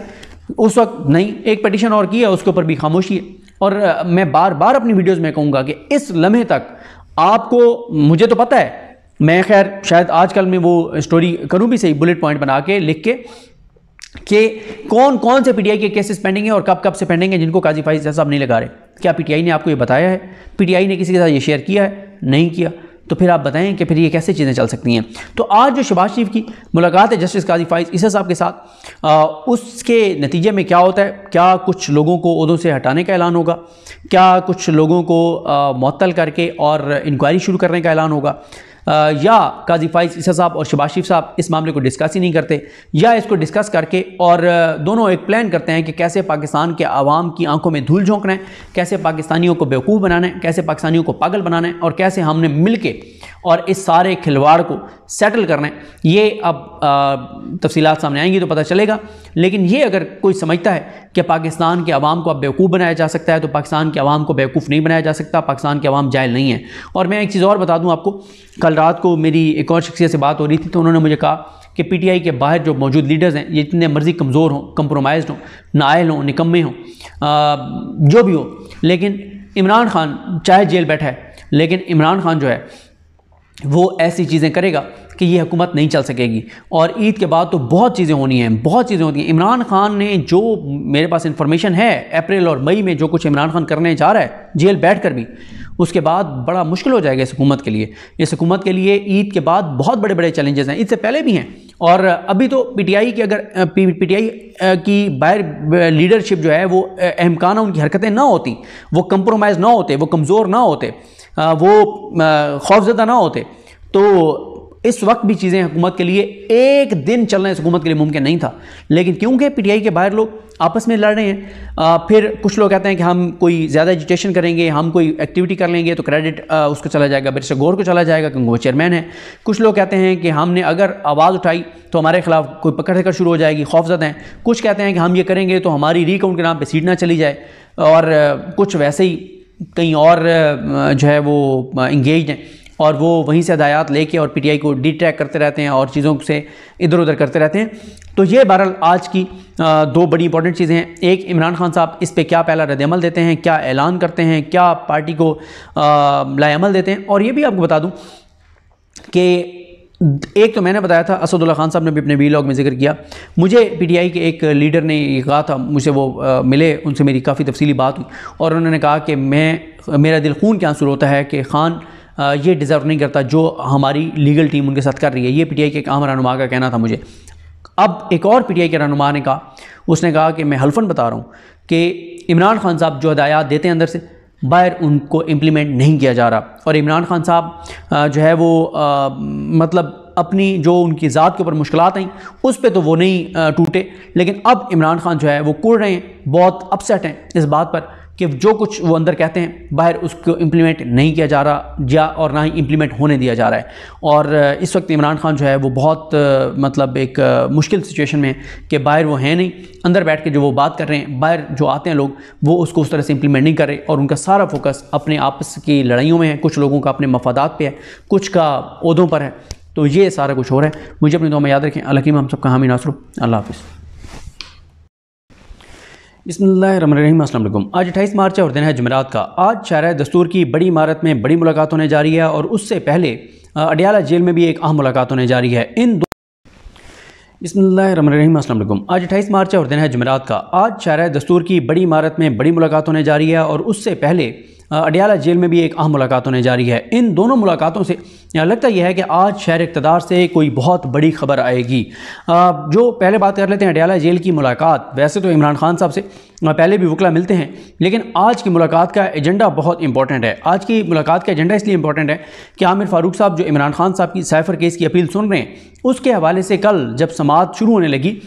उस वक्त नहीं एक पटिशन और किया उसके ऊपर भी खामोशी है और मैं बार बार अपनी वीडियोस में कहूँगा कि इस लम्हे तक आपको मुझे तो पता है मैं खैर शायद आजकल मैं वो स्टोरी करूँ भी सही बुलेट पॉइंट बना के लिख के कि कौन कौन से पीटीआई के केसेस पेंडिंग हैं और कब कब से पेंडिंग हैं जिनको काजी फाइज साहब नहीं लगा रहे क्या पीटीआई ने आपको ये बताया है पीटीआई ने किसी के साथ ये शेयर किया है नहीं किया तो फिर आप बताएं कि फिर ये कैसे चीज़ें चल सकती हैं तो आज जो शबाज शरीफ की मुलाकात है जस्टिस काजी फाइज ईसा साहब के साथ आ, उसके नतीजे में क्या होता है क्या कुछ लोगों को उदों से हटाने का ऐलान होगा क्या कुछ लोगों को मअतल करके और इंक्वायरी शुरू करने का ऐलान होगा या काजी फाइज ईसा साहब और शबाशिफ़ साहब इस मामले को डिस्कस ही नहीं करते या इसको डिस्कस करके और दोनों एक प्लान करते हैं कि कैसे पाकिस्तान के आवाम की आंखों में धूल झोंकना है कैसे पाकिस्तानियों को बेवकूफ़ बनाना है कैसे पाकिस्तानियों को पागल बनाना है और कैसे हमने मिल के और इस सारे खिलवाड़ को सेटल करना है ये अब तफसीत सामने आएंगी तो पता चलेगा लेकिन ये अगर कोई समझता है कि पाकिस्तान के आवाम को अब बेवकूफ़ बनाया जा सकता है तो पाकिस्तान के आवाम को बेवकूफ़ नहीं बनाया जा सकता पाकिस्तान के आवाम जायल नहीं है और मैं एक चीज़ और बता दूँ आपको कल रात को मेरी एक और शख्सियत से बात हो रही थी तो उन्होंने मुझे कहा कि आई के बाहर जो मौजूद लीडर्स हैं ये जितने मर्जी कमज़ोर हों कम्प्रोमाइज हों नायल हों निकम्मे हों जो भी हो लेकिन इमरान खान चाहे जेल बैठा है लेकिन इमरान खान जो है वो ऐसी चीज़ें करेगा कि ये हुकूमत नहीं चल सकेगी और ईद के बाद तो बहुत चीज़ें होनी हैं बहुत चीज़ें होती हैं इमरान खान ने जो मेरे पास इन्फॉर्मेशन है अप्रैल और मई में जो कुछ इमरान खान करने जा रहा है जेल बैठ कर भी उसके बाद बड़ा मुश्किल हो जाएगा इस हुकूमत के लिए इस हुकूमत के लिए ईद के बाद बहुत बड़े बड़े चैलेंजेस हैं इससे पहले भी हैं और अभी तो आई की अगर आई की बाहर लीडरशिप जो है वो अहमकाना उनकी हरकतें ना होती वो कम्प्रोमाइज़ ना होते वो कमज़ोर ना होते वो खौफजदा ना होते तो इस वक्त भी चीज़ें हुकूमत के लिए एक दिन चलना इस हुकूमत के लिए मुमकिन नहीं था लेकिन क्योंकि पीटीआई के बाहर लोग आपस में लड़ रहे हैं फिर कुछ लोग कहते हैं कि हम कोई ज़्यादा एजुटेशन करेंगे हम कोई एक्टिविटी कर लेंगे तो क्रेडिट उसको चला जाएगा बिरसा गौर को चला जाएगा क्योंकि वो चेयरमैन है कुछ लोग कहते हैं कि हमने अगर आवाज़ उठाई तो हमारे खिलाफ कोई पकड़ कर शुरू हो जाएगी खौफजद हैं कुछ कहते हैं कि हम ये करेंगे तो हमारी रिकाउंट के नाम पर सीट ना चली जाए और कुछ वैसे ही कहीं और जो है वो इंगेज हैं और वो वहीं से हदायात लेके और पीटीआई को डी ट्रैक करते रहते हैं और चीज़ों से इधर उधर करते रहते हैं तो ये बहरहाल आज की दो बड़ी इंपॉर्टेंट चीज़ें हैं एक इमरान खान साहब इस पर क्या पहला रदल देते हैं क्या ऐलान करते हैं क्या पार्टी को लाएमल देते हैं और ये भी आपको बता दूँ कि एक तो मैंने बताया था असदुल्ला खान साहब ने भी अपने वी लॉग में जिक्र किया मुझे पीटीआई के एक लीडर ने ये कहा था मुझे वो आ, मिले उनसे मेरी काफ़ी तफसीली बात हुई और उन्होंने कहा कि मैं मेरा दिल खून के आंसू होता है कि खान आ, ये डिज़र्व नहीं करता जो हमारी लीगल टीम उनके साथ कर रही है ये पी के एक आम रहनुमा का कहना था मुझे अब एक और पी के रहनुमा ने कहा उसने कहा कि मैं हल्फन बता रहा हूँ कि इमरान खान साहब जो हदायत देते हैं अंदर से बाहर उनको इम्प्लीमेंट नहीं किया जा रहा और इमरान खान साहब जो है वो आ, मतलब अपनी जो उनकी ज़ात के ऊपर मुश्किल आई उस पर तो वो नहीं टूटे लेकिन अब इमरान खान जो है वो कुड़ रहे हैं बहुत अपसेट हैं इस बात पर कि जो कुछ वो अंदर कहते हैं बाहर उसको इम्प्लीमेंट नहीं किया जा रहा या और ना ही इम्प्लीमेंट होने दिया जा रहा है और इस वक्त इमरान खान जो है वो बहुत मतलब एक मुश्किल सिचुएशन में है कि बाहर वो हैं नहीं अंदर बैठ के जो वो बात कर रहे हैं बाहर जो आते हैं लोग वो उसको उस तरह से इम्प्लीमेंट नहीं कर रहे और उनका सारा फोकस अपने आपस की लड़ाइयों में है कुछ लोगों का अपने मफादात पर है कुछ का उहदों पर है तो ये सारा कुछ हो रहा है मुझे अपने दो में याद रखें अलकीम हम सबका हामी नासुर अल्लाह हाफिज़ बिसमीम आज अट्ठाईस मार्च और दिन है जमेरात का आज शायर दस्तूर की बड़ी इमारत में बड़ी मुलाकात होने जा रही है और उससे पहले अडियाला जेल में भी एक अहम मुलाकात होने जा रही है इन दो बिसमीम अल्लाम आज अट्ठाईस मार्च और दिन है जमेरात का आज शायर दस्तूर की बड़ी इमारत में बड़ी मुलाकात होने जा रही है और उससे पहले अडियाला जेल में भी एक अहम मुलाकात होने जा रही है इन दोनों मुलाकातों से लगता यह है कि आज शहर इकतदार से कोई बहुत बड़ी खबर आएगी जो पहले बात कर लेते हैं अडियाला जेल की मुलाकात वैसे तो इमरान खान साहब से पहले भी वकला मिलते हैं लेकिन आज की मुलाकात का एजेंडा बहुत इंपॉर्टेंट है आज की मुलाकात का एजेंडा इसलिए इंपॉर्टेंट है कि आमिर फारूक साहब जो इमरान खान साहब की साइफर केस की अपील सुन रहे हैं उसके हवाले से कल जब समात शुरू होने लगी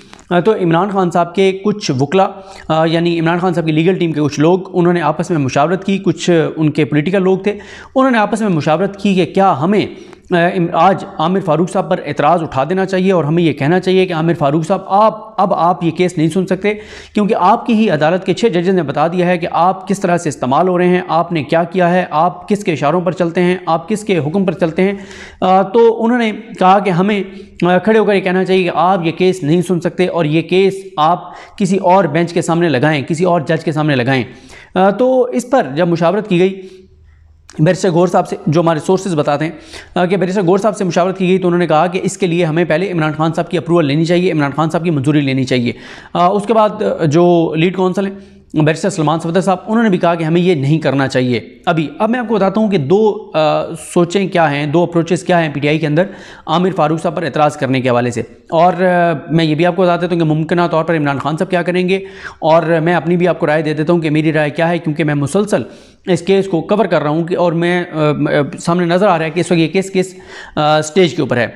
तो इमरान खान साहब के कुछ वकला यानी इमरान खान साहब की लीगल टीम के कुछ लोग उन्होंने आपस में मुशावरत की कुछ उनके पोलिटिकल लोग थे उन्होंने आपस में मुशावरत की कि क्या हमें आज आमिर फ़ारूक साहब पर एतराज़ उठा देना चाहिए और हमें यह कहना चाहिए कि आमिर फ़ारूक साहब आप अब आप ये केस नहीं सुन सकते क्योंकि आपकी ही अदालत के छः जजेज़ ने बता दिया है कि आप किस तरह से इस्तेमाल हो रहे हैं आपने क्या किया है आप किसके इशारों पर चलते हैं आप किसके हुक्म पर चलते हैं आ, तो उन्होंने कहा कि हमें खड़े होकर ये कहना चाहिए कि आप ये केस नहीं सुन सकते और ये केस आप किसी और बेंच के सामने लगाएं किसी और जज के सामने लगाएं तो इस पर जब मुशावरत की गई बैरिस्टर गौर साहब से जो हमारे सोर्सेज बताते हैं कि बैरिस्टर गौर साहब से मुशावरत की गई तो उन्होंने कहा कि इसके लिए हमें पहले इमरान खान साहब की अप्रूवल लेनी चाहिए इमरान खान साहब की मंजूरी लेनी चाहिए आ, उसके बाद जो लीड कौंसल हैं बैरिस्टर सलमान सफदर साहब उन्होंने भी कहा कि हमें ये नहीं करना चाहिए अभी अब मैं आपको बताता हूँ कि दो आ, सोचें क्या हैं दो अप्रोचेस क्या हैं पीटीआई के अंदर आमिर फारूक साहब पर एतराज़ करने के हवाले से और आ, मैं ये भी आपको बता देता हूँ कि मुमकिन तौर पर इमरान खान साहब क्या करेंगे और मैं अपनी भी आपको राय दे देता हूँ कि मेरी राय क्या है क्योंकि मैं मुसलसल इस केस को कवर कर रहा हूँ और मैं आ, सामने नज़र आ रहा है कि इस वक्त ये केस किस स्टेज के ऊपर है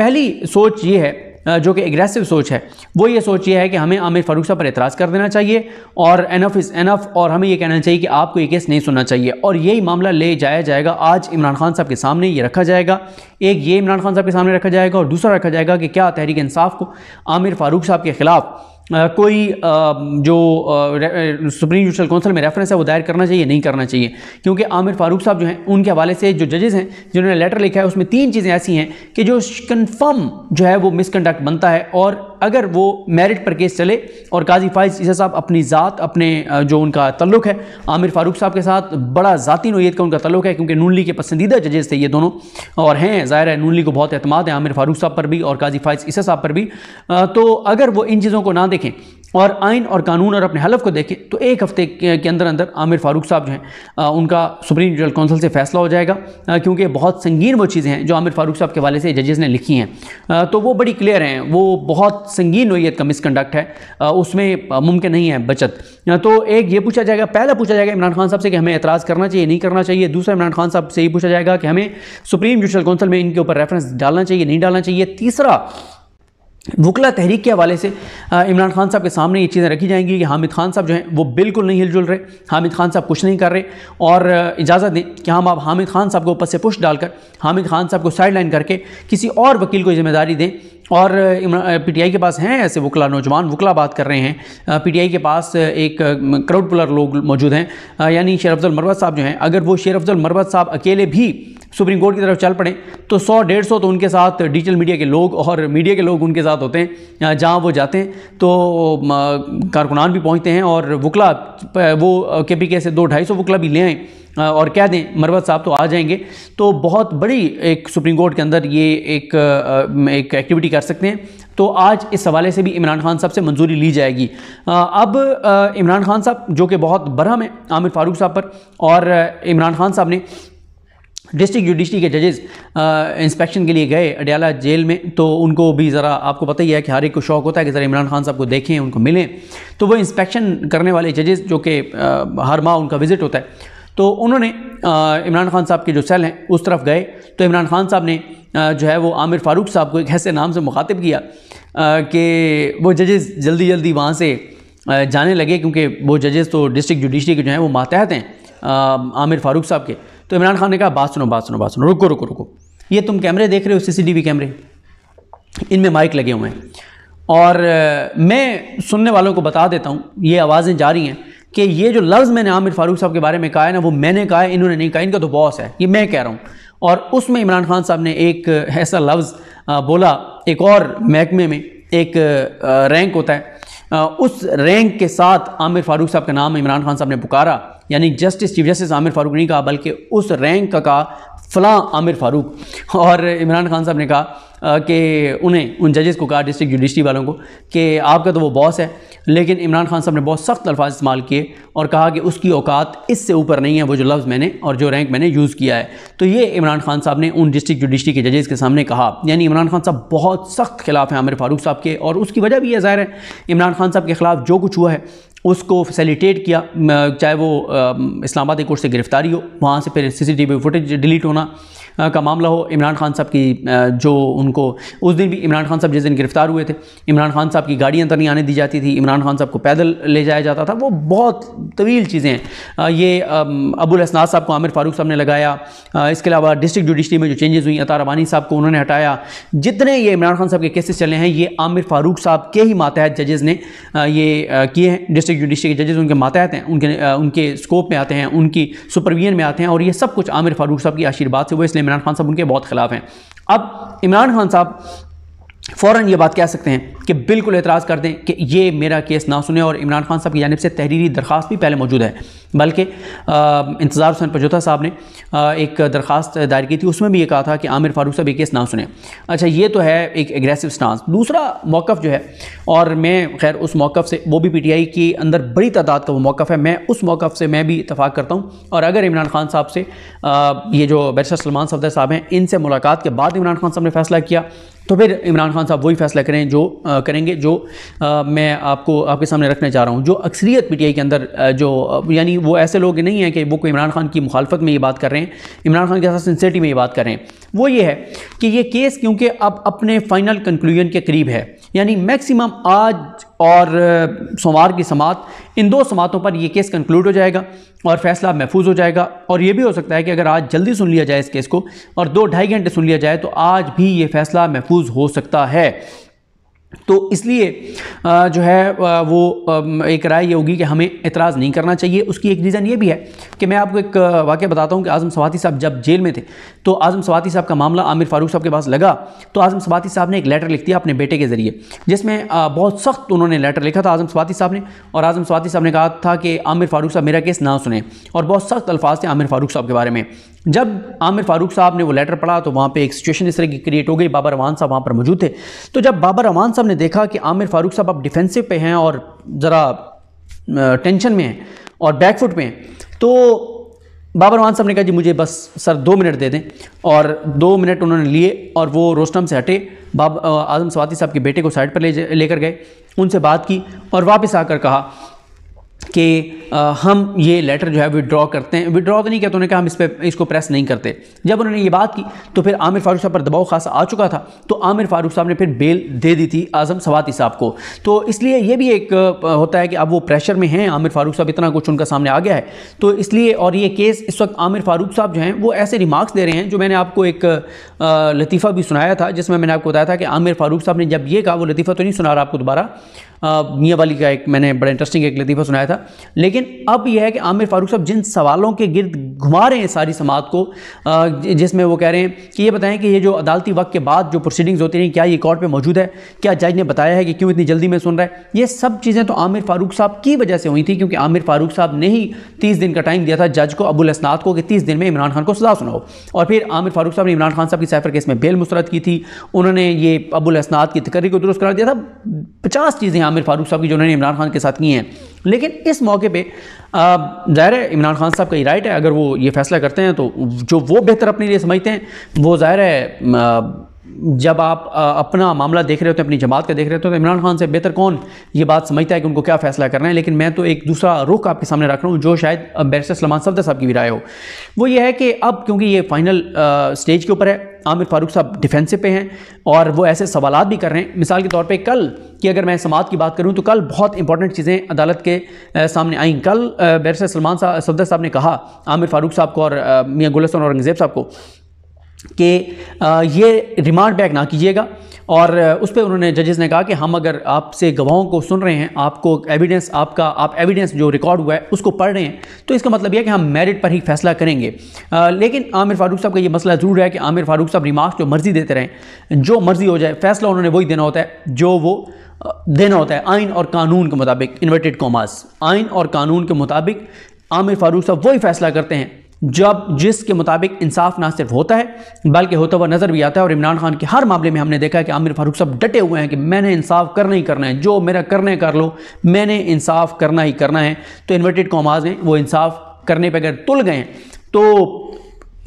पहली सोच ये है जो कि एग्रेसिव सोच है वो ये सोच ये है कि हमें आमिर फ़ारूक साहब पर एतराज़ कर देना चाहिए और एनफ इज़ एनफ और हमें ये कहना चाहिए कि आपको ये केस नहीं सुनना चाहिए और यही मामला ले जाया जाएगा आज इमरान खान साहब के सामने ये रखा जाएगा एक ये इमरान खान साहब के सामने रखा जाएगा और दूसरा रखा जाएगा कि क्या तहरीक इंसाफ को आमिर फ़ारूक साहब के ख़िलाफ़ कोई जो सुप्रीम जुडिशल काउंसिल में रेफरेंस है वो दायर करना चाहिए नहीं करना चाहिए क्योंकि आमिर फारूक साहब जो हैं उनके हवाले से जो जजेज़ हैं जिन्होंने लेटर लिखा है उसमें तीन चीज़ें ऐसी हैं कि जो कन्फर्म जो है वो मिसकंडक्ट बनता है और अगर वो मेरिट पर केस चले और काजी फाइज ईसा साहब अपनी ज़ात अपने जो उनका तल्लुक है आमिर फ़ारूक साहब के साथ बड़ा ज़ाती नोयत का उनका तल्लुक है क्योंकि नून के पसंदीदा जजेस थे ये दोनों और हैं ज़ाहिर है नून को बहुत अहतमाद है आमिर फ़ारूक साहब पर भी और काजी फाइज ईसा साहब पर भी तो अगर वो इन चीज़ों को ना देखें और आइन और कानून और अपने हलफ को देखें तो एक हफ्ते के अंदर अंदर आमिर फारूक साहब जो हैं उनका सुप्रीम जुडल काउंसिल से फैसला हो जाएगा क्योंकि बहुत संगीन वो चीज़ें हैं जो आमिर फारूक साहब के वाले से जजेस ने लिखी हैं तो वो बड़ी क्लियर हैं वो बहुत संगीन नोयत का मिसकंडक्ट है उसमें मुमकिन नहीं है बचत तो एक ये पूछा जाएगा पहला पूछा जाएगा इमरान खान साहब से कि हमें एतराज़ करना चाहिए नहीं करना चाहिए दूसरा इमरान खान साहब से ये पूछा जाएगा कि हमें सुप्रीम जुडिशल काउंसिल में इनके ऊपर रेफरेंस डालना चाहिए नहीं डालना चाहिए तीसरा वकला तहरीक के हवाले से इमरान खान साहब के सामने ये चीज़ें रखी जाएंगी कि हामिद खान साहब जो हैं वो बिल्कुल नहीं हिलजुल रहे हामिद खान साहब कुछ नहीं कर रहे और इजाज़त दें कि हम आप हामिद खान साहब को ऊपर से पुश डालकर हामिद खान साहब को साइड लाइन करके किसी और वकील को जिम्मेदारी दें और पी टी आई के पास हैं ऐसे वकला नौजवान वकला बात कर रहे हैं पी टी आई के पास एक क्राउड पुलर लोग मौजूद हैं यानी शेर अफजल मरवत साहब जो हैं अगर वो शेर अफजल मरवत साहब अकेले भी सुप्रीम कोर्ट की तरफ चल पड़े तो सौ डेढ़ सौ तो उनके साथ डिजिटल मीडिया के लोग और मीडिया के लोग उनके साथ होते हैं जहाँ वो जाते हैं तो कारकुनान भी पहुँचते हैं और वकला वो के पी के से दो ढाई सौ वकला भी ले आएँ और कह दें मरवत साहब तो आ जाएंगे तो बहुत बड़ी एक सुप्रीम कोर्ट के अंदर ये एक एक एक्टिविटी कर सकते हैं तो आज इस हवाले से भी इमरान खान साहब से मंजूरी ली जाएगी अब इमरान खान साहब जो कि बहुत बरहम है आमिर फारूक साहब पर और इमरान खान साहब ने डिस्ट्रिक्ट जुडिशरी के जजेस इंस्पेक्शन के लिए गए अडियाला जेल में तो उनको भी ज़रा आपको पता ही है कि हर एक को शौक़ होता है कि ज़रा इमरान खान साहब को देखें उनको मिलें तो वो इंस्पेक्शन करने वाले जजेस जो कि हर माह उनका विज़िट होता है तो उन्होंने इमरान खान साहब के जो सेल हैं उस तरफ गए तो इमरान खान साहब ने जो है वो आमिर फ़ारूक साहब को एक ऐसे नाम से मुखातिब किया कि वो जजेस जल्दी जल्दी वहाँ से जाने लगे क्योंकि वो जजेस तो डिस्ट्रिक्ट जुडिशरी के जो हैं वो मातहत हैं आमिर फ़ारूक साहब के तो इमरान खान ने कहा बात सुनो बात सुनो बात सुनो रुको रुको रुको ये तुम कैमरे देख रहे हो सीसीटीवी कैमरे इनमें माइक लगे हुए हैं और मैं सुनने वालों को बता देता हूँ ये आवाज़ें जा रही हैं कि ये जो लफ्ज़ मैंने आमिर फारूक साहब के बारे में कहा है ना वो मैंने कहा है इन्होंने नहीं कहा इनका तो बॉस है ये मैं कह रहा हूँ और उसमें इमरान खान साहब ने एक ऐसा लफ्ज़ बोला एक और महकमे में एक रैंक होता है उस रैंक के साथ आमिर फारूक साहब का नाम इमरान खान साहब ने पुकारा यानी justice chief justice Aamir Farooq नहीं कहा बल्कि उस रैंक का, कहा फ़लाँ आमिर फ़ारूक और इमरान खान साहब ने कहा कि उन्हें उन जजेस को कहा डिस्ट्रिक्ट जुडिशरी वालों को कि आपका तो वो बॉस है लेकिन इमरान खान साहब ने बहुत सख्त अल्फाज इस्तेमाल किए और कहा कि उसकी औकात इससे ऊपर नहीं है वो जो लफ्ज़ मैंने और जो रैंक मैंने यूज़ किया है तो ये इमरान खान साहब ने उन डिस्ट्रिक्ट जुडिशरी के जजेस के सामने कहा यानी इमरान खान साहब बहुत सख्त खिलाफ हैं आमिर फ़ारूक साहब के और उसकी वजह भी यह ज़ाहिर है इमरान खान साहब के खिलाफ जो कुछ हुआ है उसको फैसिलिटेट किया चाहे वो इस्लामाबाद कोर्ट से गिरफ्तारी हो वहाँ से फिर सीसीटीवी फुटेज डिलीट होना का मामला हो इमरान खान साहब की जो उनको उस दिन भी इमरान खान साहब जिस दिन गिरफ्तार हुए थे इमरान खान साहब की गाड़ियाँ अंदर तो नहीं आने दी जाती थी इमरान खान साहब को पैदल ले जाया जाता था वो बहुत तवील चीज़ें हैं ये अबुल असनाज साहब को आमिर फारूक साहब ने लगाया इसके अलावा डिस्ट्रिक्ट जुडिशरी में जो चेंजेस हुई अतार अबानी साहब को उन्होंने हटाया जितने ये इमरान खान साहब के केसेस चले हैं ये आमिर फारूक साहब के ही मातहत जजेज़ ने ये किए हैं डिस्ट्रिक्ट जुडिशरी के जजेज़ उनके मातहत हैं उनके उनके स्कोप में आते हैं उनकी सुपरविजन में आते हैं और ये सब कुछ आमिर फारूक साहब की आशीर्वाद से वो इसलिए इमरान खान साहब उनके बहुत खिलाफ हैं अब इमरान खान साहब फ़ौरन ये बात कह सकते हैं कि बिल्कुल एतराज़ कर दें कि ये मेरा केस ना सुने और इमरान खान साहब की जानब से तहरीरी दरख्वास्त भी पहले मौजूद है बल्कि इंतज़ार हुसैन पजोता साहब ने आ, एक दरख्वास्त दायर की थी उसमें भी ये कहा था कि आमिर फारूक साहब ये केस ना सुने अच्छा ये तो है एक एग्रेसिव स्टांस दूसरा मौक़ जो है और मैं खैर उस मौक़ से वो भी पी टी आई के अंदर बड़ी तादाद का वो मौक़ है मैं उस मौक़ से मैं भी इतफाक़ करता हूँ और अगर इमरान खान साहब से ये जो बैरिस्टर सलमान सफदर साहब हैं इनसे मुलाकात के बाद इमरान खान साहब ने फैसला किया तो फिर इमरान खान साहब वही फैसला करें जो आ, करेंगे जो आ, मैं आपको आपके सामने रखने जा रहा हूँ जो अक्सरियत पीटीआई के अंदर जो यानी वो ऐसे लोग नहीं हैं कि वो कोई इमरान खान की मुखालफत में ये बात कर रहे हैं इमरान खान के साथ सेंसिटी में ये बात कर रहे हैं वो ये है कि ये केस क्योंकि अब अपने फाइनल कंक्लूजन के करीब है यानी मैक्सिमम आज और सोमवार की समात इन दो समातों पर यह केस कंक्लूड हो जाएगा और फैसला महफूज हो जाएगा और यह भी हो सकता है कि अगर आज जल्दी सुन लिया जाए इस केस को और दो ढाई घंटे सुन लिया जाए तो आज भी ये फैसला महफूज हो सकता है तो इसलिए जो है वो एक राय ये होगी कि हमें इतराज़ नहीं करना चाहिए उसकी एक रीज़न ये भी है कि मैं आपको एक वाक्य बताता हूँ कि आज़म सवाती साहब जब जेल में थे तो आज़म सवाती साहब का मामला आमिर फ़ारूक साहब के पास लगा तो आज़म सवाती साहब ने एक लेटर लिख दिया अपने बेटे के ज़रिए जिसमें बहुत सख्त उन्होंने लेटर लिखा था आज़म सवाती साहब ने और आज़म सवाती साहब ने कहा था कि आमिर फ़ारूक साहब मेरा केस ना सुने और बहुत सख्त अल्फाज थे आमिर फ़ारूक साहब के बारे में जब आमिर फारूक साहब ने वो लेटर पढ़ा तो वहाँ पे एक सिचुएशन इस तरह की क्रिएट हो गई बाबर रवान साहब वहाँ पर मौजूद थे तो जब बाबर रवान साहब ने देखा कि आमिर फारूक साहब अब डिफेंसिव पे हैं और ज़रा टेंशन में हैं और बैकफुट में हैं तो बाबर रवान साहब ने कहा जी मुझे बस सर दो मिनट दे दें और दो मिनट उन्होंने लिए और वो रोस्टम से हटे बाब आजम सवाती साहब के बेटे को साइड पर ले लेकर गए उनसे बात की और वापस आकर कहा कि हम ये लेटर जो है विड्रॉ करते हैं विड्रॉ तो नहीं कहते तो उन्होंने कहा हम इस पर इसको प्रेस नहीं करते जब उन्होंने ये बात की तो फिर आमिर फारूक साहब पर दबाव खासा आ चुका था तो आमिर फारूक साहब ने फिर बेल दे दी थी आज़म सवाती साहब को तो इसलिए ये भी एक होता है कि अब वो प्रेशर में हैं आमिर फारूक साहब इतना कुछ उनका सामने आ गया है तो इसलिए और ये केस इस वक्त आमिर फारूक साहब जो हैं वो ऐसे रिमार्क्स दे रहे हैं जो मैंने आपको एक लतीफ़ा भी सुनाया था जिसमें मैंने आपको बताया था कि आमिर फारूक साहब ने जब ये कहा वो लतीफ़ा तो नहीं सुना रहा आपको दोबारा मियाँ वाली का एक मैंने बड़ा इंटरेस्टिंग एक लतीफ़ा सुनाया था लेकिन अब यह है कि आमिर फारूक साहब जिन सवालों के गिर्द घुमा रहे हैं सारी समाज को जिसमें वो कह रहे हैं कि ये बताएं कि ये जो अदालती वक्त के बाद जो प्रोसीडिंग्स होती रही क्या ये कोर्ट पर मौजूद है क्या जज ने बताया है कि क्यों इतनी जल्दी में सुन रहा है ये सब चीज़ें तो आमिर फारूक साहब की वजह से हुई थी क्योंकि आमिर फारूक साहब ने ही तीस दिन का टाइम दिया था जज को अबुल असनाद को कि तीस दिन में इमरान खान को सजा सुनाओ और फिर आमिर फारूक साहब ने इमरान खान साहब की सैफर केस में बेल मुस्रद की थी उन्होंने ये अबुल असनाद की तकर्री को दुरुस्त करार दिया था पचास चीज़ें आमिर फारूक साहब की जो उन्होंने इमरान खान के साथ की हैं लेकिन इस मौके पे ज़ाहिर है इमरान खान साहब का ही राइट है अगर वो ये फैसला करते हैं तो जो वो बेहतर अपने लिए समझते हैं वो ज़ाहिर है आ, जब आप अपना मामला देख रहे होते हैं अपनी जमात का देख रहे होते हैं तो इमरान खान से बेहतर कौन ये बात समझता है कि उनको क्या फैसला करना है लेकिन मैं तो एक दूसरा रुख आपके सामने रख रहा हूँ जो शायद बैरिस्टर सलमान सफदर साहब की भी राय हो वो ये है कि अब क्योंकि ये फाइनल स्टेज के ऊपर है आमिर फारूक साहब डिफेंसिव पे हैं और वो ऐसे सवाल भी कर रहे हैं मिसाल के तौर पर कल कि अगर मैं समात की बात करूँ तो कल बहुत इंपॉर्टेंट चीज़ें अदालत के सामने आई कल बैरिस्टर सलमान सफदर साहब ने कहा आमिर फारूक साहब को और मियाँ गुलसन औरंगजेब साहब को कि ये रिमांड बैक ना कीजिएगा और उस पर उन्होंने जजेस ने कहा कि हम अगर आपसे गवाहों को सुन रहे हैं आपको एविडेंस आपका आप एविडेंस जो रिकॉर्ड हुआ है उसको पढ़ रहे हैं तो इसका मतलब यह है कि हम मेरिट पर ही फैसला करेंगे आ, लेकिन आमिर फारूक साहब का ये मसला ज़रूर है कि आमिर फारूक साहब रिमार्क जो मर्ज़ी देते रहें जो मर्ज़ी हो जाए फैसला उन्होंने वही देना होता है जो वो देना होता है आइन और कानून के मुताबिक इन्वर्टेड कॉमास आइन और कानून के मुताबिक आमिर फारूक साहब वही फैसला करते हैं जब जिसके मुताबिक इंसाफ ना सिर्फ होता है बल्कि होता हुआ नज़र भी आता है और इमरान खान के हर मामले में हमने देखा है कि आमिर फारूक साहब डटे हुए हैं कि मैंने इंसाफ करना ही करना है जो मेरा करने कर लो मैंने इंसाफ करना ही करना है तो इन्वर्टेड कॉमाज ने वो इंसाफ करने पर अगर तुल गए तो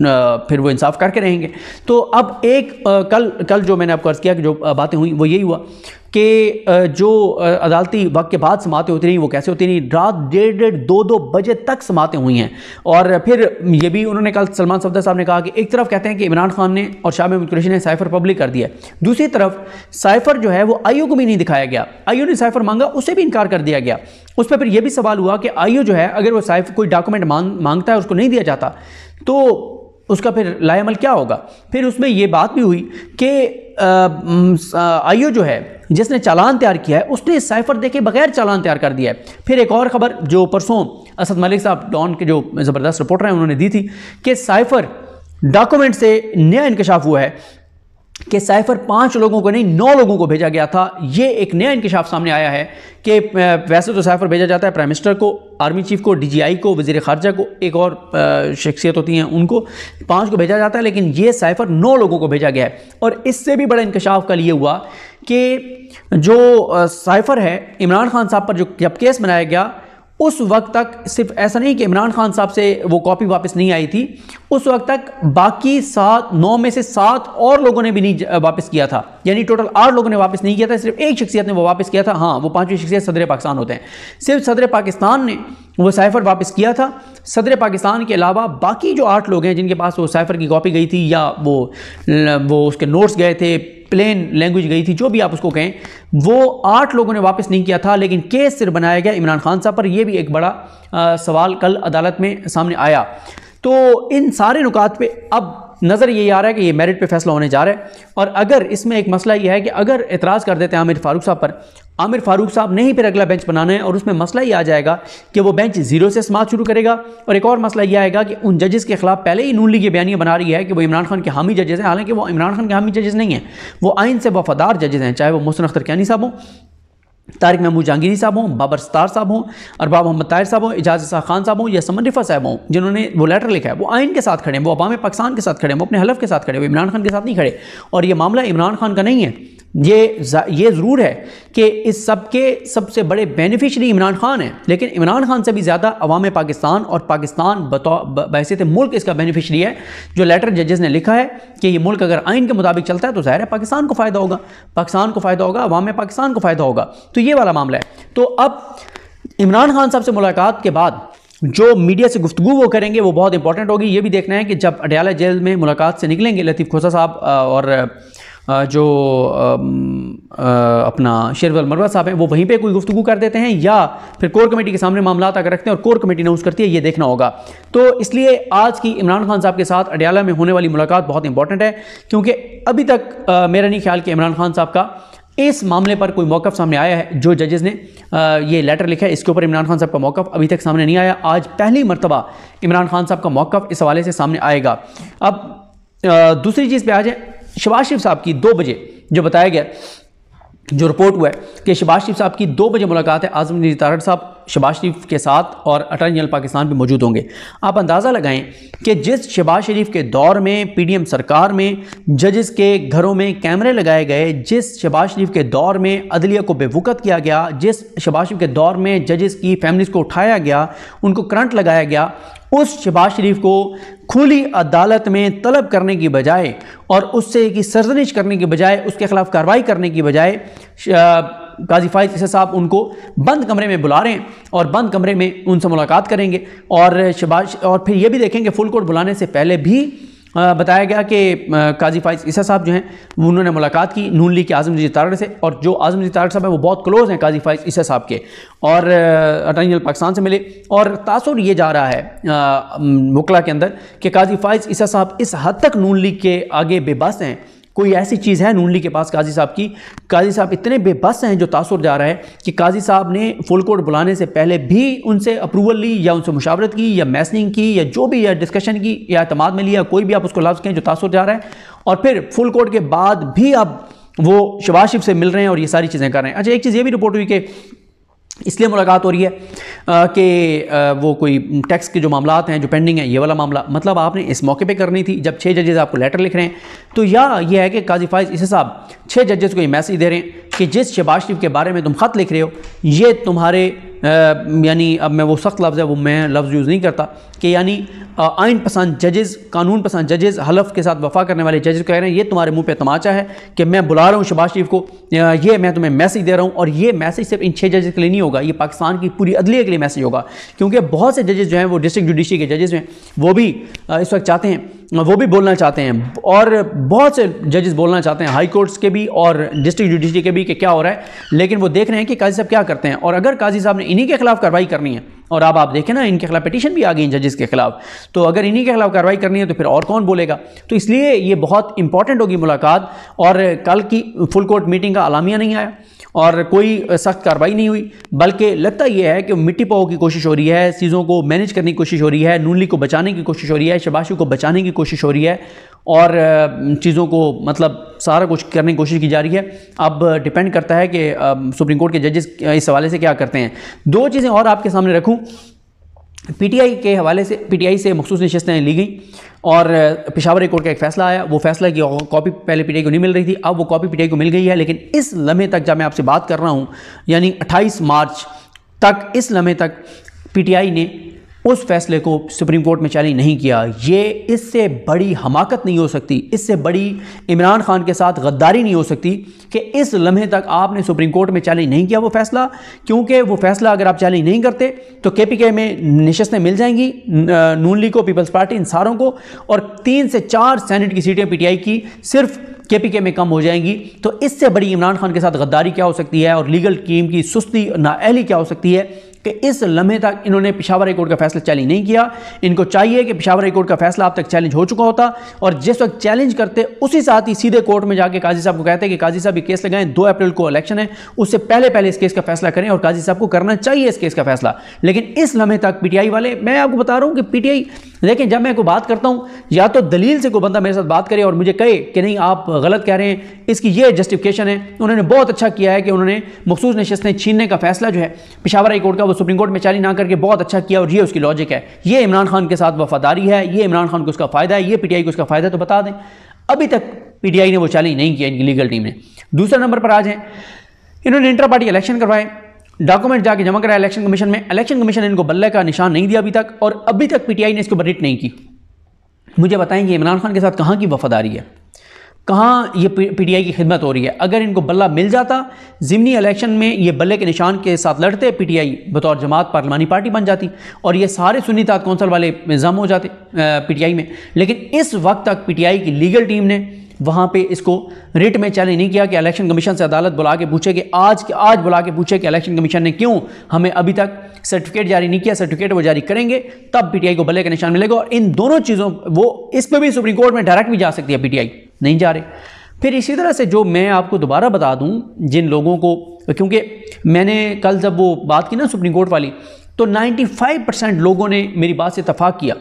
फिर वो इंसाफ करके रहेंगे तो अब एक कल कल जो मैंने आपको अर्ज़ किया कि जो बातें हुई वो यही हुआ कि जो अदालती वक्त के बाद समाते होती रही वो कैसे होती रही रात डेढ़ डेढ़ दो दो बजे तक समाते हुई हैं और फिर ये भी उन्होंने कल सलमान सफदर साहब ने कहा कि एक तरफ कहते हैं कि इमरान खान ने और शाह महमूद कुरेशी ने साइफर पब्लिक कर दिया दूसरी तरफ साइफर जो है वो आईओ को भी नहीं दिखाया गया आईओ ने साइफर मांगा उसे भी इनकार कर दिया गया उस पर फिर यह भी सवाल हुआ कि आईओ जो है अगर वो साइफर कोई डॉक्यूमेंट मांगता है उसको नहीं दिया जाता तो उसका फिर लाल क्या होगा फिर उसमें ये बात भी हुई कि आईओ जो है जिसने चालान तैयार किया है उसने साइफर देखे बगैर चालान तैयार कर दिया है फिर एक और ख़बर जो परसों असद मलिक साहब डॉन के जो ज़बरदस्त रिपोर्टर हैं उन्होंने दी थी कि साइफर डॉक्यूमेंट से नया इंकशाफ हुआ है कि साइफर पांच लोगों को नहीं नौ लोगों को भेजा गया था यह एक नया इंकशाफ सामने आया है कि वैसे तो साइफर भेजा जाता है प्राइम मिनिस्टर को आर्मी चीफ को डीजीआई को वजीर खारजा को एक और शख्सियत होती हैं उनको पांच को भेजा जाता है लेकिन ये साइफर नौ लोगों को भेजा गया है और इससे भी बड़ा इंकशाफ कल ये हुआ कि जो साइफर है इमरान खान साहब पर जो जब केस बनाया गया उस वक्त तक सिर्फ ऐसा नहीं कि इमरान खान साहब से वो कॉपी वापस नहीं आई थी उस वक्त तक बाकी सात नौ में से सात और लोगों ने भी नहीं वापस किया था यानी टोटल आठ लोगों ने वापस नहीं किया था सिर्फ एक शख्सियत ने वो वापस किया था हाँ वो पांचवी शख्सियत सदर पाकिस्तान होते हैं सिर्फ सदर पाकिस्तान ने वो साइफ़र वापस किया था सदर पाकिस्तान के अलावा बाकी जो आठ लोग हैं जिनके पास वो साइफ़र की कॉपी गई थी या वो वो उसके नोट्स गए थे प्लेन लैंग्वेज गई थी जो भी आप उसको कहें वो आठ लोगों ने वापस नहीं किया था लेकिन केस सिर्फ बनाया गया इमरान खान साहब पर यह भी एक बड़ा आ, सवाल कल अदालत में सामने आया तो इन सारे नुकात पे अब नज़र ये आ रहा है कि ये मेरिट पे फैसला होने जा रहा है और अगर इसमें एक मसला ये है कि अगर एतराज़ कर देते हैं आमिर फारूक साहब पर आमिर फारूक साहब ने ही फिर अगला बेंच बनाना है और उसमें मसला ये आ जाएगा कि वो बेंच जीरो से समाज शुरू करेगा और एक और मसला ये आएगा कि उन जजेस के खिलाफ पहले ही नून लीग ये बयानियाँ बना रही है कि वो इमरान खान के हामी जजेस हैं हालांकि वो इमरान खान के हामी जजेस नहीं हैं वो आइन से वफादार जजेस हैं चाहे वो मोहसन अख्तर कैनी साहब हों तारिक महमूद जहांगीरी साहब हों बाबर सतार साहब हों अरबाब मोहम्मद ताहिर साहब हों एजाज खान साहब हों या समन रिफा साहब हों जिन्होंने वो लेटर लिखा है वो आइन के साथ खड़े हैं वो अवाम पाकिस्तान के साथ खड़े हैं वो अपने हलफ के साथ खड़े वो इमरान खान के साथ नहीं खड़े और ये मामला इमरान खान का नहीं है ये ये ज़रूर है कि इस सब के सबसे बड़े बेनिफिशरी इमरान खान हैं लेकिन इमरान खान से भी ज़्यादा अवाम पाकिस्तान और पाकिस्तान बतौ थे मुल्क इसका बेनिफिशरी है जो लेटर जजेस ने लिखा है कि ये मुल्क अगर आइन के मुताबिक चलता है तो ज़ाहिर है पाकिस्तान को फ़ायदा होगा पाकिस्तान को फ़ायदा होगा अवाम पाकिस्तान को फ़ायदा होगा तो ये वाला मामला है तो अब इमरान खान साहब से मुलाकात के बाद जो मीडिया से गुफ्तु वो करेंगे वो बहुत इंपॉर्टेंट होगी ये भी देखना है कि जब अडयाला जेल में मुलाकात से निकलेंगे लतीफ़ खोसा साहब और जो अपना शेरवल मरवा साहब हैं वो वहीं पे कोई गुफ्तु कर देते हैं या फिर कोर कमेटी के सामने मामला आकर रखते हैं और कोर कमेटी अनाउंस करती है ये देखना होगा तो इसलिए आज की इमरान खान साहब के साथ अडयाला में होने वाली मुलाकात बहुत इंपॉर्टेंट है क्योंकि अभी तक मेरा नहीं ख्याल कि इमरान खान साहब का इस मामले पर कोई मौकफ सामने आया है जो जजेज़ ने ये लेटर लिखा है इसके ऊपर इमरान खान साहब का मौकफ अभी तक सामने नहीं आया आज पहली मरतबा इमरान खान साहब का मौकफ इस हवाले से सामने आएगा अब दूसरी चीज़ पे आ जाए शबाज शरीफ साहब की दो बजे जो बताया गया जो रिपोर्ट हुआ है कि शबाज शरीफ साहब की दो बजे मुलाकात है आजम नजी तारड़ साहब शबाज शरीफ के साथ और अटर्नी जनरल पाकिस्तान भी मौजूद होंगे आप अंदाज़ा लगाएं कि जिस शबाज शरीफ के दौर में पीडीएम सरकार में जजेस के घरों में कैमरे लगाए गए जिस शबाज शरीफ के दौर में अदलिया को बेवकत किया गया जिस शबाज शरीफ के दौर में जजेस की फैमिलीज़ को उठाया गया उनको करंट लगाया गया उस शबाज शरीफ को खुली अदालत में तलब करने की बजाय और उससे की सरजनिश करने की बजाय उसके खिलाफ कार्रवाई करने की बजाय गाजी फायज ईसा साहब उनको बंद कमरे में बुला रहे हैं और बंद कमरे में उनसे मुलाकात करेंगे और शबाश और फिर ये भी देखेंगे फुल कोर्ट बुलाने से पहले भी बताया गया कि काजी फाइज ईसा साहब जो हैं उन्होंने मुलाकात की नून लीग के आजम जी तारड़ से और जो आजम जी तारड़ साहब हैं वो बहुत क्लोज़ हैं काजी फाइज ईसा साहब के और अटर्नी जनरल पाकिस्तान से मिले और तासुर ये जा रहा है मुकला के अंदर कि काजी फाइज ईसा साहब इस हद तक नून लीग के आगे बेबस हैं कोई ऐसी चीज़ है नूनली के पास काजी साहब की काजी साहब इतने बेबस हैं जो तासुर जा रहा है कि काजी साहब ने फुल कोर्ट बुलाने से पहले भी उनसे अप्रूवल ली या उनसे मुशावरत की या मैसनिंग की या जो भी या डिस्कशन की या अतमाद में लिया कोई भी आप उसको लफ्ज़ कहें जो तासुर जा रहा है और फिर फुल कोर्ट के बाद भी आप वो शबाशिफ से मिल रहे हैं और ये सारी चीज़ें कर रहे हैं अच्छा एक चीज़ ये भी रिपोर्ट हुई कि इसलिए मुलाकात हो रही है कि वो कोई टैक्स के जो मामला हैं जो पेंडिंग है ये वाला मामला मतलब आपने इस मौके पे करनी थी जब छः जजेज़ आपको लेटर लिख रहे हैं तो या ये है कि काजी फाइज इस हिसाब छः जजेज़ को ये मैसेज दे रहे हैं कि जिस शबाज शरीफ के बारे में तुम ख़त लिख रहे हो ये तुम्हारे यानी अब मैं वो सख्त लफ्ज़ है वो मैं लफ्ज़ यूज़ नहीं करता कि यानी आइन पसंद जजेस कानून पसंद जजेस हलफ के साथ वफा करने वाले जजेस कह रहे हैं ये तुम्हारे मुंह पे तमाचा है कि मैं बुला रहा हूँ शबाज शरीफ को ये मैं तुम्हें मैसेज दे रहा हूँ और ये मैसेज सिर्फ इन छः जजेस के लिए नहीं होगा ये पाकिस्तान की पूरी अदलिया के लिए मैसेज होगा क्योंकि बहुत से जजेस जो हैं वो डिस्ट्रिक्ट जुडिशरी के जजेस हैं वो भी इस वक्त चाहते हैं वो भी बोलना चाहते हैं और बहुत से जजेस बोलना चाहते हैं हाई कोर्ट्स के भी और डिस्ट्रिक्ट जुडिशरी के भी कि क्या हो रहा है लेकिन वो देख रहे हैं कि काजी साहब क्या करते हैं और अगर काजी साहब ने इन्हीं के खिलाफ कार्रवाई करनी है और अब आप देखें ना इनके खिलाफ पिटीशन भी आ गई इन जजेस के खिलाफ तो अगर इन्हीं के खिलाफ कार्रवाई करनी है तो फिर और कौन बोलेगा तो इसलिए ये बहुत इंपॉर्टेंट होगी मुलाकात और कल की फुल कोर्ट मीटिंग का अलामिया नहीं आया और कोई सख्त कार्रवाई नहीं हुई बल्कि लगता यह है कि मिट्टी पाओ की कोशिश हो रही है चीज़ों को मैनेज करने की कोशिश हो रही है नूनली को बचाने की कोशिश हो रही है शबाशी को बचाने की कोशिश हो रही है और चीज़ों को मतलब सारा कुछ करने की कोशिश की जा रही है अब डिपेंड करता है कि सुप्रीम कोर्ट के जजेस इस हवाले से क्या करते हैं दो चीज़ें और आपके सामने रखूँ पीटीआई के हवाले से पीटीआई से मखसूस नशस्तें ली गई और पिशावर एक कोर्ट का एक फैसला आया वो फैसला की कॉपी पहले पीटीआई को नहीं मिल रही थी अब वो कॉपी पीटीआई को मिल गई है लेकिन इस लम्हे तक जब मैं आपसे बात कर रहा हूँ यानी 28 मार्च तक इस लम्हे तक पीटीआई ने उस फैसले को सुप्रीम कोर्ट में चैलेंज नहीं किया ये इससे बड़ी हमाकत नहीं हो सकती इससे बड़ी इमरान खान के साथ गद्दारी नहीं हो सकती कि इस लम्हे तक आपने सुप्रीम कोर्ट में चैलेंज नहीं किया वो फैसला क्योंकि वो फैसला अगर आप चैलेंज नहीं करते तो के पी के में नशस्तें मिल जाएंगी नून लीग को पीपल्स पार्टी इन सारों को और तीन से चार सैनेट की सीटें पी टी आई की सिर्फ के पी के में कम हो जाएंगी तो इससे बड़ी इमरान खान के साथ गद्दारी क्या हो सकती है और लीगल टीम की सुस्ती नाअहली क्या हो सकती है कि इस लम्हे तक इन्होंने पिशावर कोर्ट का फैसला चैलेंज नहीं किया इनको चाहिए कि पिशावर कोर्ट का फैसला अब तक चैलेंज हो चुका होता और जिस वक्त चैलेंज करते उसी साथ ही सीधे कोर्ट में जाके काजी साहब को कहते कि काजी साहब ये केस लगाएं दो अप्रैल को इलेक्शन है उससे पहले पहले इस केस का फैसला करें और काजी साहब को करना चाहिए इस केस का फैसला लेकिन इस लम्हे तक पीटीआई वाले मैं आपको बता रहा हूँ कि पीटीआई लेकिन जब मैं कोई बात करता हूँ या तो दलील से कोई बंदा मेरे साथ बात करे और मुझे कहे कि नहीं आप गलत कह रहे हैं इसकी ये जस्टिफिकेशन है उन्होंने बहुत अच्छा किया है कि उन्होंने मखसूस नशस्तें छीनने का फैसला जो है पिशावर कोर्ट का वो सुप्रीम कोर्ट में चैलेंज ना करके बहुत अच्छा किया और ये उसकी लॉजिक है ये इमरान खान के साथ वफादारी है ये इमरान खान को उसका फ़ायदा है ये पीटीआई को उसका फ़ायदा तो बता दें अभी तक पीटीआई ने वो चैलेंज नहीं किया इनकी लीगल टीम ने दूसरे नंबर पर आ जाएँ इन्होंने इंटर पार्टी इलेक्शन करवाए डॉक्यूमेंट जाके जमा कराया इलेक्शन कमीशन में इलेक्शन कमीशन ने इनको बल्ले का निशान नहीं दिया अभी तक और अभी तक पीटीआई ने इसको बरिट नहीं की मुझे बताएं कि इमरान खान के साथ कहाँ की वफादारी है कहाँ ये पीटीआई की खिदमत हो रही है अगर इनको बल्ला मिल जाता ज़िमनी इलेक्शन में ये बल्ले के निशान के साथ लड़ते पीटीआई बतौर जमात पार्लिमानी पार्टी बन जाती और ये सारे सुन्नी तात कौंसल वाले ज़म हो जाते पीटीआई में लेकिन इस वक्त तक पीटीआई की लीगल टीम ने वहाँ पे इसको रिट में चैलेंज नहीं किया कि इलेक्शन कमीशन से अदालत बुला के पूछे कि आज के आज बुला के पूछे कि इलेक्शन कमीशन ने क्यों हमें अभी तक सर्टिफिकेट जारी नहीं किया सर्टिफिकेट वो जारी करेंगे तब पीटीआई को बल्ले का निशान मिलेगा और इन दोनों चीज़ों वो इस पर भी सुप्रीम कोर्ट में डायरेक्ट भी जा सकती है पीटीआई नहीं जा रहे फिर इसी तरह से जो मैं आपको दोबारा बता दूं जिन लोगों को क्योंकि मैंने कल जब वो बात की ना सुप्रीम कोर्ट वाली तो 95 परसेंट लोगों ने मेरी बात से इतफाक़ किया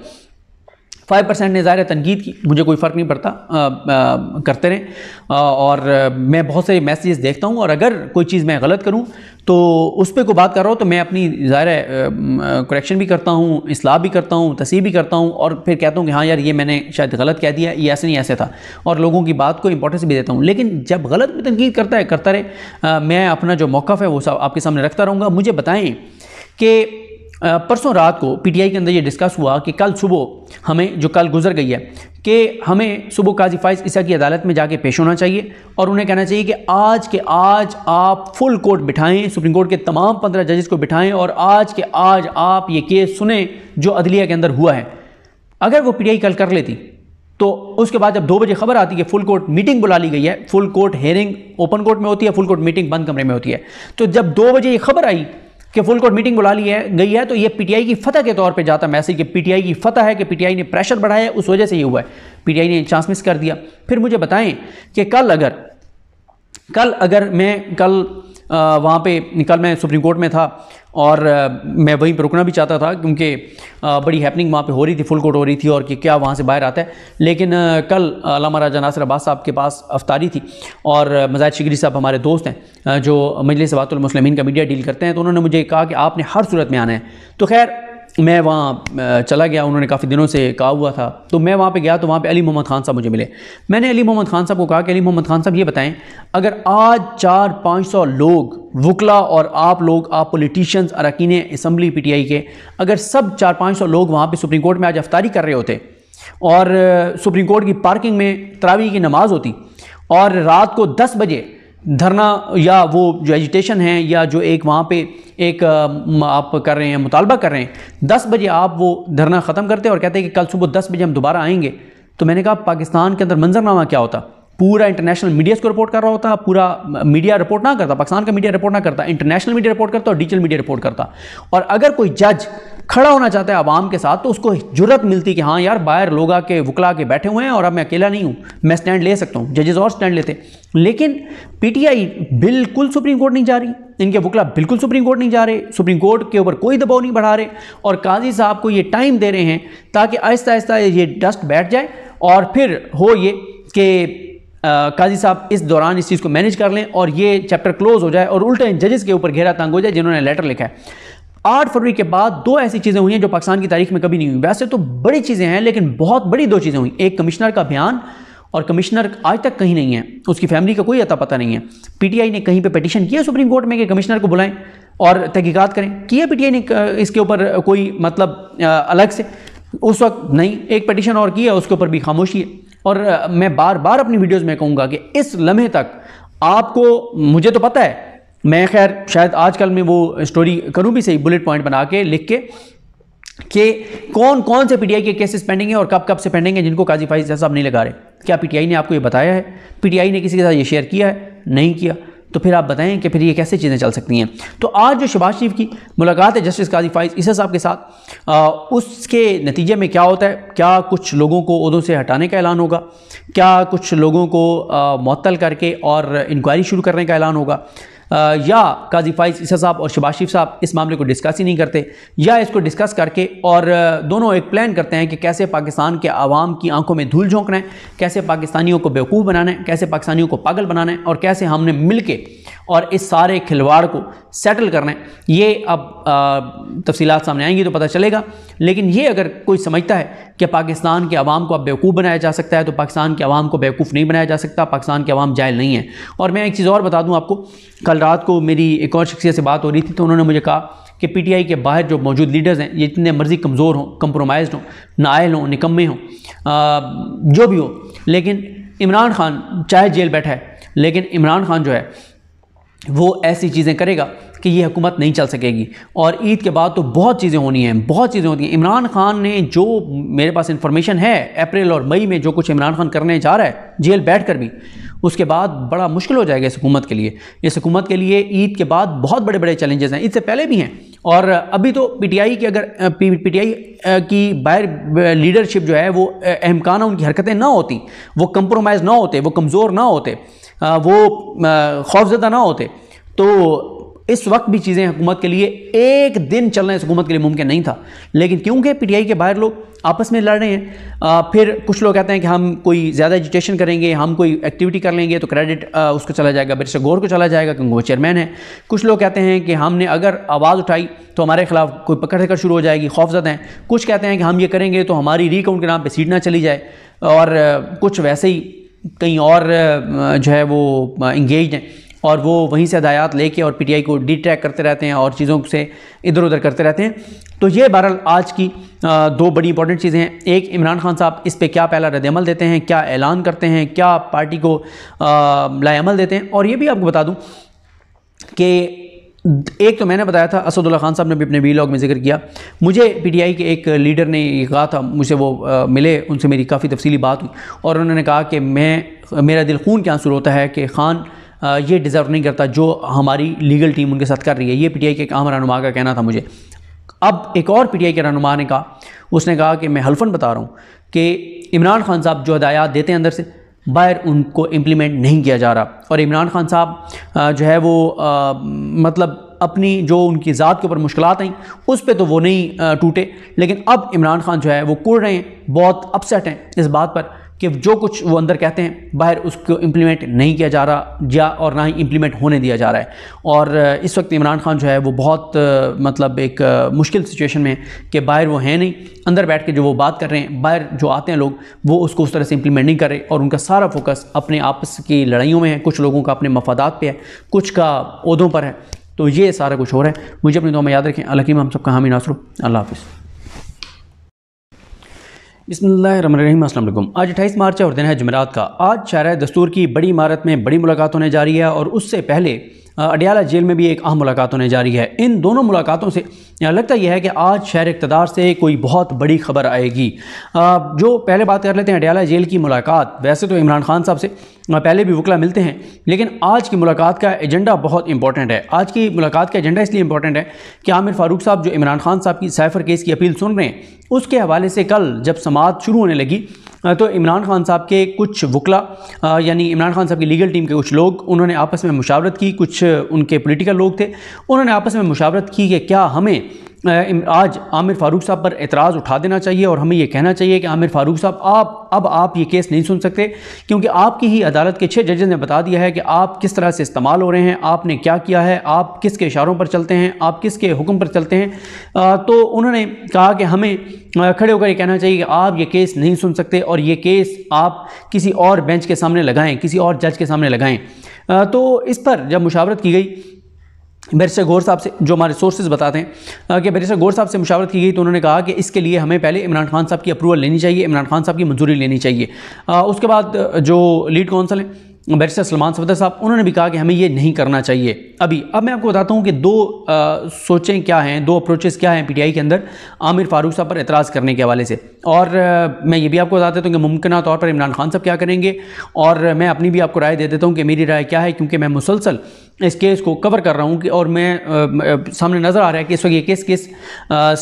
फाइव परसेंट ने ज़ाहिर तनकीद की मुझे कोई फ़र्क नहीं पड़ता करते रहें और मैं बहुत से मैसेज देखता हूँ और अगर कोई चीज़ मैं गलत करूँ तो उस पर कोई बात कर रहा हूँ तो मैं अपनी ज़ाहिर करेक्शन भी करता हूँ इसलाह भी करता हूँ तसीह भी करता हूँ और फिर कहता हूँ कि हाँ यार ये मैंने शायद गलत कह दिया ये ऐसे नहीं ऐसे था और लोगों की बात को इंपॉर्टेंस भी देता हूँ लेकिन जब गलत भी तनकीद करता है करता रहे मैं अपना जो मौक़ है वो सब आपके सामने रखता रहूँगा मुझे बताएँ कि परसों रात को पीटीआई के अंदर ये डिस्कस हुआ कि कल सुबह हमें जो कल गुजर गई है कि हमें सुबह काजी फाइज ईसा की अदालत में जाके पेश होना चाहिए और उन्हें कहना चाहिए कि आज के आज आप फुल कोर्ट बिठाएं सुप्रीम कोर्ट के तमाम पंद्रह जजेस को बिठाएं और आज के आज आप ये केस सुने जो अदलिया के अंदर हुआ है अगर वो पी कल कर लेती तो उसके बाद जब दो बजे खबर आती है फुल कोर्ट मीटिंग बुला ली गई है full court hearing open court में होती है फुल कोर्ट मीटिंग बंद कमरे में होती है तो जब दो बजे ये खबर आई कि फुल कोर्ट मीटिंग बुला ली है गई है तो ये पीटीआई की फतह के तौर पे जाता मैसेज कि पीटीआई की फतह है कि पीटीआई ने प्रेशर बढ़ाया उस वजह से ये हुआ है पीटीआई ने चांस मिस कर दिया फिर मुझे बताएं कि कल अगर कल अगर मैं कल वहाँ पे कल मैं सुप्रीम कोर्ट में था और मैं वहीं पर रुकना भी चाहता था क्योंकि बड़ी हैपनिंग वहाँ पे हो रही थी फुल कोर्ट हो रही थी और कि क्या वहाँ से बाहर आता है लेकिन कल अलामा राजा नासिर अब्बास साहब के पास अफ्तारी थी और मजाद शिगरी साहब हमारे दोस्त हैं जो मजलिस वातुलमसलमिन का मीडिया डील करते हैं तो उन्होंने मुझे कहा कि आपने हर सूरत में आना है तो खैर मैं वहाँ चला गया उन्होंने काफ़ी दिनों से कहा हुआ था तो मैं वहाँ पे गया तो वहाँ पे अली मोहम्मद खान साहब मुझे मिले मैंने अली मोहम्मद खान साहब को कहा कि अली मोहम्मद खान साहब ये बताएं अगर आज चार पाँच सौ लोग वकला और आप लोग आप पोलिटिशन अरकान इसम्बली पी टी आई के अगर सब चार पाँच सौ लोग वहाँ पर सुप्रीम कोर्ट में आज अफ्तारी कर रहे होते और सुप्रीम कोर्ट की पार्किंग में तरावी की नमाज़ होती और रात को दस बजे धरना या वो जो एजिटेशन है या जो एक वहाँ पे एक आप कर रहे हैं मुतालबा कर रहे हैं दस बजे आप वो धरना ख़त्म करते हैं और कहते हैं कि कल सुबह दस बजे हम दोबारा आएंगे तो मैंने कहा पाकिस्तान के अंदर मंजरनामा क्या होता पूरा इंटरनेशनल मीडिया को रिपोर्ट कर रहा होता पूरा मीडिया रिपोर्ट ना करता पाकिस्तान का मीडिया रिपोर्ट ना करता इंटरनेशनल मीडिया रिपोर्ट करता और डिजिटल मीडिया रिपोर्ट करता और अगर कोई जज खड़ा होना चाहता है आवाम के साथ तो उसको जरूरत मिलती कि हाँ यार बाहर लोग आके वकला के बैठे हुए हैं और अब मैं अकेला नहीं हूँ मैं स्टैंड ले सकता हूँ जजेस और स्टैंड लेते लेकिन पीटीआई बिल्कुल सुप्रीम कोर्ट नहीं जा रही इनके वकला बिल्कुल सुप्रीम कोर्ट नहीं जा रहे सुप्रीम कोर्ट के ऊपर कोई दबाव नहीं बढ़ा रहे और काजी साहब को ये टाइम दे रहे हैं ताकि आहिस्ता आहिस्ता ये डस्ट बैठ जाए और फिर हो ये कि काजी साहब इस दौरान इस चीज़ को मैनेज कर लें और ये चैप्टर क्लोज हो जाए और उल्टे इन जजेस के ऊपर घेरा तंग हो जाए जिन्होंने लेटर लिखा है आठ फरवरी के बाद दो ऐसी चीज़ें हुई हैं जो पाकिस्तान की तारीख में कभी नहीं हुई वैसे तो बड़ी चीज़ें हैं लेकिन बहुत बड़ी दो चीज़ें हुई एक कमिश्नर का बयान और कमिश्नर आज तक कहीं नहीं है उसकी फैमिली का कोई अता पता नहीं है पीटीआई ने कहीं पे पिटिशन किया सुप्रीम कोर्ट में कि कमिश्नर को बुलाएं और तहकीकत करें किया पीटीआई ने इसके ऊपर कोई मतलब अलग से उस वक्त नहीं एक पटिशन और किया उसके ऊपर भी खामोशी है और मैं बार बार अपनी वीडियोस में कहूँगा कि इस लम्हे तक आपको मुझे तो पता है मैं खैर शायद आजकल मैं वो स्टोरी करूँ भी सही बुलेट पॉइंट बना के लिख के कि कौन कौन से पीटीआई के केसेस पेंडिंग हैं और कब कब से पेंडिंग हैं जिनको काजी फाइज साहब नहीं लगा रहे क्या पीटीआई ने आपको ये बताया है पीटीआई ने किसी के साथ ये शेयर किया है नहीं किया तो फिर आप बताएं कि फिर ये कैसे चीज़ें चल सकती हैं तो आज जो शबाज शरीफ की मुलाकात है जस्टिस काजी फाइज इस साहब के साथ आ, उसके नतीजे में क्या होता है क्या कुछ लोगों को उदों से हटाने का ऐलान होगा क्या कुछ लोगों को मअतल करके और इंक्वायरी शुरू करने का ऐलान होगा या काजी फाइज ईसा साहब और शबाशिफ साहब इस मामले को डिस्कस ही नहीं करते या इसको डिस्कस करके और दोनों एक प्लान करते हैं कि कैसे पाकिस्तान के आवाम की आंखों में धूल झोंकना है कैसे पाकिस्तानियों को बेवकूफ़ बनाना है कैसे पाकिस्तानियों को पागल बनाना है और कैसे हमने मिल और इस सारे खिलवाड़ को सेटल करना है ये अब तफसीत सामने आएंगी तो पता चलेगा लेकिन ये अगर कोई समझता है कि पाकिस्तान के आवाम को अब बेवकूफ़ बनाया जा सकता है तो पाकिस्तान के आवाम को बेवकूफ़ नहीं बनाया जा सकता पाकिस्तान के आवाम जायल नहीं है और मैं एक चीज़ और बता दूँ आपको कल रात को मेरी एक और शख्सियत से बात हो रही थी तो उन्होंने मुझे कहा कि पी टी आई के बाहर जो मौजूद लीडर्स हैं ये जितने मर्जी कमज़ोर हों कम्प्रोमाइज हों नायल हों निकम्मे हों जो भी हो लेकिन इमरान खान चाहे जेल बैठा है लेकिन इमरान खान जो है वो ऐसी चीज़ें करेगा कि ये हुकूमत नहीं चल सकेगी और ईद के बाद तो बहुत चीज़ें होनी हैं बहुत चीज़ें होती हैं इमरान खान ने जो मेरे पास इन्फॉर्मेशन है अप्रैल और मई में जो कुछ इमरान खान करने जा रहा है जेल बैठ कर भी उसके बाद बड़ा मुश्किल हो जाएगा इस हुकूमत के लिए इस हुकूमत के लिए ईद के बाद बहुत बड़े बड़े चैलेंजेस हैं इससे पहले भी हैं और अभी तो पीटीआई की अगर पीटीआई की बाहर लीडरशिप जो है वो अहमकाना उनकी हरकतें ना होती वो कम्प्रोमाइज़ ना होते वो कमज़ोर ना होते वो खौफजदा ना होते तो इस वक्त भी चीज़ें हुकूमत के लिए एक दिन चलना इस हुकूमत के लिए मुमकिन नहीं था लेकिन क्योंकि पीटीआई के बाहर लोग आपस में लड़ रहे हैं आ, फिर कुछ लोग कहते हैं कि हम कोई ज़्यादा एजुटेशन करेंगे हम कोई एक्टिविटी कर लेंगे तो क्रेडिट उसको चला जाएगा बिरसा गौर को चला जाएगा क्योंकि वो चेयरमैन है कुछ लोग कहते हैं कि हमने अगर आवाज़ उठाई तो हमारे खिलाफ कोई पकड़ कर शुरू हो जाएगी खौफजद हैं कुछ कहते हैं कि हम ये करेंगे तो हमारी रिकाउंट के नाम पर सीट ना चली जाए और कुछ वैसे ही कहीं और जो है वो इंगेज हैं और वो वहीं से हदायात लेके और पीटीआई को डी ट्रैक करते रहते हैं और चीज़ों से इधर उधर करते रहते हैं तो ये बहरहाल आज की दो बड़ी इंपॉर्टेंट चीज़ें हैं एक इमरान खान साहब इस पर क्या पहला रद्दमल देते हैं क्या ऐलान करते हैं क्या पार्टी को लाएमल देते हैं और ये भी आपको बता दूँ कि एक तो मैंने बताया था असदुल्ला खान साहब ने भी अपने वी में जिक्र किया मुझे पीटीआई के एक लीडर ने ये कहा था मुझे वो आ, मिले उनसे मेरी काफ़ी तफसीली बात हुई और उन्होंने कहा कि मैं मेरा दिल खून के आंसू होता है कि खान आ, ये डिज़र्व नहीं करता जो हमारी लीगल टीम उनके साथ कर रही है ये पी के एक आम रहनुमा का कहना था मुझे अब एक और पी के रहनुमा ने कहा उसने कहा कि मैं हल्फन बता रहा हूँ कि इमरान खान साहब जो हदायत देते हैं अंदर से बाहर उनको इम्प्लीमेंट नहीं किया जा रहा और इमरान खान साहब जो है वो आ, मतलब अपनी जो उनकी ज़ात के ऊपर मुश्किल आई उस पर तो वो नहीं टूटे लेकिन अब इमरान खान जो है वो कुड़ रहे हैं बहुत अपसेट हैं इस बात पर कि जो कुछ वो अंदर कहते हैं बाहर उसको इम्प्लीमेंट नहीं किया जा रहा या और ना ही इम्प्लीमेंट होने दिया जा रहा है और इस वक्त इमरान खान जो है वो बहुत मतलब एक मुश्किल सिचुएशन में कि बाहर वो हैं नहीं अंदर बैठ के जो वो बात कर रहे हैं बाहर जो आते हैं लोग वो उसको उस तरह से इम्प्लीमेंट नहीं कर रहे और उनका सारा फोकस अपने आपस की लड़ाइयों में है कुछ लोगों का अपने मफादात पर है कुछ का उहदों पर है तो ये सारा कुछ हो रहा है मुझे अपने दो में याद रखें अलकीम हम सब हामी नासुर अल्लाह हाफिज़ बिसमीम आज अट्ठाईस मार्च और दिन है जमेरात का आज शायर दस्तूर की बड़ी इमारत में बड़ी मुलाकात होने जा रही है और उससे पहले अडियाला जेल में भी एक अहम मुलाकात होने जा रही है इन दोनों मुलाकातों से लगता यह है कि आज शहर इकतदार से कोई बहुत बड़ी खबर आएगी जो पहले बात कर लेते हैं अडियाला जेल की मुलाकात वैसे तो इमरान खान साहब से पहले भी वकला मिलते हैं लेकिन आज की मुलाकात का एजेंडा बहुत इंपॉर्टेंट है आज की मुलाकात का एजेंडा इसलिए इंपॉर्टेंट है कि आमिर फारूक साहब जो इमरान खान साहब की साइफर केस की अपील सुन रहे हैं उसके हवाले से कल जब समात शुरू होने लगी तो इमरान खान साहब के कुछ वकला यानी इमरान खान साहब की लीगल टीम के कुछ लोग उन्होंने आपस में मुशावरत की कुछ उनके पोलिटिकल लोग थे उन्होंने आपस में मुशावरत की कि क्या हमें आज आमिर फ़ारूक साहब पर एतराज़ उठा देना चाहिए और हमें यह कहना चाहिए कि आमिर फ़ारूक साहब आप अब आप ये केस नहीं सुन सकते क्योंकि आपकी ही अदालत के छः जजेज़ ने बता दिया है कि आप किस तरह से इस्तेमाल हो रहे हैं आपने क्या किया है आप किसके इशारों पर चलते हैं आप किसके हुक्म पर चलते हैं आ, तो उन्होंने कहा कि हमें खड़े होकर ये कहना चाहिए कि आप ये केस नहीं सुन सकते और ये केस आप किसी और बेंच के सामने लगाएँ किसी और जज के सामने लगाएँ तो इस पर जब मुशावरत की गई बैरिस्टर गौर साहब से जो हमारे सोर्सेज बताते हैं कि बैरिस्टर गौर साहब से मुशावरत की गई तो उन्होंने कहा कि इसके लिए हमें पहले इमरान खान साहब की अप्रूवल लेनी चाहिए इमरान खान साहब की मंजूरी लेनी चाहिए उसके बाद जो लीड कौंसल हैं बैरिस्टर सलमान सफदर साहब उन्होंने भी कहा कि हमें ये नहीं करना चाहिए अभी अब मैं आपको बताता हूँ कि दो आ, सोचें क्या हैं दो अप्रोचेस क्या हैं पीटीआई के अंदर आमिर फारूक साहब पर एतराज़ करने के हवाले से और आ, मैं ये भी आपको बता देता तो हूँ कि मुमकिन तौर पर इमरान खान साहब क्या करेंगे और मैं अपनी भी आपको राय दे देता हूँ कि मेरी राय क्या है क्योंकि मैं मुसलसल इस केस को कवर कर रहा हूँ कि और मैं आ, सामने नज़र आ रहा है कि इस वक्त ये केस किस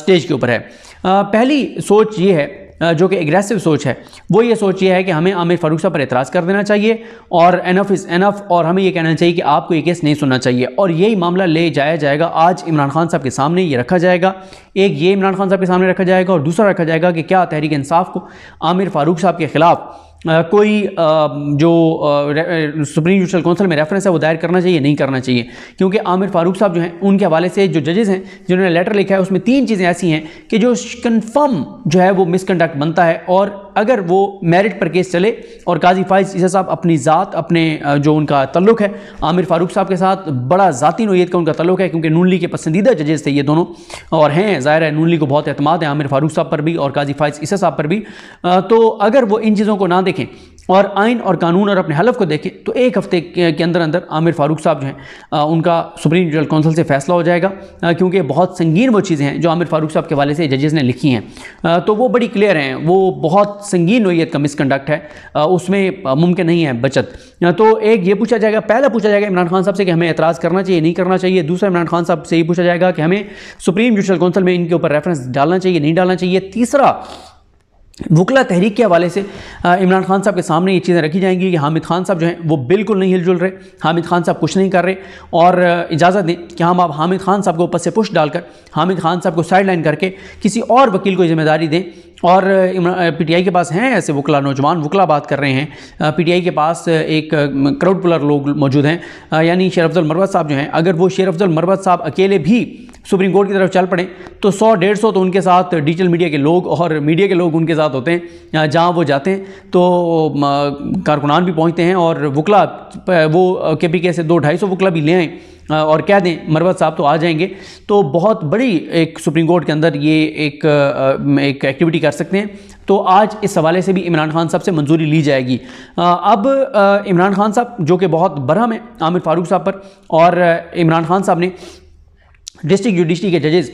स्टेज के ऊपर है पहली सोच ये है जो कि एग्रेसिव सोच है वो ये सोच ये है कि हमें आमिर फ़ारूक साहब पर एतराज़ कर देना चाहिए और एनफ इज़ एनफ और हमें ये कहना चाहिए कि आपको ये केस नहीं सुनना चाहिए और यही मामला ले जाया जाएगा आज इमरान खान साहब के सामने ये रखा जाएगा एक ये इमरान खान साहब के सामने रखा जाएगा और दूसरा रखा जाएगा कि क्या तहरीक इंसाफ को आमिर फ़ारूक साहब के ख़िलाफ़ कोई जो सुप्रीम जुडिशल काउंसिल में रेफरेंस है वो दायर करना चाहिए नहीं करना चाहिए क्योंकि आमिर फारूक साहब जो हैं उनके हवाले से जो जजेस हैं जिन्होंने लेटर लिखा है उसमें तीन चीज़ें ऐसी हैं कि जो कन्फर्म जो है वो मिसकंडक्ट बनता है और अगर वो मेरिट पर केस चले और काजी फाइज ईसा साहब अपनी ज़ात अपने जो उनका तल्लुक है आमिर फारूक साहब के साथ बड़ा ज़ाती नोयीत का उनका तल्लुक है क्योंकि नून लीग के पसंदीदा जजेस थे ये दोनों और हैं ज़ाहिर है नून लीग को बहुत अहतमाद है आमिर फारूक साहब पर भी और काजी फाइज ईसा साहब पर भी तो अगर वो इन चीज़ों को ना देखें और आइन और कानून और अपने हलफ को देखें तो एक हफ्ते के अंदर अंदर आमिर फारूक साहब जो हैं उनका सुप्रीम जुडल काउंसिल से फैसला हो जाएगा क्योंकि बहुत संगीन वो चीज़ें हैं जो आमिर फारूक साहब के वाले से जजेस ने लिखी हैं तो वो बड़ी क्लियर हैं वो बहुत संगीन नोयत का मिसकंडक्ट है उसमें मुमकिन नहीं है बचत तो एक ये पूछा जाएगा पहला पूछा जाएगा इमरान खान साहब से कि हमें एतराज़ करना चाहिए नहीं करना चाहिए दूसरा इमरान खान साहब से ये पूछा जाएगा कि हमें सुप्रीम जुडिशल काउंसिल में इनके ऊपर रेफरेंस डालना चाहिए नहीं डालना चाहिए तीसरा वकला तहरीक के हवाले से इमरान खान साहब के सामने ये चीज़ें रखी जाएंगी कि हामिद खान साहब जो हैं वो बिल्कुल नहीं हिलजुल रहे हामिद खान साहब कुछ नहीं कर रहे और इजाज़त दें कि हम आप हामिद खान साहब को ऊपर से पुश डालकर हामिद खान साहब को साइड लाइन करके किसी और वकील को जिम्मेदारी दें और पी टी आई के पास हैं ऐसे वकला नौजवान वकला बात कर रहे हैं पी टी आई के पास एक क्राउड पुलर लोग मौजूद हैं यानी शेर अफजल मरवत साहब जो हैं अगर वो शेर अफजल मरवत साहब अकेले भी सुप्रीम कोर्ट की तरफ चल पड़े तो सौ डेढ़ सौ तो उनके साथ डिजिटल मीडिया के लोग और मीडिया के लोग उनके साथ होते हैं जहाँ वो जाते हैं तो कारकुनान भी पहुँचते हैं और वकला वो के पी के से दो ढाई सौ वकला भी ले आएँ और कह दें मरवत साहब तो आ जाएंगे तो बहुत बड़ी एक सुप्रीम कोर्ट के अंदर ये एक एक एक्टिविटी कर सकते हैं तो आज इस हवाले से भी इमरान खान साहब से मंजूरी ली जाएगी अब इमरान खान साहब जो कि बहुत बरहम है आमिर फारूक साहब पर और इमरान खान साहब ने डिस्ट्रिक्ट जुडिशरी के जजेस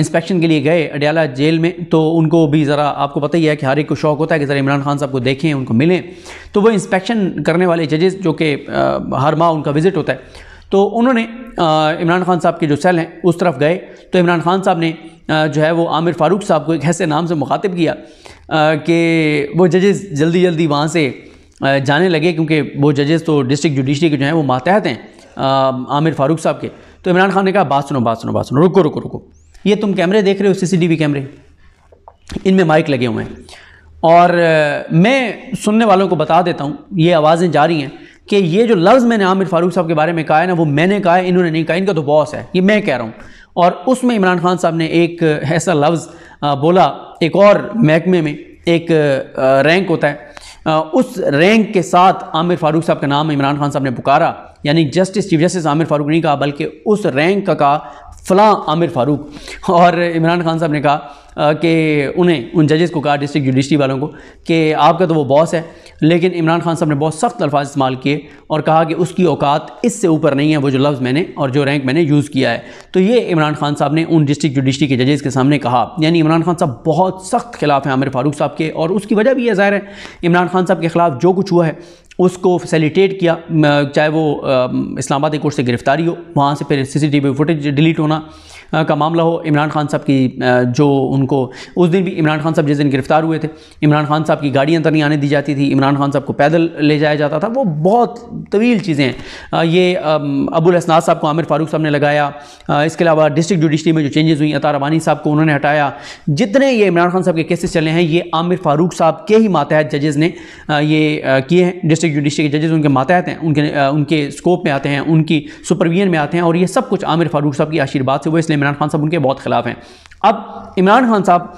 इंस्पेक्शन के लिए गए अडियाला जेल में तो उनको भी ज़रा आपको पता ही है कि हर एक को शौक़ होता है कि ज़रा इमरान खान साहब को देखें उनको मिलें तो वो इंस्पेक्शन करने वाले जजेस जो कि हर माह उनका विज़िट होता है तो उन्होंने इमरान खान साहब के जो सेल हैं उस तरफ गए तो इमरान खान साहब ने जो है वो आमिर फ़ारूक साहब को एक ऐसे नाम से मुखातिब किया कि वो जजेस जल्दी जल्दी वहाँ से जाने लगे क्योंकि वो जजेस तो डिस्ट्रिक्ट जुडिशरी के जो हैं वो मातहत हैं आमिर फ़ारूक साहब के तो इमरान खान ने कहा बात सुनो बात सुनो बात सुनो रुको रुको रुको ये तुम कैमरे देख रहे हो सीसीटीवी कैमरे इनमें माइक लगे हुए हैं और मैं सुनने वालों को बता देता हूँ ये आवाज़ें जा रही हैं कि ये जो लफ्ज़ मैंने आमिर फारूक साहब के बारे में कहा है ना वो मैंने कहा है इन्होंने नहीं कहा इनका तो बॉस है ये मैं कह रहा हूँ और उसमें इमरान खान साहब ने एक ऐसा लफ्ज़ बोला एक और महकमे में एक रैंक होता है उस रैंक के साथ आमिर फारूक साहब का नाम इमरान खान साहब ने पुकारा यानी justice chief justice Aamir Farooq नहीं कहा बल्कि उस रैंक का, कहा फ़लाँ आमिर फ़ारूक और इमरान खान साहब ने कहा कि उन्हें उन जजेस को कहा डिस्ट्रिक्ट जुडिशरी वालों को कि आपका तो वो बॉस है लेकिन इमरान खान साहब ने बहुत सख्त अल्फाज इस्तेमाल किए और कहा कि उसकी औकात इससे ऊपर नहीं है वो जो लफ्ज़ मैंने और जो रैंक मैंने यूज़ किया है तो ये इमरान खान साहब ने उन डिस्ट्रिक्ट जुडिशरी के जजेस के सामने कहा यानी इमरान खान साहब बहुत सख्त खिलाफ हैं आमिर फ़ारूक साहब के और उसकी वजह भी यह ज़ाहिर है इमरान खान साहब के खिलाफ जो कुछ हुआ है उसको फैसिलिटेट किया चाहे वो इस्लामाबाद कोर्ट से गिरफ्तारी हो वहाँ से फिर सीसीटीवी फुटेज डिलीट होना का मामला हो इमरान खान साहब की जो उनको उस दिन भी इमरान खान साहब जिस दिन गिरफ्तार हुए थे इमरान खान साहब की गाड़ियाँ अंदर तो नहीं आने दी जाती थी इमरान खान साहब को पैदल ले जाया जाता था वो बहुत तवील चीज़ें हैं ये अबुल असनाज साहब को आमिर फारूक साहब ने लगाया इसके अलावा डिस्ट्रिक्ट जुडिशरी में जो चेंजेस हुई अतार अबानी साहब को उन्होंने हटाया जितने ये इमरान खान साहब के केसेस चले हैं ये आमिर फारूक साहब के ही मातहत जजेज़ ने ये किए हैं डिस्ट्रिक्ट जुडिशरी के जजेज़ उनके मातहत हैं उनके उनके स्कोप में आते हैं उनकी सुपरविजन में आते हैं और ये सब कुछ आमिर फारूक साहब की आशीर्वाद से हुए इसलिए इमरान खान साहब उनके बहुत खिलाफ हैं अब इमरान खान साहब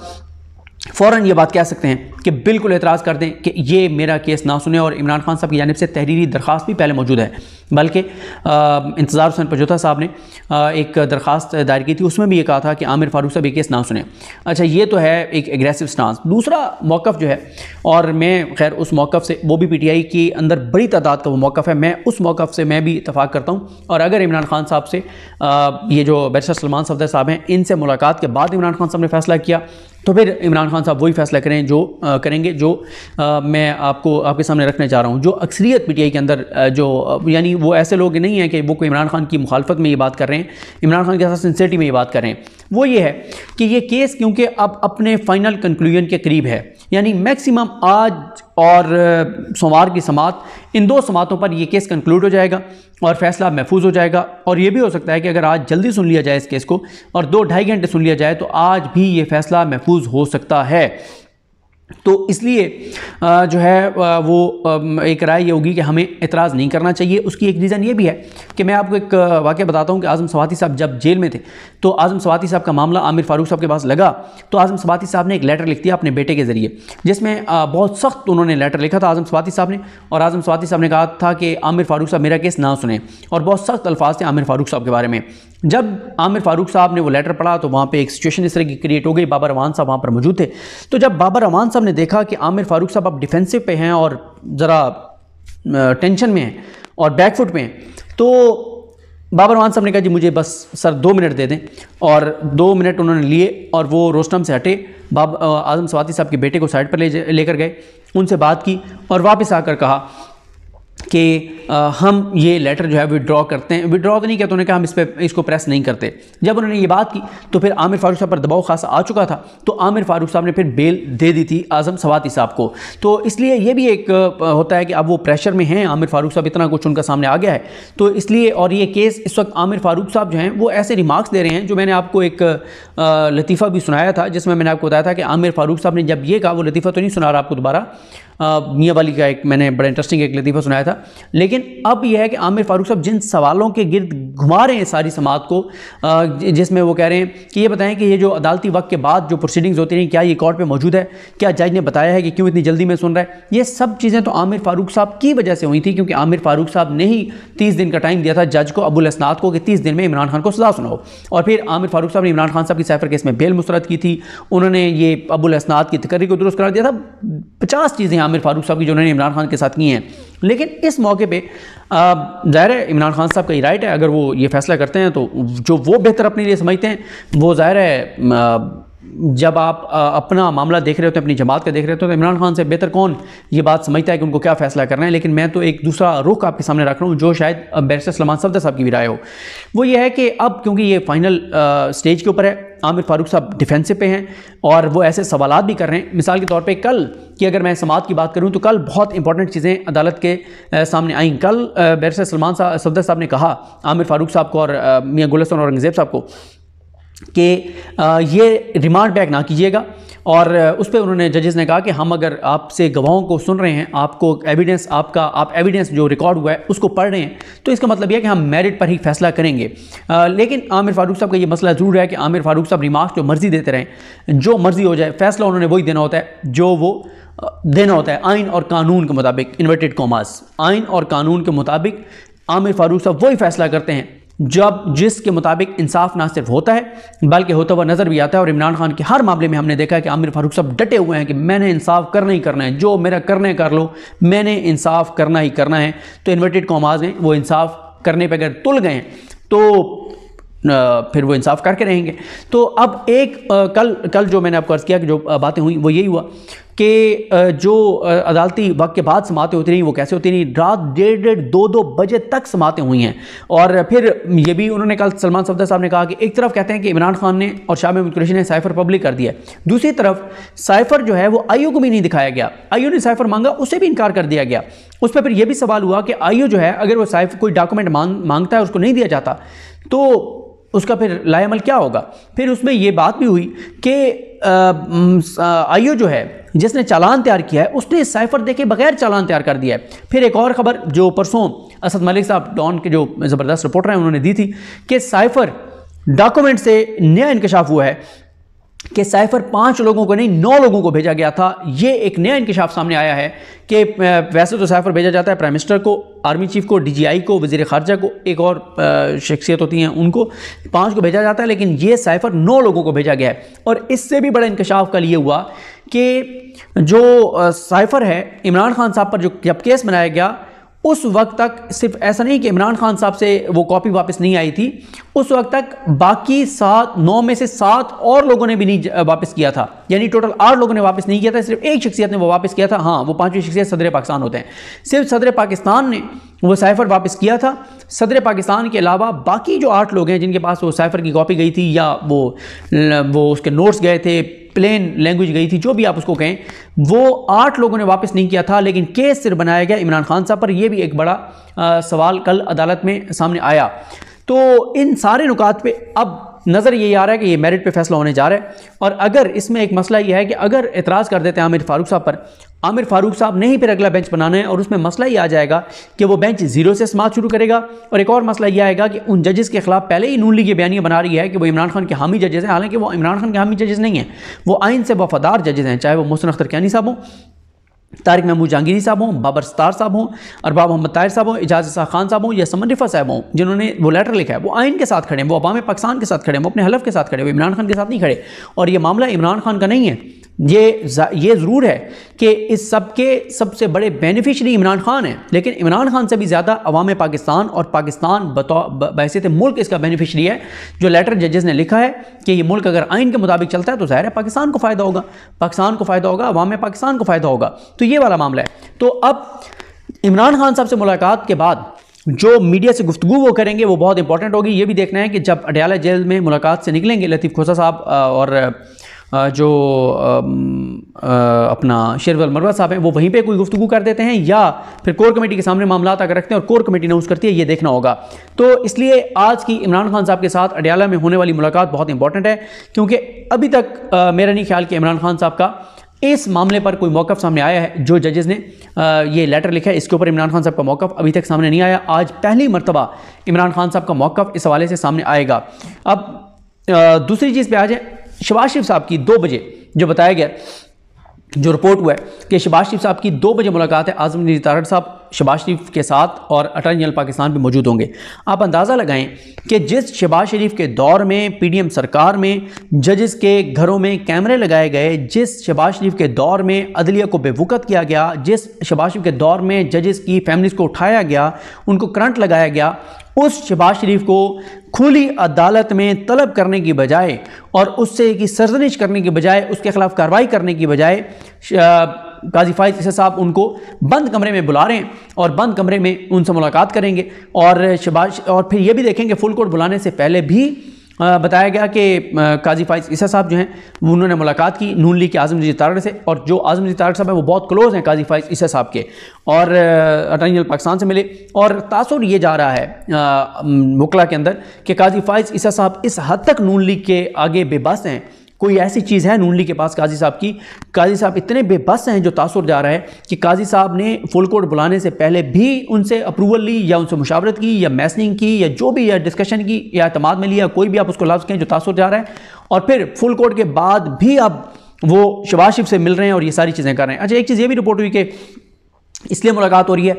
फ़ौरन ये बात कह सकते हैं कि बिल्कुल एतराज़ कर दें कि ये मेरा केस ना सुने और इमरान खान साहब की जानब से तहरीरी दरख्वास्त भी पहले मौजूद है बल्कि इंतज़ार हुसैन पजोता साहब ने आ, एक दरख्वास्त दायर की थी उसमें भी ये कहा था कि आमिर फारूक साहब ये केस ना सुने अच्छा ये तो है एक एग्रेसिव स्टांस दूसरा मौक़ जो है और मैं खैर उस मौक़ से वो भी पी टी आई के अंदर बड़ी तादाद का वो मौक़ है मैं उस मौक़ से मैं भी इतफाक़ करता हूँ और अगर इमरान खान साहब से ये जो बैशर सलमान सफदर साहब हैं इनसे मुलाकात के बाद इमरान खान साहब ने फैसला किया तो फिर इमरान खान साहब वही फैसला करें जो आ, करेंगे जो आ, मैं आपको आपके सामने रखने जा रहा हूँ जो अक्सरियत पीटीआई के अंदर जो यानी वो ऐसे लोग नहीं हैं कि वो कोई इमरान खान की मुखालफत में ये बात कर रहे हैं इमरान खान के साथ सिंसियरिटी में ये बात कर रहे हैं वो ये है कि ये केस क्योंकि अब अपने फाइनल कंक्लूजन के करीब है यानी मैक्सिमम आज और सोमवार की समात इन दो समातों पर यह केस कंक्लूड हो जाएगा और फैसला महफूज हो जाएगा और ये भी हो सकता है कि अगर आज जल्दी सुन लिया जाए इस केस को और दो ढाई घंटे सुन लिया जाए तो आज भी ये फैसला महफूज हो सकता है तो इसलिए जो है वो एक राय ये होगी कि हमें इतराज़ नहीं करना चाहिए उसकी एक रीज़न ये भी है कि मैं आपको एक वाक्य बताता हूँ कि आज़म सवाती साहब जब जेल में थे तो आज़म सवाती साहब का मामला आमिर फ़ारूक साहब के पास लगा तो आज़म सवाती साहब ने एक लेटर लिख दिया अपने बेटे के ज़रिए जिसमें बहुत सख्त उन्होंने लेटर लिखा था आज़म सवाती साहब ने और आज़म सवाती साहब ने कहा था कि आमिर फ़ारूक साहब मेरा केस ना सुने और बहुत सख्त अल्फाज थे आमिर फ़ारूक साहब के बारे में जब आमिर फारूक साहब ने वो लेटर पढ़ा तो वहाँ पे एक सिचुएशन इस तरह की क्रिएट हो गई बाबर रवान साहब वहाँ पर मौजूद थे तो जब बाबर रवान साहब ने देखा कि आमिर फारूक साहब अब डिफेंसिव पे हैं और ज़रा टेंशन में हैं और बैकफुट में हैं तो बाबर रवान साहब ने कहा जी मुझे बस सर दो मिनट दे दें और दो मिनट उन्होंने लिए और वो रोस्टम से हटे बाब आजम सवाती साहब के बेटे को साइड पर ले लेकर गए उनसे बात की और वापस आकर कहा कि हम ये लेटर जो है विड्रॉ करते हैं विड्रॉ तो नहीं कहते उन्होंने कहा हम इस पर इसको प्रेस नहीं करते जब उन्होंने ये बात की तो फिर आमिर फारूक साहब पर दबाव खासा आ चुका था तो आमिर फारूक साहब ने फिर बेल दे दी थी आज़म सवाती साहब को तो इसलिए ये भी एक होता है कि अब वो प्रेशर में हैं आमिर फारूक साहब इतना कुछ उनका सामने आ गया है तो इसलिए और ये केस इस वक्त आमिर फारूक साहब जो हैं वो ऐसे रिमार्क्स दे रहे हैं जो मैंने आपको एक लतीफ़ा भी सुनाया था जिसमें मैंने आपको बताया था कि आमिर फारूक साहब ने जब ये कहा वो लतीफ़ा तो नहीं सुना रहा आपको दोबारा मियाँ वाली का एक मैंने बड़ा इंटरेस्टिंग एक लतीफ़ा सुनाया था लेकिन अब यह है कि आमिर फारूक साहब जिन सवालों के गिर्द घुमा रहे हैं सारी समाज को जिसमें वो कह रहे हैं कि ये बताएं कि ये जो अदालती वक्त के बाद जो प्रोसीडिंग्स होती रही क्या ये कोर्ट पर मौजूद है क्या जज ने बताया है कि क्यों इतनी जल्दी में सुन रहा है ये सब चीज़ें तो आमिर फारूक साहब की वजह से हुई थी क्योंकि आमिर फारूक साहब ने ही तीस दिन का टाइम दिया था जज को अबुल असनाद को कि तीस दिन में इमरान खान को सजा सुनाओ और फिर आमिर फारूक साहब ने इमरान खान साहब की सैफर केस में बेल मुस्रद की थी उन्होंने ये अबुल असनाद की तकर्री को दुरुस्त करा दिया था पचास चीज़ें आमिर फारूक साहब की जो उन्होंने इमरान खान के साथ की हैं लेकिन इस मौके पे ज़ाहिर है इमरान खान साहब का ही राइट है अगर वो ये फैसला करते हैं तो जो वो बेहतर अपने लिए समझते हैं वो ज़ाहिर है जब आप अपना मामला देख रहे होते हैं अपनी जमात का देख रहे होते हैं तो इमरान खान से बेहतर कौन ये बात समझता है कि उनको क्या फैसला करना है लेकिन मैं तो एक दूसरा रुख आपके सामने रख रहा हूँ जो शायद बैरिस्टर सलमान सफदर साहब की भी राय हो वो ये है कि अब क्योंकि ये फाइनल स्टेज के ऊपर है आमिर फारूक साहब डिफेंसिव पे हैं और वो ऐसे सवाल भी कर रहे हैं मिसाल के तौर पे कल की अगर मैं समात की बात करूं तो कल बहुत इंपॉर्टेंट चीज़ें अदालत के सामने आई कल बैरिस्टर सलमान साहब सफदर साहब ने कहा आमिर फारूक साहब को और मियाँ गुलस्तान औरंगज़ेब साहब को कि ये रिमांड बैक ना कीजिएगा और उस पर उन्होंने जजेस ने कहा कि हम अगर आपसे गवाहों को सुन रहे हैं आपको एविडेंस आपका आप एविडेंस जो रिकॉर्ड हुआ है उसको पढ़ रहे हैं तो इसका मतलब यह है कि हम मेरिट पर ही फैसला करेंगे आ, लेकिन आमिर फारूक साहब का ये मसला ज़रूर है कि आमिर फारूक साहब रिमार्क्स जो मर्ज़ी देते रहें जो मर्ज़ी हो जाए फैसला उन्होंने वही देना होता है जो वो देना होता है आइन और कानून के मुताबिक इन्वर्टेड कॉमास आइन और कानून के मुताबिक आमिर फारूक साहब वही फैसला करते हैं जब जिसके मुताबिक इंसाफ ना सिर्फ होता है बल्कि होता हुआ नज़र भी आता है और इमरान खान के हर मामले में हमने देखा है कि आमिर फारूक साहब डटे हुए हैं कि मैंने इंसाफ करना ही करना है जो मेरा करने कर लो मैंने इंसाफ करना ही करना है तो इन्वर्टेड कॉमाज हैं वो इंसाफ करने पर अगर तुल गए तो फिर वो इंसाफ करके रहेंगे तो अब एक कल कल जो मैंने आपको अर्ज़ किया कि जो बातें हुई वो यही हुआ कि जो अदालती वक्त के बाद समाते होती रहीं वो कैसे होती रहीं रात डेढ़ डेढ़ दो दो बजे तक समाते हुई हैं और फिर ये भी उन्होंने कल सलमान सफदर साहब ने कहा कि एक तरफ कहते हैं कि इमरान खान ने और शाह महमूद कुरेशी ने साइफर पब्लिक कर दिया दूसरी तरफ साइफर जो है वो आईओ को भी नहीं दिखाया गया आईओ ने साइफर मांगा उसे भी इनकार कर दिया गया उस पर फिर यह भी सवाल हुआ कि आईओ जो है अगर वो साइफ कोई डॉक्यूमेंट मांग मांगता है उसको नहीं दिया जाता तो उसका फिर लाल क्या होगा फिर उसमें ये बात भी हुई कि आईओ जो है जिसने चालान तैयार किया है उसने साइफर देखे बगैर चालान तैयार कर दिया है फिर एक और खबर जो परसों असद मलिक साहब डॉन के जो ज़बरदस्त रिपोर्टर हैं उन्होंने दी थी कि साइफर डॉक्यूमेंट से नया इंकशाफ हुआ है कि साइफर पांच लोगों को नहीं नौ लोगों को भेजा गया था ये एक नया इंकशाफ सामने आया है कि वैसे तो साइफर भेजा जाता है प्राइम मिनिस्टर को आर्मी चीफ को डीजीआई को वजीर खारजा को एक और शख्सियत होती हैं उनको पांच को भेजा जाता है लेकिन ये साइफर नौ लोगों को भेजा गया है और इससे भी बड़ा इंकशाफ कल ये हुआ कि जो साइफर है इमरान खान साहब पर जो जब केस बनाया गया उस वक्त तक सिर्फ ऐसा नहीं कि इमरान खान साहब से वो कॉपी वापस नहीं आई थी उस वक्त तक बाकी सात नौ में से सात और लोगों ने भी नहीं वापस किया था यानी टोटल आठ लोगों ने वापस नहीं किया था सिर्फ एक शख्सियत ने वो वापस किया था हाँ वो पांचवी शख्सियत सदर पाकिस्तान होते हैं सिर्फ सदर पाकिस्तान ने वो साइफ़र वापस किया था सदर पाकिस्तान के अलावा बाकी जो आठ लोग हैं जिनके पास वो साइफ़र की कॉपी गई थी या वो वो उसके नोट्स गए थे प्लेन लैंग्वेज गई थी जो भी आप उसको कहें वो आठ लोगों ने वापस नहीं किया था लेकिन केस सिर्फ बनाया गया इमरान खान साहब पर यह भी एक बड़ा आ, सवाल कल अदालत में सामने आया तो इन सारे नुकात पर अब नज़र ये आ रहा है कि ये मेरिट पे फैसला होने जा रहा है और अगर इसमें एक मसला ये है कि अगर एतराज़ कर देते हैं आमिर फारूक साहब पर आमिर फारूक साहब ने ही फिर अगला बेंच बनाना है और उसमें मसला ये आ जाएगा कि वो बेंच जीरो से समाज शुरू करेगा और एक और मसला ये आएगा कि उन जजेस के खिलाफ पहले ही नून लीग बयानियाँ बना रही है कि वो इमरान खान के हामी जजेस हैं हालांकि वो इमरान खान के हामी जजेस नहीं हैं वो आइन से वफादार जजेस हैं चाहे वो मोहसन अख्तर कैनी साहब हों तारिक महमूद जहांगीरी साहब हों बाबर सतार साहब हों अरबाब मोहम्मद ताहिर साहब हों इजाज़ शाह खान साहब हों या समन रिफा साहब हों जिन्होंने वो लेटर लिखा है वो आइन के साथ खड़े हैं वो अवाम पाकिस्तान के साथ खड़े हैं वो अपने हलफ के साथ खड़े हैं वो इमरान खान के साथ नहीं खड़े और ये मामला इमरान खान का नहीं है ये ये ज़रूर है कि इस सब के सबसे बड़े बेनिफिशरी इमरान खान हैं लेकिन इमरान खान से भी ज़्यादा अवाम पाकिस्तान और पाकिस्तान बतौ थे मुल्क इसका बेनिफिशरी है जो लेटर जजेस ने लिखा है कि ये मुल्क अगर आइन के मुताबिक चलता है तो ज़ाहिर है पाकिस्तान को फ़ायदा होगा पाकिस्तान को फ़ायदा होगा अवाम पाकिस्तान को फ़ायदा होगा तो ये वाला मामला है तो अब इमरान खान साहब से मुलाकात के बाद जो मीडिया से गुफ्तु वो करेंगे वो बहुत इंपॉर्टेंट होगी ये भी देखना है कि जब अडयाला जेल में मुलाकात से निकलेंगे लतीफ़ खोसा साहब और जो अपना शेरवल मरवा साहब हैं वो वहीं पे कोई गुफ्तु कर देते हैं या फिर कोर कमेटी के सामने मामला आकर रखते हैं और कोर कमेटी अनाउंस करती है ये देखना होगा तो इसलिए आज की इमरान खान साहब के साथ अडयाला में होने वाली मुलाकात बहुत इंपॉर्टेंट है क्योंकि अभी तक मेरा नहीं ख्याल कि इमरान खान साहब का इस मामले पर कोई मौक़ सामने आया है जो जजेज़ ने ये लेटर लिखा है इसके ऊपर इमरान खान साहब का मौक़ अभी तक सामने नहीं आया आज पहली मरतबा इमरान खान साहब का मौक़ इस हवाले से सामने आएगा अब दूसरी चीज़ पे आ जाए शबाज शरीफ साहब की दो बजे जो बताया गया जो रिपोर्ट हुआ है कि शबाज शरीफ साहब की दो बजे मुलाकात है आजम नजी साहब शबाज शरीफ के साथ और अटर्नी जनरल पाकिस्तान भी मौजूद होंगे आप अंदाज़ा लगाएं कि जिस शबाज शरीफ के दौर में पीडीएम सरकार में जजेस के घरों में कैमरे लगाए गए जिस शबाज शरीफ के दौर में अदलिया को बेवकत किया गया जिस शबाज शरीफ के दौर में जजेस की फैमिलीज़ को उठाया गया उनको करंट लगाया गया उस शबाज शरीफ को खुली अदालत में तलब करने की बजाय और उससे की सरजनिश करने की बजाय उसके खिलाफ कार्रवाई करने की बजाय काजी फायज ईसा साहब उनको बंद कमरे में बुला रहे हैं और बंद कमरे में उनसे मुलाकात करेंगे और शबाश और फिर ये भी देखेंगे फुल कोर्ट बुलाने से पहले भी बताया गया कि काजी फाइज ईसा साहब जो हैं उन्होंने मुलाकात की नून लीग के आजम जी तारड़ से और जो आजम जी तारड़ साहब हैं वो बहुत क्लोज़ हैं काजी फाइज ईसा साहब के और अटॉर्नी जनरल पाकिस्तान से मिले और तासुर ये जा रहा है मुकला के अंदर कि काजी फाइज ईसा साहब इस हद तक नून लीग के आगे बेबस हैं कोई ऐसी चीज़ है नून लीग के पास काजी साहब की काजी साहब इतने बेबस हैं जो तासर जा रहा है कि काजी साहब ने फुल कोर्ट बुलाने से पहले भी उनसे अप्रूवल ली या उनसे मुशावरत की या मैसनिंग की या जो भी या डिस्कशन की या अतमाद में लिया कोई भी आप उसको लफ्ज़ कहें जो तासर जा रहा है और फिर फुल कोर्ट के बाद भी आप वो शबाशिफ से मिल रहे हैं और ये सारी चीज़ें कर रहे हैं अच्छा एक चीज़ ये भी रिपोर्ट हुई कि इसलिए मुलाकात हो रही है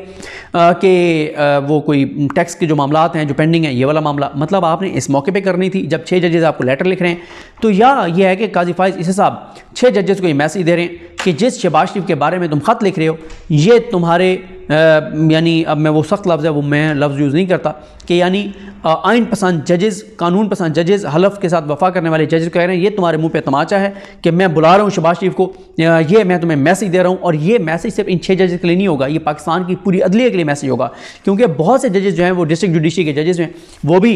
कि वो कोई टैक्स के जो मामला हैं जो पेंडिंग है ये वाला मामला मतलब आपने इस मौके पे करनी थी जब छः जजेज़ आपको लेटर लिख रहे हैं तो या ये है कि काजी फाइज इस हिसाब छः जजेस को ये मैसेज दे रहे हैं कि जिस शहबाज शरीफ के बारे में तुम ख़त लिख रहे हो ये तुम्हारे यानी अब मैं वो सख्त लफ्ज़ है वो मैं लफ्ज़ यूज़ नहीं करता कि यानी आइन पसंद जजेस कानून पसंद जजेस हलफ के साथ वफा करने वाले जजेस कह रहे हैं ये तुम्हारे मुंह पे तमाचा है कि मैं बुला रहा हूँ शबाज शरीफ को ये मैं तुम्हें मैसेज दे रहा हूँ और ये मैसेज सिर्फ इन छः जजेस के लिए नहीं होगा ये पाकिस्तान की पूरी अदलिया के लिए मैसेज होगा क्योंकि बहुत से जजेस जो हैं वो डिस्ट्रिक्ट जुडिशरी के जजेस हैं वो भी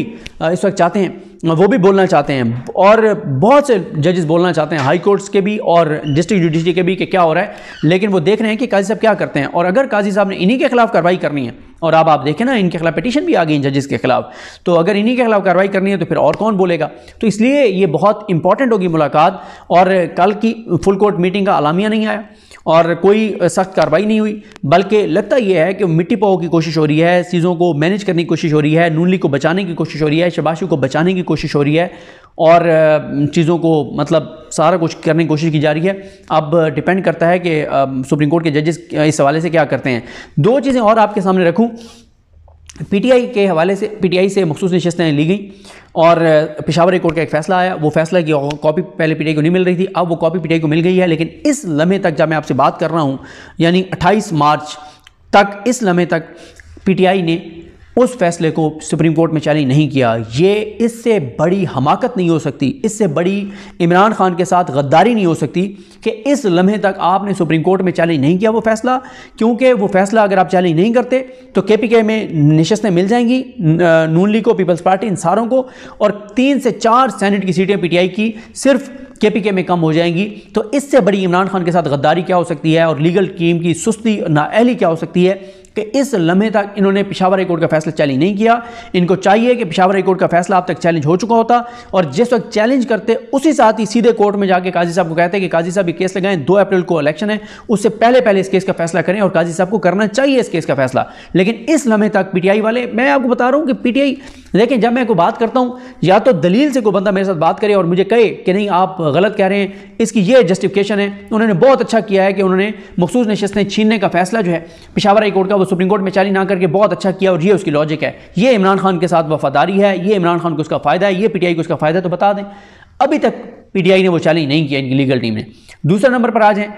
इस वक्त चाहते हैं वो भी बोलना चाहते हैं और बहुत से जजेस बोलना चाहते हैं हाई कोर्ट्स के भी और डिस्ट्रिक्ट जुडिशरी के भी कि क्या हो रहा है लेकिन वो देख रहे हैं कि काजी साहब क्या करते हैं और अगर काजी साहब ने इन्हीं के खिलाफ कार्रवाई करनी है और अब आप देखें ना इनके खिलाफ पिटिशन भी आ गई इन जजेस के खिलाफ तो अगर इन्हीं के खिलाफ कार्रवाई करनी है तो फिर और कौन बोलेगा तो इसलिए ये बहुत इंपॉर्टेंट होगी मुलाकात और कल की फुल कोर्ट मीटिंग का अलामिया नहीं आया और कोई सख्त कार्रवाई नहीं हुई बल्कि लगता यह है कि मिट्टी पाओ की कोशिश हो रही है चीज़ों को मैनेज करने की कोशिश हो रही है नूनली को बचाने की कोशिश हो रही है शबाशु को बचाने की कोशिश हो रही है और चीज़ों को मतलब सारा कुछ करने की कोशिश की जा रही है अब डिपेंड करता है कि सुप्रीम कोर्ट के जजेस इस हवाले से क्या करते हैं दो चीज़ें और आपके सामने रखूँ पीटीआई के हवाले से पीटीआई से मखसूस नशस्तें ली गई और पिशावर एक कोर्ट का एक फैसला आया वो फैसला की कॉपी पहले पीटीआई को नहीं मिल रही थी अब वो कॉपी पीटीआई को मिल गई है लेकिन इस लम्हे तक जब मैं आपसे बात कर रहा हूँ यानी 28 मार्च तक इस लम्हे तक पीटीआई ने उस फैसले को सुप्रीम कोर्ट में चैलेंज नहीं किया ये इससे बड़ी हमाकत नहीं हो सकती इससे बड़ी इमरान खान के साथ गद्दारी नहीं हो सकती कि इस लम्हे तक आपने सुप्रीम कोर्ट में चैलेंज नहीं किया वो फैसला क्योंकि वो फैसला अगर आप चैलेंज नहीं करते तो के पी के में नशस्तें मिल जाएंगी नून लीग को पीपल्स पार्टी इन सारों को और तीन से चार सैनेट की सीटें पी टी आई की सिर्फ के पी के में कम हो जाएंगी तो इससे बड़ी इमरान खान के साथ गद्दारी क्या हो सकती है और लीगल टीम की सुस्ती नाअहली क्या हो सकती है कि इस लम्हे तक इन्होंने पिशावर हाईकोर्ट का फैसला चैलेंज नहीं किया इनको चाहिए कि पिशावर हाईकोर्ट का फैसला अब तक चैलेंज हो चुका होता और जिस वक्त चैलेंज करते उसी साथ ही सीधे कोर्ट में जाके काजी साहब को कहते कि काजी साहब ये केस लगाएं दो अप्रैल को इलेक्शन है उससे पहले पहले इस केस का फैसला करें और काजी साहब को करना चाहिए इस केस का फैसला लेकिन इस लम्हे तक पीटीआई वाले मैं आपको बता रहा हूँ कि पीटीआई लेकिन जब मैं कोई बात करता हूँ या तो दलील से कोई बंदा मेरे साथ बात करे और मुझे कहे कि नहीं आप गलत कह रहे हैं इसकी ये जस्टिफिकेशन है उन्होंने बहुत अच्छा किया है कि उन्होंने मखसूस नशस्तें छीनने का फैसला जो है पिशावर हाईकोर्ट का वो सुप्रीम कोर्ट में चैलेंज ना करके बहुत अच्छा किया और ये उसकी लॉजिक है ये इमरान खान के साथ वफादारी है ये इमरान खान को उसका फ़ायदा है ये पीटीआई को उसका फ़ायदा तो बता दें अभी तक पीटीआई ने वो चैलेंज नहीं किया इनकी लीगल टीम ने दूसरे नंबर पर आ जाएँ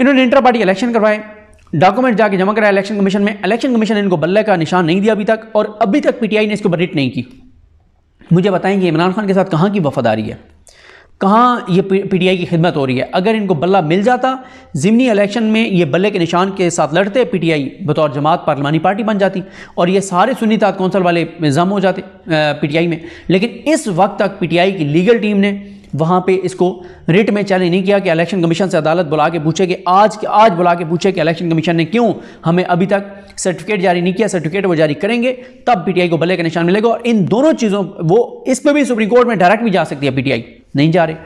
इन्होंने इंटर पार्टी इलेक्शन करवाए डॉक्यूमेंट जाके जमा कराया इलेक्शन कमीशन में इलेक्शन कमीशन ने इनको बल्ले का निशान नहीं दिया अभी तक और अभी तक पीटीआई ने इसको बरिट नहीं की मुझे बताएं कि इमरान खान के साथ कहाँ की वफादारी है कहाँ ये पीटीआई की खिदमत हो रही है अगर इनको बल्ला मिल जाता ज़मनी इलेक्शन में ये बल्ले के निशान के साथ लड़ते पीटीआई बतौर जमात पार्लिमानी पार्टी बन जाती और ये सारे सुन्नी कौंसल वाले ज़म हो जाते पीटीआई में लेकिन इस वक्त तक पीटीआई की लीगल टीम ने वहाँ पे इसको रिट में चैलेंज नहीं किया कि इलेक्शन कमीशन से अदालत बुला के पूछे कि आज के आज बुला के पूछे कि इलेक्शन कमीशन ने क्यों हमें अभी तक सर्टिफिकेट जारी नहीं किया सर्टिफिकेट वो जारी करेंगे तब पीटीआई को बल्ले का निशान मिलेगा और इन दोनों चीज़ों वो इस पर भी सुप्रीम कोर्ट में डायरेक्ट भी जा सकती है पीटीआई नहीं जा रहे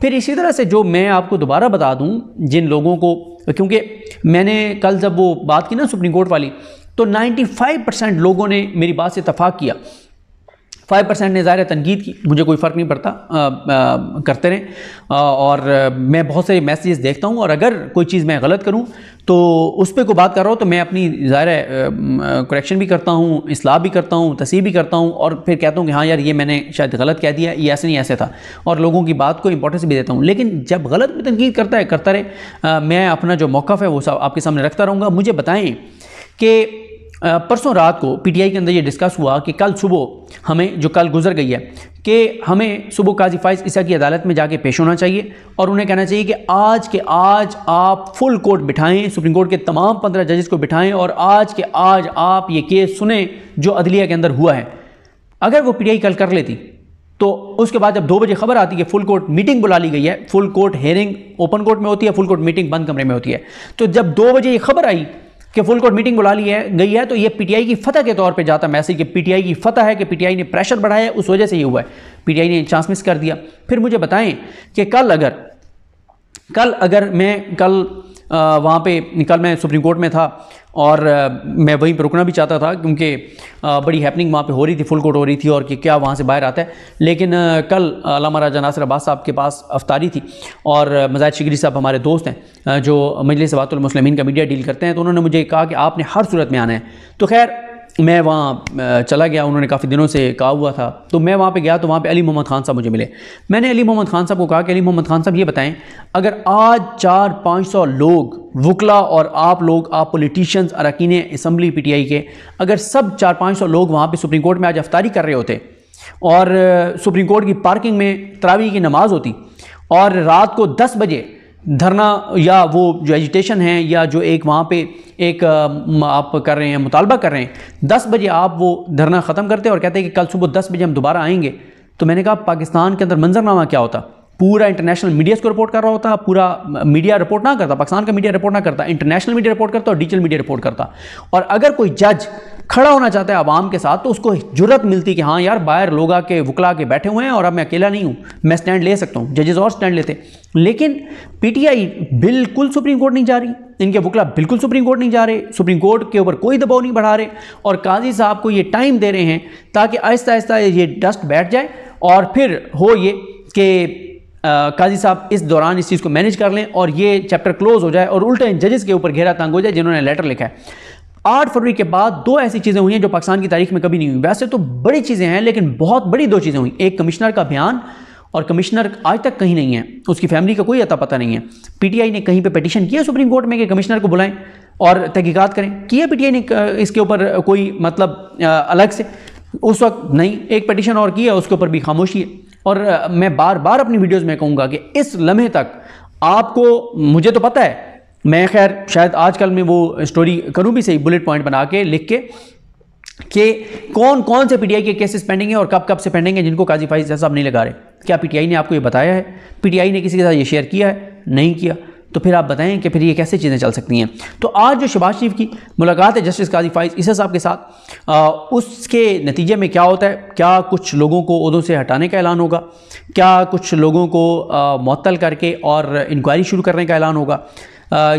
फिर इसी तरह से जो मैं आपको दोबारा बता दूं जिन लोगों को क्योंकि मैंने कल जब वो बात की ना सुप्रीम कोर्ट वाली तो 95 परसेंट लोगों ने मेरी बात से इतफाक़ किया फाइव परसेंट ने ज़ाहिर तनकीद की मुझे कोई फ़र्क नहीं पड़ता करते रहें और मैं बहुत से मैसेज देखता हूँ और अगर कोई चीज़ मैं गलत करूँ तो उस पर कोई बात कर रहा हूँ तो मैं अपनी ज़ाहिर करेक्शन भी करता हूँ असलाह भी करता हूँ तसीह भी करता हूँ और फिर कहता हूँ कि हाँ यार ये मैंने शायद गलत कह दिया ये ऐसे नहीं ऐसे था और लोगों की बात को इंपॉर्टेंस भी देता हूँ लेकिन जब गलत भी तनकीद करता है करता रहे मैं अपना जो मौक़ है वो सब आपके सामने रखता रहूँगा मुझे बताएँ कि परसों रात को पीटीआई के अंदर ये डिस्कस हुआ कि कल सुबह हमें जो कल गुजर गई है कि हमें सुबह काजी फाइज ईसा की अदालत में जाके पेश होना चाहिए और उन्हें कहना चाहिए कि आज के आज आप फुल कोर्ट बिठाएं सुप्रीम कोर्ट के तमाम पंद्रह जजेस को बिठाएं और आज के आज आप ये केस सुने जो अदलिया के अंदर हुआ है अगर वो पी कल कर लेती तो उसके बाद जब दो बजे खबर आती है फुल कोर्ट मीटिंग बुला ली गई है full court hearing open court में होती है फुल कोर्ट मीटिंग बंद कमरे में होती है तो जब दो बजे ये खबर आई कि फुल कोर्ट मीटिंग बुला ली है गई है तो ये पीटीआई की फतह के तौर पे जाता मैसेज कि पीटीआई की फतह है कि पीटीआई ने प्रेशर बढ़ाया है उस वजह से ये हुआ है पीटीआई ने चांस मिस कर दिया फिर मुझे बताएं कि कल अगर कल अगर मैं कल वहाँ पे कल मैं सुप्रीम कोर्ट में था और मैं वहीं पर रुकना भी चाहता था क्योंकि बड़ी हैपनिंग वहाँ पे हो रही थी फुल कोट हो रही थी और कि क्या वहाँ से बाहर आता है लेकिन कल अलामा राजा नासिर अब्बास साहब के पास अफ्तारी थी और मजाद शिगरी साहब हमारे दोस्त हैं जो मजलिस बातुलमसलमिन का मीडिया डील करते हैं तो उन्होंने मुझे कहा कि आपने हर सूरत में आना है तो खैर मैं वहाँ चला गया उन्होंने काफ़ी दिनों से कहा हुआ था तो मैं वहाँ पे गया तो वहाँ पे अली मोहम्मद खान साहब मुझे मिले मैंने अली मोहम्मद खान साहब को कहा कि अली मोहम्मद खान साहब ये बताएं अगर आज चार पाँच सौ लोग वकला और आप लोग आप पोलिटिशन अरकान इसम्बली पी टी आई के अगर सब चार पाँच सौ लोग वहाँ पर सुप्रीम कोर्ट में आज अफ्तारी कर रहे होते और सुप्रीम कोर्ट की पार्किंग में तरावी की नमाज़ होती और रात को दस बजे धरना या वो जो एजिटेशन है या जो एक वहाँ पे एक आप कर रहे हैं मुतालबा कर रहे हैं दस बजे आप वो धरना ख़त्म करते हैं और कहते हैं कि कल सुबह दस बजे हम दोबारा आएंगे तो मैंने कहा पाकिस्तान के अंदर मंजरनामा क्या होता पूरा इंटरनेशनल मीडिया को रिपोर्ट कर रहा होता पूरा मीडिया रिपोर्ट ना करता पाकिस्तान का मीडिया रिपोर्ट ना करता इंटरनेशनल मीडिया रिपोर्ट करता और डिजिटल मीडिया रिपोर्ट करता और अगर कोई जज खड़ा होना चाहता है आवाम के साथ तो उसको जरूरत मिलती कि हाँ यार बाहर लोग आके वकला के बैठे हुए हैं और अब मैं अकेला नहीं हूँ मैं स्टैंड ले सकता हूँ जजेज और स्टैंड लेते लेकिन पी बिल्कुल सुप्रीम कोर्ट नहीं जा रही इनके वकला बिल्कुल सुप्रीम कोर्ट नहीं जा रहे सुप्रीम कोर्ट के ऊपर कोई दबाव नहीं बढ़ा रहे और काजी साहब को ये टाइम दे रहे हैं ताकि आहिस्ता आहिस्ता ये डस्ट बैठ जाए और फिर हो ये कि काजी साहब इस दौरान इस चीज़ को मैनेज कर लें और ये चैप्टर क्लोज हो जाए और उल्टे इन जजेस के ऊपर घेरा तंग हो जाए जिन्होंने लेटर लिखा है आठ फरवरी के बाद दो ऐसी चीज़ें हुई हैं जो पाकिस्तान की तारीख में कभी नहीं हुई वैसे तो बड़ी चीज़ें हैं लेकिन बहुत बड़ी दो चीज़ें हुई एक कमिश्नर का बयान और कमिश्नर आज तक कहीं नहीं है उसकी फैमिली का कोई अता पता नहीं है पीटीआई ने कहीं पे पटिशन किया सुप्रीम कोर्ट में कि कमिश्नर को बुलाएं और तहकीकत करें किया पीटीआई ने इसके ऊपर कोई मतलब अलग से उस वक्त नहीं एक पटिशन और किया उसके ऊपर भी खामोशी है और मैं बार बार अपनी वीडियोज़ में कहूँगा कि इस लम्हे तक आपको मुझे तो पता है मैं खैर शायद आजकल मैं वो स्टोरी करूँ भी सही बुलेट पॉइंट बना के लिख के कि कौन कौन से पीटीआई के केसेस पेंडिंग हैं और कब कब से पेंडिंग हैं जिनको काजी फाइज साहब नहीं लगा रहे क्या पीटीआई ने आपको ये बताया है पीटीआई ने किसी के साथ ये शेयर किया है नहीं किया तो फिर आप बताएं कि फिर ये कैसे चीज़ें चल सकती हैं तो आज जो शबाज शरीफ की मुलाकात है जस्टिस काजी फाइज इस साहब के साथ आ, उसके नतीजे में क्या होता है क्या कुछ लोगों को उदों से हटाने का ऐलान होगा क्या कुछ लोगों को मअतल करके और इंक्वायरी शुरू करने का ऐलान होगा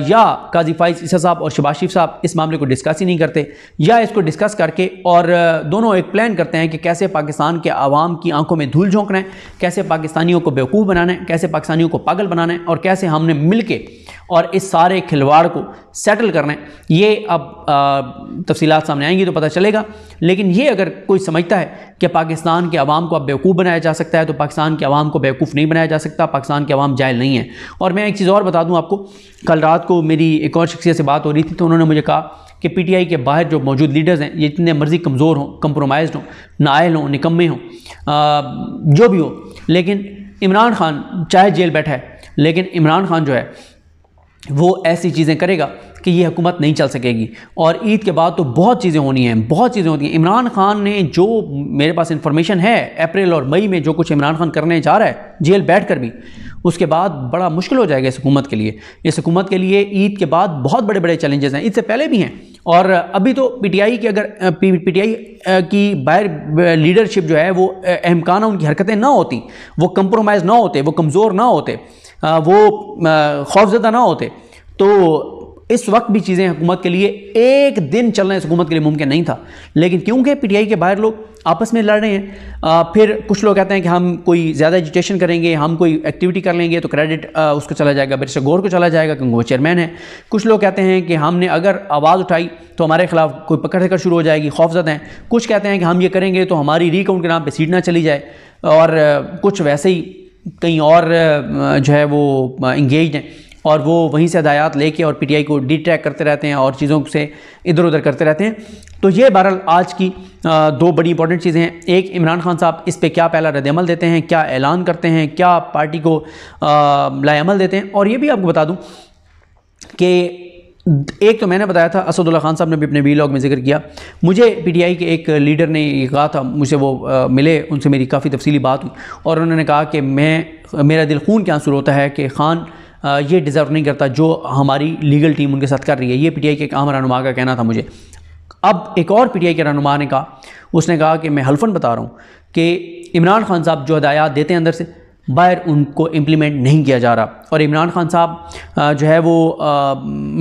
या काजी फाइज ईसा साहब और शबाशिफ साहब इस मामले को डिस्कस ही नहीं करते या इसको डिस्कस करके और दोनों एक प्लान करते हैं कि कैसे पाकिस्तान के आवाम की आंखों में धूल झोंकना है कैसे पाकिस्तानियों को बेवकूफ़ बनाना है कैसे पाकिस्तानियों को पागल बनाना है और कैसे हमने मिल के और इस सारे खिलवाड़ को सेटल करना है ये अब तफसीत सामने आएंगी तो पता चलेगा लेकिन ये अगर कोई समझता है कि पाकिस्तान के आवाम को अब बेवकूफ़ बनाया जा सकता है तो पाकिस्तान के आवाम को बेवकूफ़ नहीं बनाया जा सकता पाकिस्तान के आवाम जायल नहीं है और मैं एक चीज़ और बता दूँ आपको कल रात को मेरी एक और शख्सियत से बात हो रही थी तो उन्होंने मुझे कहा कि पीटीआई के बाहर जो मौजूद लीडर्स हैं ये जितने मर्जी कमज़ोर हों कम्प्रोमाइज हों नायल हों निकम्मे हों जो भी हो लेकिन इमरान खान चाहे जेल बैठा है लेकिन इमरान खान जो है वो ऐसी चीज़ें करेगा कि ये हुकूमत नहीं चल सकेगी और ईद के बाद तो बहुत चीज़ें होनी हैं बहुत चीज़ें होती हैं इमरान खान ने जो मेरे पास इन्फॉर्मेशन है अप्रैल और मई में जो कुछ इमरान खान करने जा रहा है जेल बैठ कर भी उसके बाद बड़ा मुश्किल हो जाएगा इस हुकूमत के लिए इस हुकूमत के लिए ईद के बाद बहुत बड़े बड़े चैलेंजेस हैं ईद से पहले भी हैं और अभी तो पीटीआई की अगर पीटीआई की बाहर लीडरशिप जो है वो अहमकाना उनकी हरकतें ना होती वो कम्प्रोमाइज ना होते वो कमज़ोर ना होते वो खौफजदा ना होते तो इस वक्त भी चीज़ें हुकूमत के लिए एक दिन चलना इस हुकूमत के लिए मुमकिन नहीं था लेकिन क्योंकि पीटीआई के बाहर लोग आपस में लड़ रहे हैं आ, फिर कुछ लोग कहते हैं कि हम कोई ज़्यादा एजुटेशन करेंगे हम कोई एक्टिविटी कर लेंगे तो क्रेडिट उसको चला जाएगा बरिस्टर गौर को चला जाएगा क्योंकि वो चेयरमैन है कुछ लोग कहते हैं कि हमने अगर आवाज़ उठाई तो हमारे खिलाफ कोई पकड़ कर शुरू हो जाएगी खौफजद हैं कुछ कहते हैं कि हम ये करेंगे तो हमारी रिकाउंट के नाम पर सीट ना चली जाए और कुछ वैसे ही कहीं और जो है वो इंगेज हैं और वो वहीं से हदायत लेके और पीटीआई को डी ट्रैक करते रहते हैं और चीज़ों से इधर उधर करते रहते हैं तो ये बहरहाल आज की दो बड़ी इंपॉर्टेंट चीज़ें हैं एक इमरान खान साहब इस पर क्या पहला रदल देते हैं क्या ऐलान करते हैं क्या पार्टी को लाएमल देते हैं और ये भी आपको बता दूँ कि एक तो मैंने बताया था असदुल्ला खान साहब ने भी अपने वीलॉग में जिक्र किया मुझे पीटीआई के एक लीडर ने ये कहा था मुझे वो आ, मिले उनसे मेरी काफ़ी तफसीली बात हुई और उन्होंने कहा कि मैं मेरा दिल खून के आंसू होता है कि खान ये डिज़र्व नहीं करता जो हमारी लीगल टीम उनके साथ कर रही है ये पीटीआई के आम रहनुमा का कहना था मुझे अब एक और पीटीआई के रहनुमा ने कहा उसने कहा कि मैं हल्फन बता रहा हूँ कि इमरान खान साहब जो हदायात देते हैं अंदर से बाहर उनको इम्प्लीमेंट नहीं किया जा रहा और इमरान खान साहब जो है वो आ,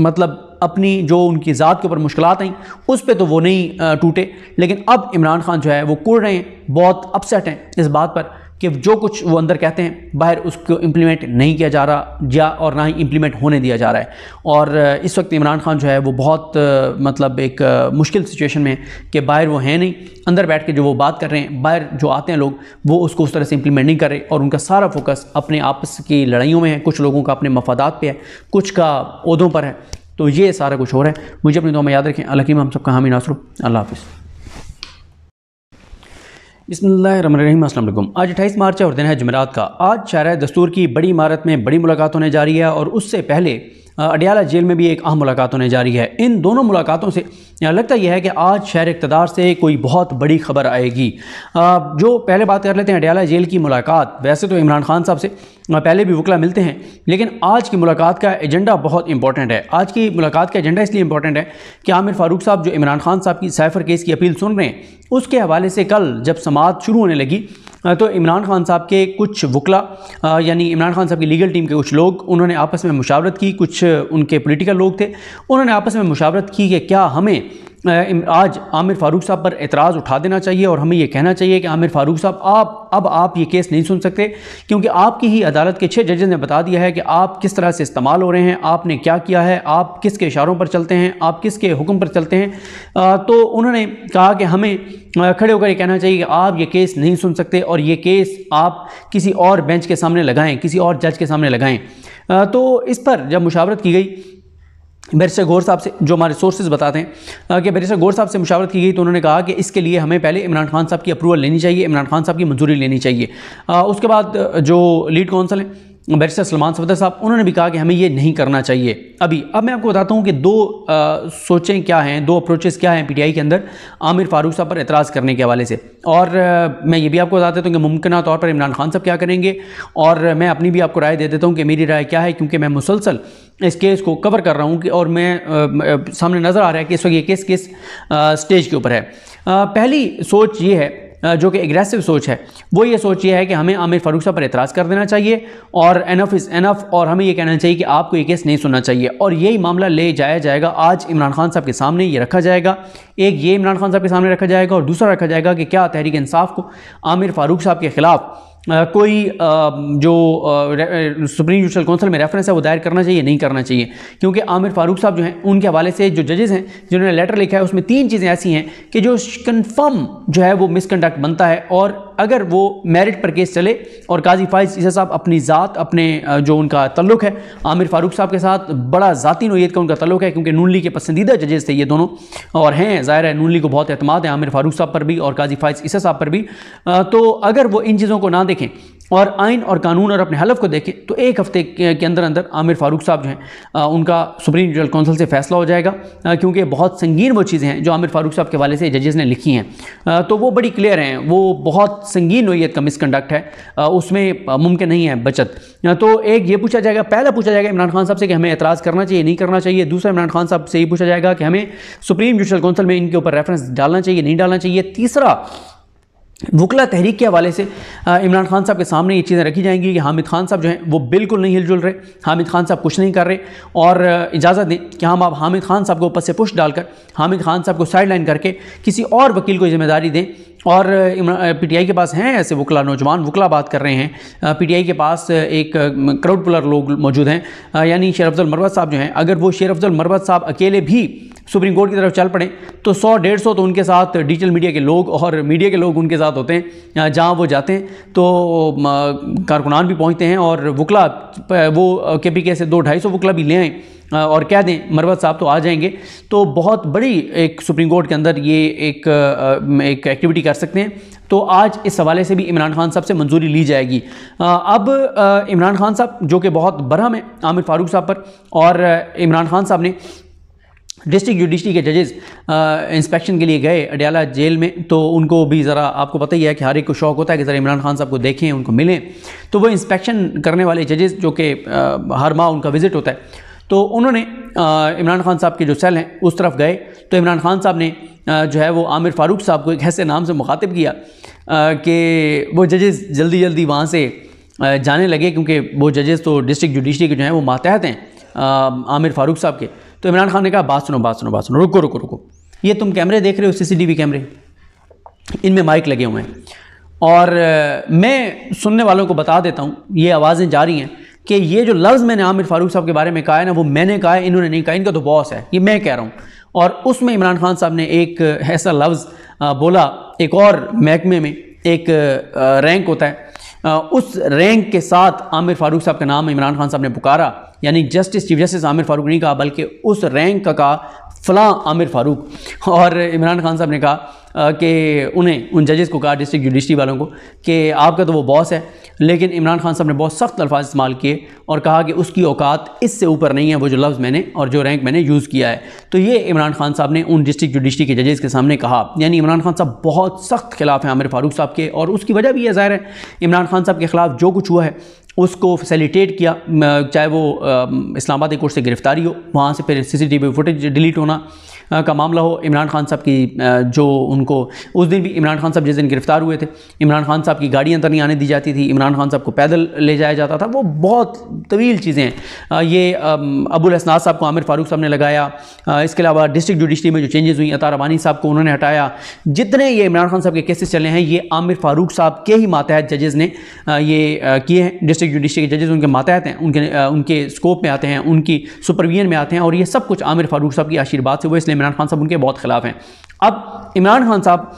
मतलब अपनी जो उनकी ज़ात के ऊपर मुश्किल आई उस पर तो वो नहीं टूटे लेकिन अब इमरान खान जो है वो कुड़ रहे हैं बहुत अपसेट हैं इस बात पर कि जो कुछ वो अंदर कहते हैं बाहर उसको इम्प्लीमेंट नहीं किया जा रहा या और ना ही इम्प्लीमेंट होने दिया जा रहा है और इस वक्त इमरान खान जो है वो बहुत मतलब एक मुश्किल सिचुएशन में कि बाहर वो हैं नहीं अंदर बैठ के जो वो बात कर रहे हैं बाहर जो आते हैं लोग वो उसको उस तरह से इम्प्लीमेंट नहीं कर रहे और उनका सारा फोकस अपने आपस की लड़ाइयों में है कुछ लोगों का अपने मफादात पर है कुछ का उहदों पर है तो ये सारा कुछ हो रहा है मुझे अपनी दो में याद रखें अलकीम हम सबका हामी नासुर अल्लाह हाफिज़ बिसमीम अल्लाम आज अट्ठाईस मार्च और दिन है जमेरात का आज शायर दस्तूर की बड़ी इमारत में बड़ी मुलाकात होने जा रही है और उससे पहले अडियाला जेल में भी एक अहम मुलाकात होने जा रही है इन दोनों मुलाकातों से लगता यह है कि आज शहर इकतदार से कोई बहुत बड़ी खबर आएगी जो पहले बात कर लेते हैं अडियाला जेल की मुलाकात वैसे तो इमरान खान साहब से हाँ, पहले भी वकला मिलते हैं लेकिन आज की मुलाकात का एजेंडा बहुत इंपॉर्टेंट है आज की मुलाकात का एजेंडा इसलिए इंपॉर्टेंट है कि आमिर फारूक साहब जो इमरान खान साहब की साइफर केस की अपील सुन रहे हैं उसके हवाले से कल जब समात शुरू होने लगी हाँ, तो इमरान खान साहब के कुछ वकला हाँ, यानी इमरान खान साहब की लीगल टीम के कुछ लोग उन्होंने आपस में मुशावरत की कुछ उनके पोलिटिकल लोग थे उन्होंने आपस में मुशावरत की कि क्या हमें आज आमिर फ़ारूक साहब पर एतराज़ उठा देना चाहिए और हमें यह कहना चाहिए कि आमिर फ़ारूक साहब आप अब आप ये केस नहीं सुन सकते क्योंकि आपकी ही अदालत के छः जजेज़ ने बता दिया है कि आप किस तरह से इस्तेमाल हो रहे हैं आपने क्या किया है आप किसके इशारों पर चलते हैं आप किसके हुक्म पर चलते हैं आ, तो उन्होंने कहा कि हमें खड़े होकर ये कहना चाहिए कि आप ये केस नहीं सुन सकते और ये केस आप किसी और बेंच के सामने लगाएँ किसी और जज के सामने लगाएँ तो इस पर जब मुशावरत की गई बैरिस्टर गौर साहब से जो हमारे सोर्सेज बताते हैं कि बैरिस्टर गौर साहब से मुशावरत की गई तो उन्होंने कहा कि इसके लिए हमें पहले इमरान खान साहब की अप्रूवल लेनी चाहिए इमरान खान साहब की मंजूरी लेनी चाहिए उसके बाद जो लीड कौंसल हैं बैरिस्टर सलमान सफदर साहब उन्होंने भी कहा कि हमें ये नहीं करना चाहिए अभी अब मैं आपको बताता हूँ कि दो आ, सोचें क्या हैं दो अप्रोचेस क्या हैं पीटीआई के अंदर आमिर फारूक साहब पर एतराज़ करने के हवाले से और आ, मैं ये भी आपको बता देता तो हूँ कि मुमकिन तौर पर इमरान खान साहब क्या करेंगे और मैं अपनी भी आपको राय दे देता हूँ कि मेरी राय क्या है क्योंकि मैं मुसलसल इस केस को कवर कर रहा हूँ कि और मैं आ, सामने नज़र आ रहा है कि इस वक्त ये केस किस स्टेज के ऊपर है पहली सोच ये है जो कि एग्रेसिव सोच है वो ये सोच ये है कि हमें आमिर फ़ारूक साहब पर एतराज़ कर देना चाहिए और एनफ इज़ एनफ और हमें ये कहना चाहिए कि आपको ये केस नहीं सुनना चाहिए और यही मामला ले जाया जाएगा आज इमरान खान साहब के सामने ये रखा जाएगा एक ये इमरान खान साहब के सामने रखा जाएगा और दूसरा रखा जाएगा कि क्या तहरीक इंसाफ को आमिर फ़ारूक साहब के ख़िलाफ़ कोई जो सुप्रीम जुडिशल काउंसिल में रेफरेंस है वो दायर करना चाहिए नहीं करना चाहिए क्योंकि आमिर फारूक साहब जो हैं उनके हवाले से जो जजेस हैं जिन्होंने लेटर लिखा है उसमें तीन चीज़ें ऐसी हैं कि जो कन्फर्म जो है वो मिसकंडक्ट बनता है और अगर वो मेरिट पर केस चले और काजी फाइज ईसा साहब अपनी ज़ात अपने जो उनका तल्लुक है आमिर फारूक साहब के साथ बड़ा ज़ाती नोयीत का उनका तल्लुक है क्योंकि नून लीग के पसंदीदा जजेस थे ये दोनों और हैं ज़ाहिर है नून लीग को बहुत अहतमाद है आमिर फारूक साहब पर भी और काजी फाइज ईसा साहब पर भी तो अगर वो इन चीज़ों को ना देखें और आइन और कानून और अपने हलफ को देखें तो एक हफ्ते के अंदर अंदर आमिर फारूक साहब जो हैं उनका सुप्रीम जुडल काउंसिल से फैसला हो जाएगा क्योंकि बहुत संगीन वो चीज़ें हैं जो आमिर फारूक साहब के वाले से जजेस ने लिखी हैं तो वो बड़ी क्लियर हैं वो बहुत संगीन नोयत का मिसकंडक्ट है उसमें मुमकिन नहीं है बचत तो एक ये पूछा जाएगा पहला पूछा जाएगा इमरान खान साहब से कि हमें एतराज़ करना चाहिए नहीं करना चाहिए दूसरा इमरान खान साहब से ये पूछा जाएगा कि हमें सुप्रीम जुडिशल काउंसिल में इनके ऊपर रेफरेंस डालना चाहिए नहीं डालना चाहिए तीसरा वकला तहरीक के हवाले से इमरान खान साहब के सामने ये चीज़ें रखी जाएंगी कि हामिद खान साहब जो हैं वो बिल्कुल नहीं हिलजुल रहे हामिद खान साहब कुछ नहीं कर रहे और इजाज़त दें कि हम आप हामिद खान साहब को ऊपर से पुश डालकर हामिद खान साहब को साइड लाइन करके किसी और वकील को ज़िम्मेदारी दें और पीटीआई के पास हैं ऐसे वकला नौजवान वकला बात कर रहे हैं पीटीआई के पास एक क्राउड पुलर लोग मौजूद हैं यानी शेर अफजल मरवत साहब जो हैं अगर वो शेर अफजल मरवत साहब अकेले भी सुप्रीम कोर्ट की तरफ चल पड़े तो सौ डेढ़ सौ तो उनके साथ डिजिटल मीडिया के लोग और मीडिया के लोग उनके साथ होते हैं जहाँ वो जाते हैं तो कारकुनान भी पहुँचते हैं और वकला वो के पी के से दो ढाई सौ वकला भी ले आएँ और कह दें मरवत साहब तो आ जाएंगे तो बहुत बड़ी एक सुप्रीम कोर्ट के अंदर ये एक एक एक्टिविटी कर सकते हैं तो आज इस हवाले से भी इमरान खान साहब से मंजूरी ली जाएगी अब इमरान खान साहब जो कि बहुत बरहम है आमिर फारूक साहब पर और इमरान खान साहब ने डिस्ट्रिक्ट जुडिशरी के जजेस इंस्पेक्शन के लिए गए अडियाला जेल में तो उनको भी ज़रा आपको पता ही है कि हर एक को शौक़ होता है कि ज़रा इमरान खान साहब को देखें उनको मिलें तो वो इंस्पेक्शन करने वाले जजेस जो कि हर माह उनका विज़िट होता है तो उन्होंने इमरान खान साहब के जो सेल हैं उस तरफ गए तो इमरान खान साहब ने जो है वो आमिर फ़ारूक साहब को एक ऐसे नाम से मुखातिब किया कि वो जजेस जल्दी जल्दी वहाँ से जाने लगे क्योंकि वो जजेस तो डिस्ट्रिक्ट जुडिशरी के जो हैं वो मातहत हैं आमिर फ़ारूक साहब के तो इमरान खान ने कहा बात सुनो बात सुनो बात सुनो रुको रुको रुको ये तुम कैमरे देख रहे हो सीसीटीवी कैमरे इनमें माइक लगे हुए हैं और मैं सुनने वालों को बता देता हूँ ये आवाज़ें जा रही हैं कि ये जो लफ्ज़ मैंने आमिर फारूक साहब के बारे में कहा है ना वो मैंने कहा है इन्होंने नहीं कहा इनका तो बॉस है ये मैं कह रहा हूँ और उसमें इमरान खान साहब ने एक ऐसा लफ्ज़ बोला एक और महकमे में एक रैंक होता है उस रैंक के साथ आमिर फारूक साहब का नाम इमरान खान साहब ने पुकारा यानी justice chief justice Aamir Farooq नहीं कहा बल्कि उस रैंक का कहा फ़लाँ आमिर फ़ारूक और इमरान खान साहब ने कहा कि उन्हें उन जजेस को कहा डिस्ट्रिक्ट जुडिशरी वालों को कि आपका तो वो बॉस है लेकिन इमरान खान साहब ने बहुत सख्त अल्फाज इस्तेमाल किए और कहा कि उसकी औकात इससे ऊपर नहीं है वो जो लफ्ज़ मैंने और जो रैंक मैंने यूज़ किया है तो ये इमरान खान साहब ने उन डिस्ट्रिक्ट जुडिशरी के जजेस के सामने कहा यानी इमरान खान साहब बहुत सख्त खिलाफ हैं आमिर फ़ारूक साहब के और उसकी वजह भी यह ज़ाहिर है इमरान खान साहब के खिलाफ जो कुछ हुआ है उसको फैसिलिटेट किया चाहे वो इस्लामाबाद कोर्ट से गिरफ्तारी हो वहाँ से फिर सीसीटीवी फुटेज डिलीट होना का मामला हो इमरान खान साहब की जो उनको उस दिन भी इमरान खान साहब जिस दिन गिरफ्तार हुए थे इमरान खान साहब की गाड़ी अंदर नहीं आने दी जाती थी इमरान खान साहब को पैदल ले जाया जाता था वो बहुत तवील चीज़ें हैं ये अबुल असनाज साहब को आमिर फारूक साहब ने लगाया इसके अलावा डिस्ट्रिक्ट जुडिशरी में जो चेंजेस हुई अतार अबानी साहब को उन्होंने हटाया जितने ये इमरान खान साहब के केसेस चले हैं ये आमिर फारूक साहब के ही मातहत जजेज़ ने ये किए हैं डिस्ट्रिक्ट जुडिशरी के जजेज़ उनके मातहत हैं उनके उनके स्कोप में आते हैं उनकी सुपरविजन में आते हैं और ये सब कुछ आमिर फारूक साहब की आशीर्वाद से वो इसलिए इमरान खान साहब उनके बहुत खिलाफ हैं अब इमरान खान साहब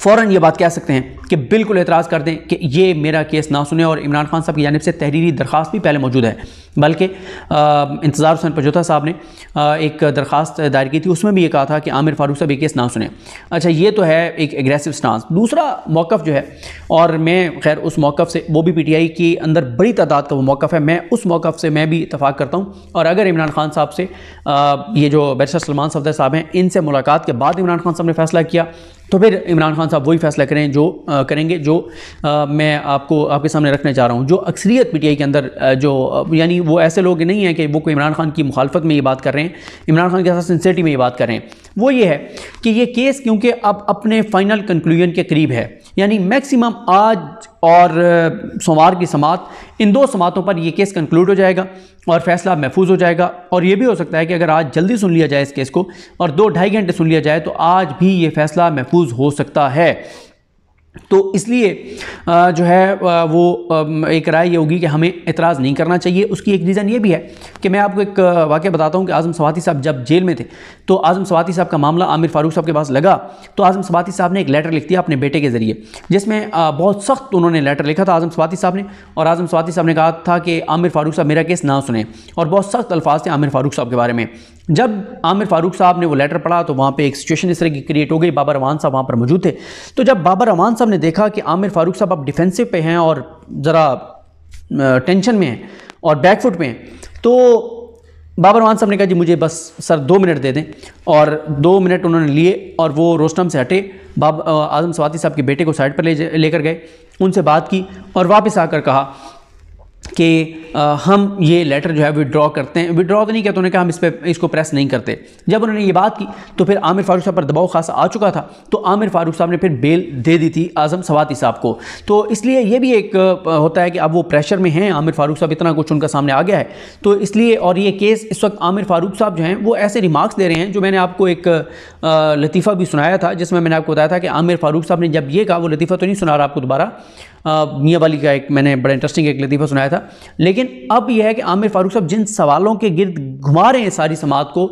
फ़ौरन ये बात कह सकते हैं कि बिल्कुल एतराज़ कर दें कि ये मेरा केस ना सुने और इमरान खान साहब की जानब से तहरीरी दरख्वास्त भी पहले मौजूद है बल्कि इंतज़ार हुसैन पजोता साहब ने आ, एक दरख्वास्त दायर की थी उसमें भी ये कहा था कि आमिर फारूक साहब ये केस ना सुने अच्छा ये तो है एक एग्रेसिव स्टांस दूसरा मौक़ जो है और मैं खैर उस मौक़ से वो भी पी टी आई के अंदर बड़ी तादाद का वो मौक़ है मैं उस मौक़ से मैं भी इतफाक़ करता हूँ और अगर इमरान खान साहब से ये जो बैरिस्टर सलमान सफदर साहब हैं इनसे मुलाकात के बाद इमरान खान साहब ने फैसला किया तो फिर इमरान खान साहब वही फैसला करें जो आ, करेंगे जो आ, मैं आपको आपके सामने रखने जा रहा हूँ जो अक्सरियत पीटीआई के अंदर जो यानी वो ऐसे लोग नहीं हैं कि वो कोई इमरान खान की मुखालफत में ये बात कर रहे हैं इमरान खान के साथ सेंसिटी में ये बात कर रहे हैं वो ये है कि ये केस क्योंकि अब अपने फाइनल कंक्लूजन के करीब है यानी मैक्सिमम आज और सोमवार की समात इन दो समातों पर यह केस कंक्लूड हो जाएगा और फैसला महफूज हो जाएगा और ये भी हो सकता है कि अगर आज जल्दी सुन लिया जाए इस केस को और दो ढाई घंटे सुन लिया जाए तो आज भी ये फैसला महफूज हो सकता है तो इसलिए जो है वो एक राय ये होगी कि हमें इतराज़ नहीं करना चाहिए उसकी एक रीज़न ये भी है कि मैं आपको एक वाक्य बताता हूँ कि आज़म सवाती साहब जब जेल में थे तो आज़म सवाती साहब का मामला आमिर फ़ारूक साहब के पास लगा तो आज़म सवाती साहब ने एक लेटर लिख दिया अपने बेटे के ज़रिए जिसमें बहुत सख्त उन्होंने लेटर लिखा था आज़म सवाती साहब ने और आज़म सवाती साहब ने कहा था कि आमिर फ़ारूक साहब मेरा केस ना सुने और बहुत सख्त अल्फाज थे आमिर फ़ारूक साहब के बारे में जब आमिर फारूक साहब ने वो लेटर पढ़ा तो वहाँ पे एक सिचुएशन इस तरह की क्रिएट हो गई बाबा रवान साहब वहाँ पर मौजूद थे तो जब बाबा रवान साहब ने देखा कि आमिर फारूक साहब अब डिफेंसिव पे हैं और ज़रा टेंशन में हैं और बैकफुट में हैं तो बाबर मान साहब ने कहा जी मुझे बस सर दो मिनट दे दें और दो मिनट उन्होंने लिए और वो रोस्टम से हटे बाब आजम सवाती साहब के बेटे को साइड पर ले लेकर गए उनसे बात की और वापस आकर कहा कि हम ये लेटर जो है विदड्रॉ करते हैं विदड्रॉ तो नहीं कहते तो उन्होंने कहा हम इस पर इसको प्रेस नहीं करते जब उन्होंने ये बात की तो फिर आमिर फारूक साहब पर दबाव खासा आ चुका था तो आमिर फारूक साहब ने फिर बेल दे दी थी आज़म सवाती साहब को तो इसलिए ये भी एक होता है कि अब वो प्रेशर में हैं आमिर फारूक साहब इतना कुछ उनका सामने आ गया है तो इसलिए और ये केस इस वक्त आमिर फारूक साहब जो हैं वो ऐसे रिमार्क्स दे रहे हैं जो मैंने आपको एक लतीफ़ा भी सुनाया था जिसमें मैंने आपको बताया था कि आमिर फारूक साहब ने जब ये कहा वो लतीफ़ा तो नहीं सुना रहा आपको दोबारा मियाँ वाली का एक मैंने बड़ा इंटरेस्टिंग एक लतीफ़ा सुनाया था लेकिन अब यह है कि आमिर फारूक साहब जिन सवालों के गिर्द घुमा रहे हैं सारी समाज को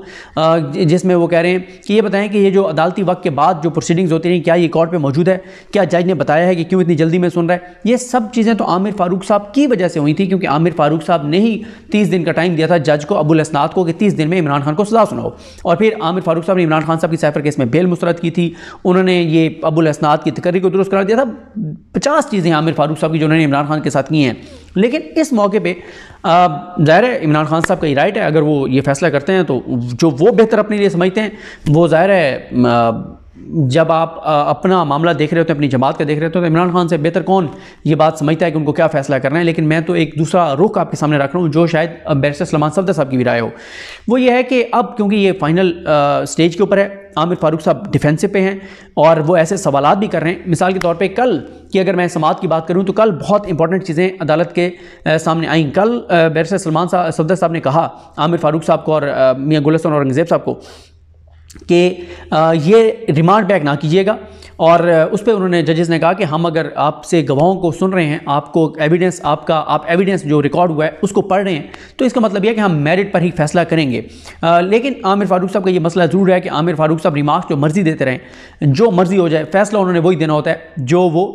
जिसमें वो कह रहे हैं कि ये बताएं कि ये जो अदालती वक्त के बाद जो प्रोसीडिंग्स होती रही क्या ये कोर्ट पर मौजूद है क्या जज ने बताया है कि क्यों इतनी जल्दी में सुन रहा है ये सब चीज़ें तो आमिर फारूक साहब की वजह से हुई थी क्योंकि आमिर फारूक साहब ने ही तीस दिन का टाइम दिया था जज को अबुल असनाद को कि तीस दिन में इमरान खान को सजा सुनाओ और फिर आमिर फारूक साहब ने इमरान खान साहब की सैफर केस में बेल मुस्रद की थी उन्होंने ये अबुल असनाद की तकर्री को दुरुस्त करार दिया था पचास चीज़ें आमिर फारूक साहब की जो उन्होंने इमरान खान के साथ की हैं लेकिन इस मौके पे ज़ाहिर है इमरान खान साहब का ही राइट है अगर वो ये फैसला करते हैं तो जो वो बेहतर अपने लिए समझते हैं वो ज़ाहिर है आ, जब आप अपना मामला देख रहे होते हैं अपनी जमात का देख रहे होते हैं तो इमरान खान से बेहतर कौन ये बात समझता है कि उनको क्या फैसला करना है लेकिन मैं तो एक दूसरा रुख आपके सामने रख रहा हूँ जो शायद बैरिस्टर सलमान सफदर साहब की भी राय हो वो ये है कि अब क्योंकि ये फाइनल स्टेज के ऊपर है आमिर फारूक साहब डिफेंसिव पे हैं और वो ऐसे सवाल भी कर रहे हैं मिसाल के तौर पर कल कि अगर मैं समात की बात करूँ तो कल बहुत इंपॉर्टेंट चीज़ें अदालत के सामने आई कल बैरिस्टर सलमान सफदर साहब ने कहा आमिर फारूक साहब को और मियाँ गुलसन औरंगजेब साहब को कि ये रिमांड बैक ना कीजिएगा और उस पर उन्होंने जजेस ने कहा कि हम अगर आपसे गवाहों को सुन रहे हैं आपको एविडेंस आपका आप एविडेंस जो रिकॉर्ड हुआ है उसको पढ़ रहे हैं तो इसका मतलब यह है कि हम मेरिट पर ही फैसला करेंगे आ, लेकिन आमिर फारूक साहब का ये मसला ज़रूर है कि आमिर फारूक साहब रिमार्क जो मर्ज़ी देते रहें जो मर्ज़ी हो जाए फैसला उन्होंने वही देना होता है जो वो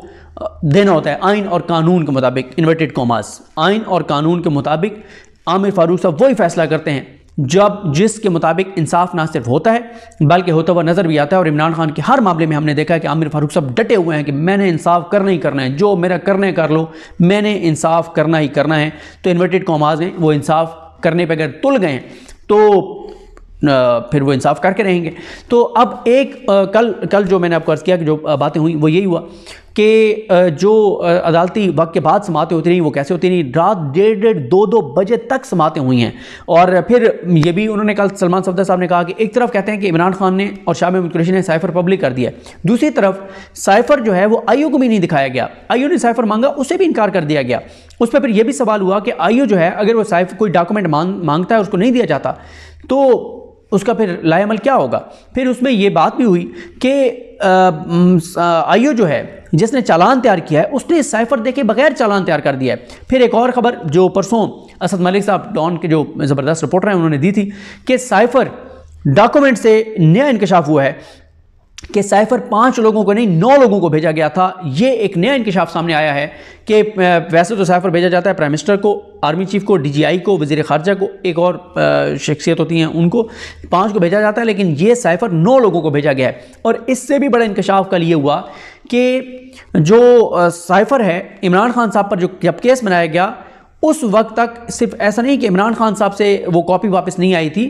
देना होता है आइन और कानून के मुताबिक इन्वर्टेड कॉमास आइन और कानून के मुताबिक आमिर फारूक साहब वही फैसला करते हैं जब जिसके मुताबिक इंसाफ ना सिर्फ होता है बल्कि होता हुआ नज़र भी आता है और इमरान खान के हर मामले में हमने देखा है कि आमिर फारूक साहब डटे हुए हैं कि मैंने इंसाफ करना ही करना है जो मेरा करने कर लो मैंने इंसाफ करना ही करना है तो इन्वर्टेड कॉमाज हैं वो इंसाफ करने पर अगर तुल गए तो फिर वो इंसाफ करके रहेंगे तो अब एक कल कल जो मैंने आपको अर्ज़ किया कि जो बातें हुई वो यही हुआ कि जो अदालती वक्त के बाद समातें होती रही वो कैसे होती रही रात डेढ़ डेढ़ दो दो बजे तक समातें हुई हैं और फिर ये भी उन्होंने कल सलमान सफदर साहब ने कहा कि एक तरफ कहते हैं कि इमरान खान ने और शाह महमूद कुरेशी ने साइफर पब्लिक कर दिया दूसरी तरफ साइफर जो है वो आईओ को भी नहीं दिखाया गया आईओ ने साइफर मांगा उसे भी इनकार कर दिया गया उस पर फिर यह भी सवाल हुआ कि आईओ जो है अगर वो साइफ कोई डॉक्यूमेंट मांग मांगता है उसको नहीं दिया जाता तो उसका फिर लाएमल क्या होगा फिर उसमें यह बात भी हुई कि आईओ जो है जिसने चालान तैयार किया है उसने साइफर देखे बगैर चालान तैयार कर दिया है फिर एक और खबर जो परसों असद मलिक साहब डॉन के जो ज़बरदस्त रिपोर्टर हैं उन्होंने दी थी कि साइफर डॉक्यूमेंट से नया इंकशाफ हुआ है कि साइफर पांच लोगों को नहीं नौ लोगों को भेजा गया था ये एक नया इंकशाफ सामने आया है कि वैसे तो साइफर भेजा जाता है प्राइम मिनिस्टर को आर्मी चीफ को डीजीआई को वजीर खारजा को एक और शख्सियत होती हैं उनको पांच को भेजा जाता है लेकिन ये साइफर नौ लोगों को भेजा गया है और इससे भी बड़ा इंकशाफ कल ये हुआ कि जो साइफर है इमरान खान साहब पर जो जब केस बनाया गया उस वक्त तक सिर्फ ऐसा नहीं कि इमरान खान साहब से वो कॉपी वापस नहीं आई थी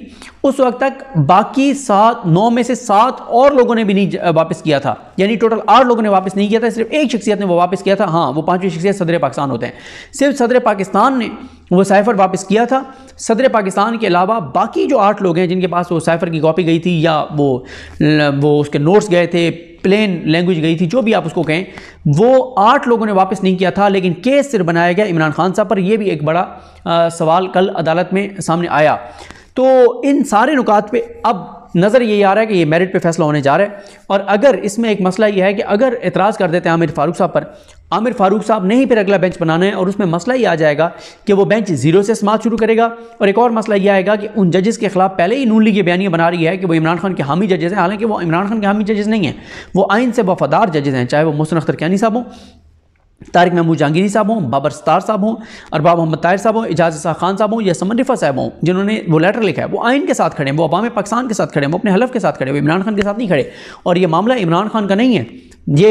उस वक्त तक बाकी सात नौ में से सात और लोगों ने भी नहीं वापस किया था यानी टोटल आठ लोगों ने वापस नहीं किया था सिर्फ एक शख्सियत ने वो वापस किया था हाँ वो पांचवी शख्सियत सदर पाकिस्तान होते हैं सिर्फ सदर पाकिस्तान ने वो साइफ़र वापस किया था सदर पाकिस्तान के अलावा बाकी जो आठ लोग हैं जिनके पास वो साइफ़र की कॉपी गई थी या वो वो उसके नोट्स गए थे प्लेन लैंग्वेज गई थी जो भी आप उसको कहें वो आठ लोगों ने वापस नहीं किया था लेकिन केस सिर बनाया गया इमरान खान साहब पर यह भी एक बड़ा आ, सवाल कल अदालत में सामने आया तो इन सारे नुकात पे अब नज़र ये आ रहा है कि ये मेरिट पे फैसला होने जा रहा है और अगर इसमें एक मसला ये है कि अगर एतराज़ कर देते हैं आमिर फारूक साहब पर आमिर फारूक साहब ने ही फिर अगला बेंच बनाना है और उसमें मसला ये आ जाएगा कि वो बेंच जीरो से समाज शुरू करेगा और एक और मसला यह आएगा कि उन जजेस के खिलाफ पहले ही नून लीग ये बयानियाँ बना रही है कि वो इमरान खान के हामी जजेस हैं हालांकि वो इमरान खान के हामी जजेस नहीं हैं वो आइन से वफादार जजेस हैं चाहे वो मोहसन अख्तर कैनी साहब हों तारिक महमूद जहांगीरी साहब हों बाबर सतार साहब हों अरबाब मोहम्मद ताहिर साहब हों एजाज शाह खान साहब हों या समन रिफा साहब हों जिन्होंने वो लेटर लिखा है वो आइन के साथ खड़े हैं वो अवाम पाकिस्तान के साथ खड़े हैं वो अपने हलफ के साथ खड़े हैं वो इमरान खान के साथ नहीं खड़े और ये मामला इमरान खान का नहीं है ये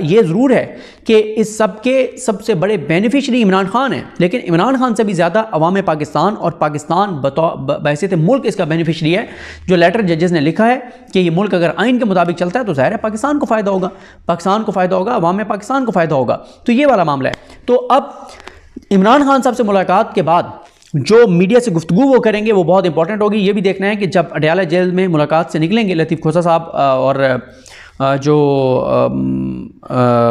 ये ज़रूर है कि इस सब के सबसे बड़े बेनिफिशरी इमरान खान हैं लेकिन इमरान खान से भी ज़्यादा अवाम पाकिस्तान और पाकिस्तान बतौ थे मुल्क इसका बेनिफिशरी है जो लेटर जजेस ने लिखा है कि ये मुल्क अगर आइन के मुताबिक चलता है तो ज़ाहिर है पाकिस्तान को फ़ायदा होगा पाकिस्तान को फ़ायदा होगा अवाम पाकिस्तान को फ़ायदा होगा तो ये वाला मामला है तो अब इमरान खान साहब से मुलाकात के बाद जो मीडिया से गुफ्तु वो करेंगे वो बहुत इंपॉर्टेंट होगी ये भी देखना है कि जब अडयाला जेल में मुलाकात से निकलेंगे लतीफ़ खोसा साहब और जो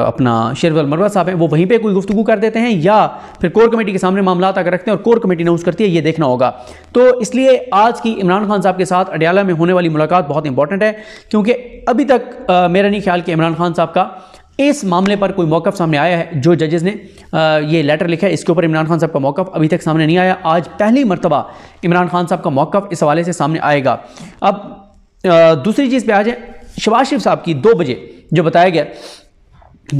अपना शेरवल मरवा साहब हैं वो वहीं पे कोई गुफ्तु कर देते हैं या फिर कोर कमेटी के सामने मामला आकर रखते हैं और कोर कमेटी अनाउंस करती है ये देखना होगा तो इसलिए आज की इमरान खान साहब के साथ अडयाला में होने वाली मुलाकात बहुत इंपॉर्टेंट है क्योंकि अभी तक मेरा नहीं ख्याल कि इमरान खान साहब का इस मामले पर कोई मौक़ सामने आया है जो जजेज़ ने ये लेटर लिखा है इसके ऊपर इमरान खान साहब का मौक़ अभी तक सामने नहीं आया आज पहली मरतबा इमरान खान साहब का मौक़ इस हवाले से सामने आएगा अब दूसरी चीज़ पे आ जाए शबाज शरीफ साहब की दो बजे जो बताया गया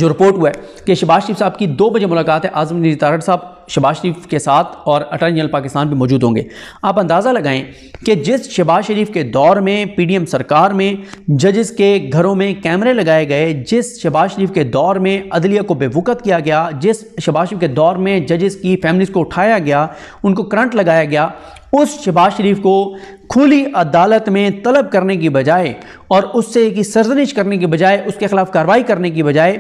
जो रिपोर्ट हुआ है कि शबाज शरीफ साहब की दो बजे मुलाकात है आजम नजी साहब शबाज शरीफ के साथ और अटर्नी जनरल पाकिस्तान भी मौजूद होंगे आप अंदाज़ा लगाएं कि जिस शबाज शरीफ के दौर में पीडीएम सरकार में जजेस के घरों में कैमरे लगाए गए जिस शबाज शरीफ के दौर में अदलिया को बेवकत किया गया जिस शबाज शरीफ के दौर में जजेस की फैमिलीज़ को उठाया गया उनको करंट लगाया गया उस शबाज शरीफ को खुली अदालत में तलब करने की बजाय और उससे की सरजनिश करने की बजाय उसके ख़िलाफ़ कार्रवाई करने की बजाय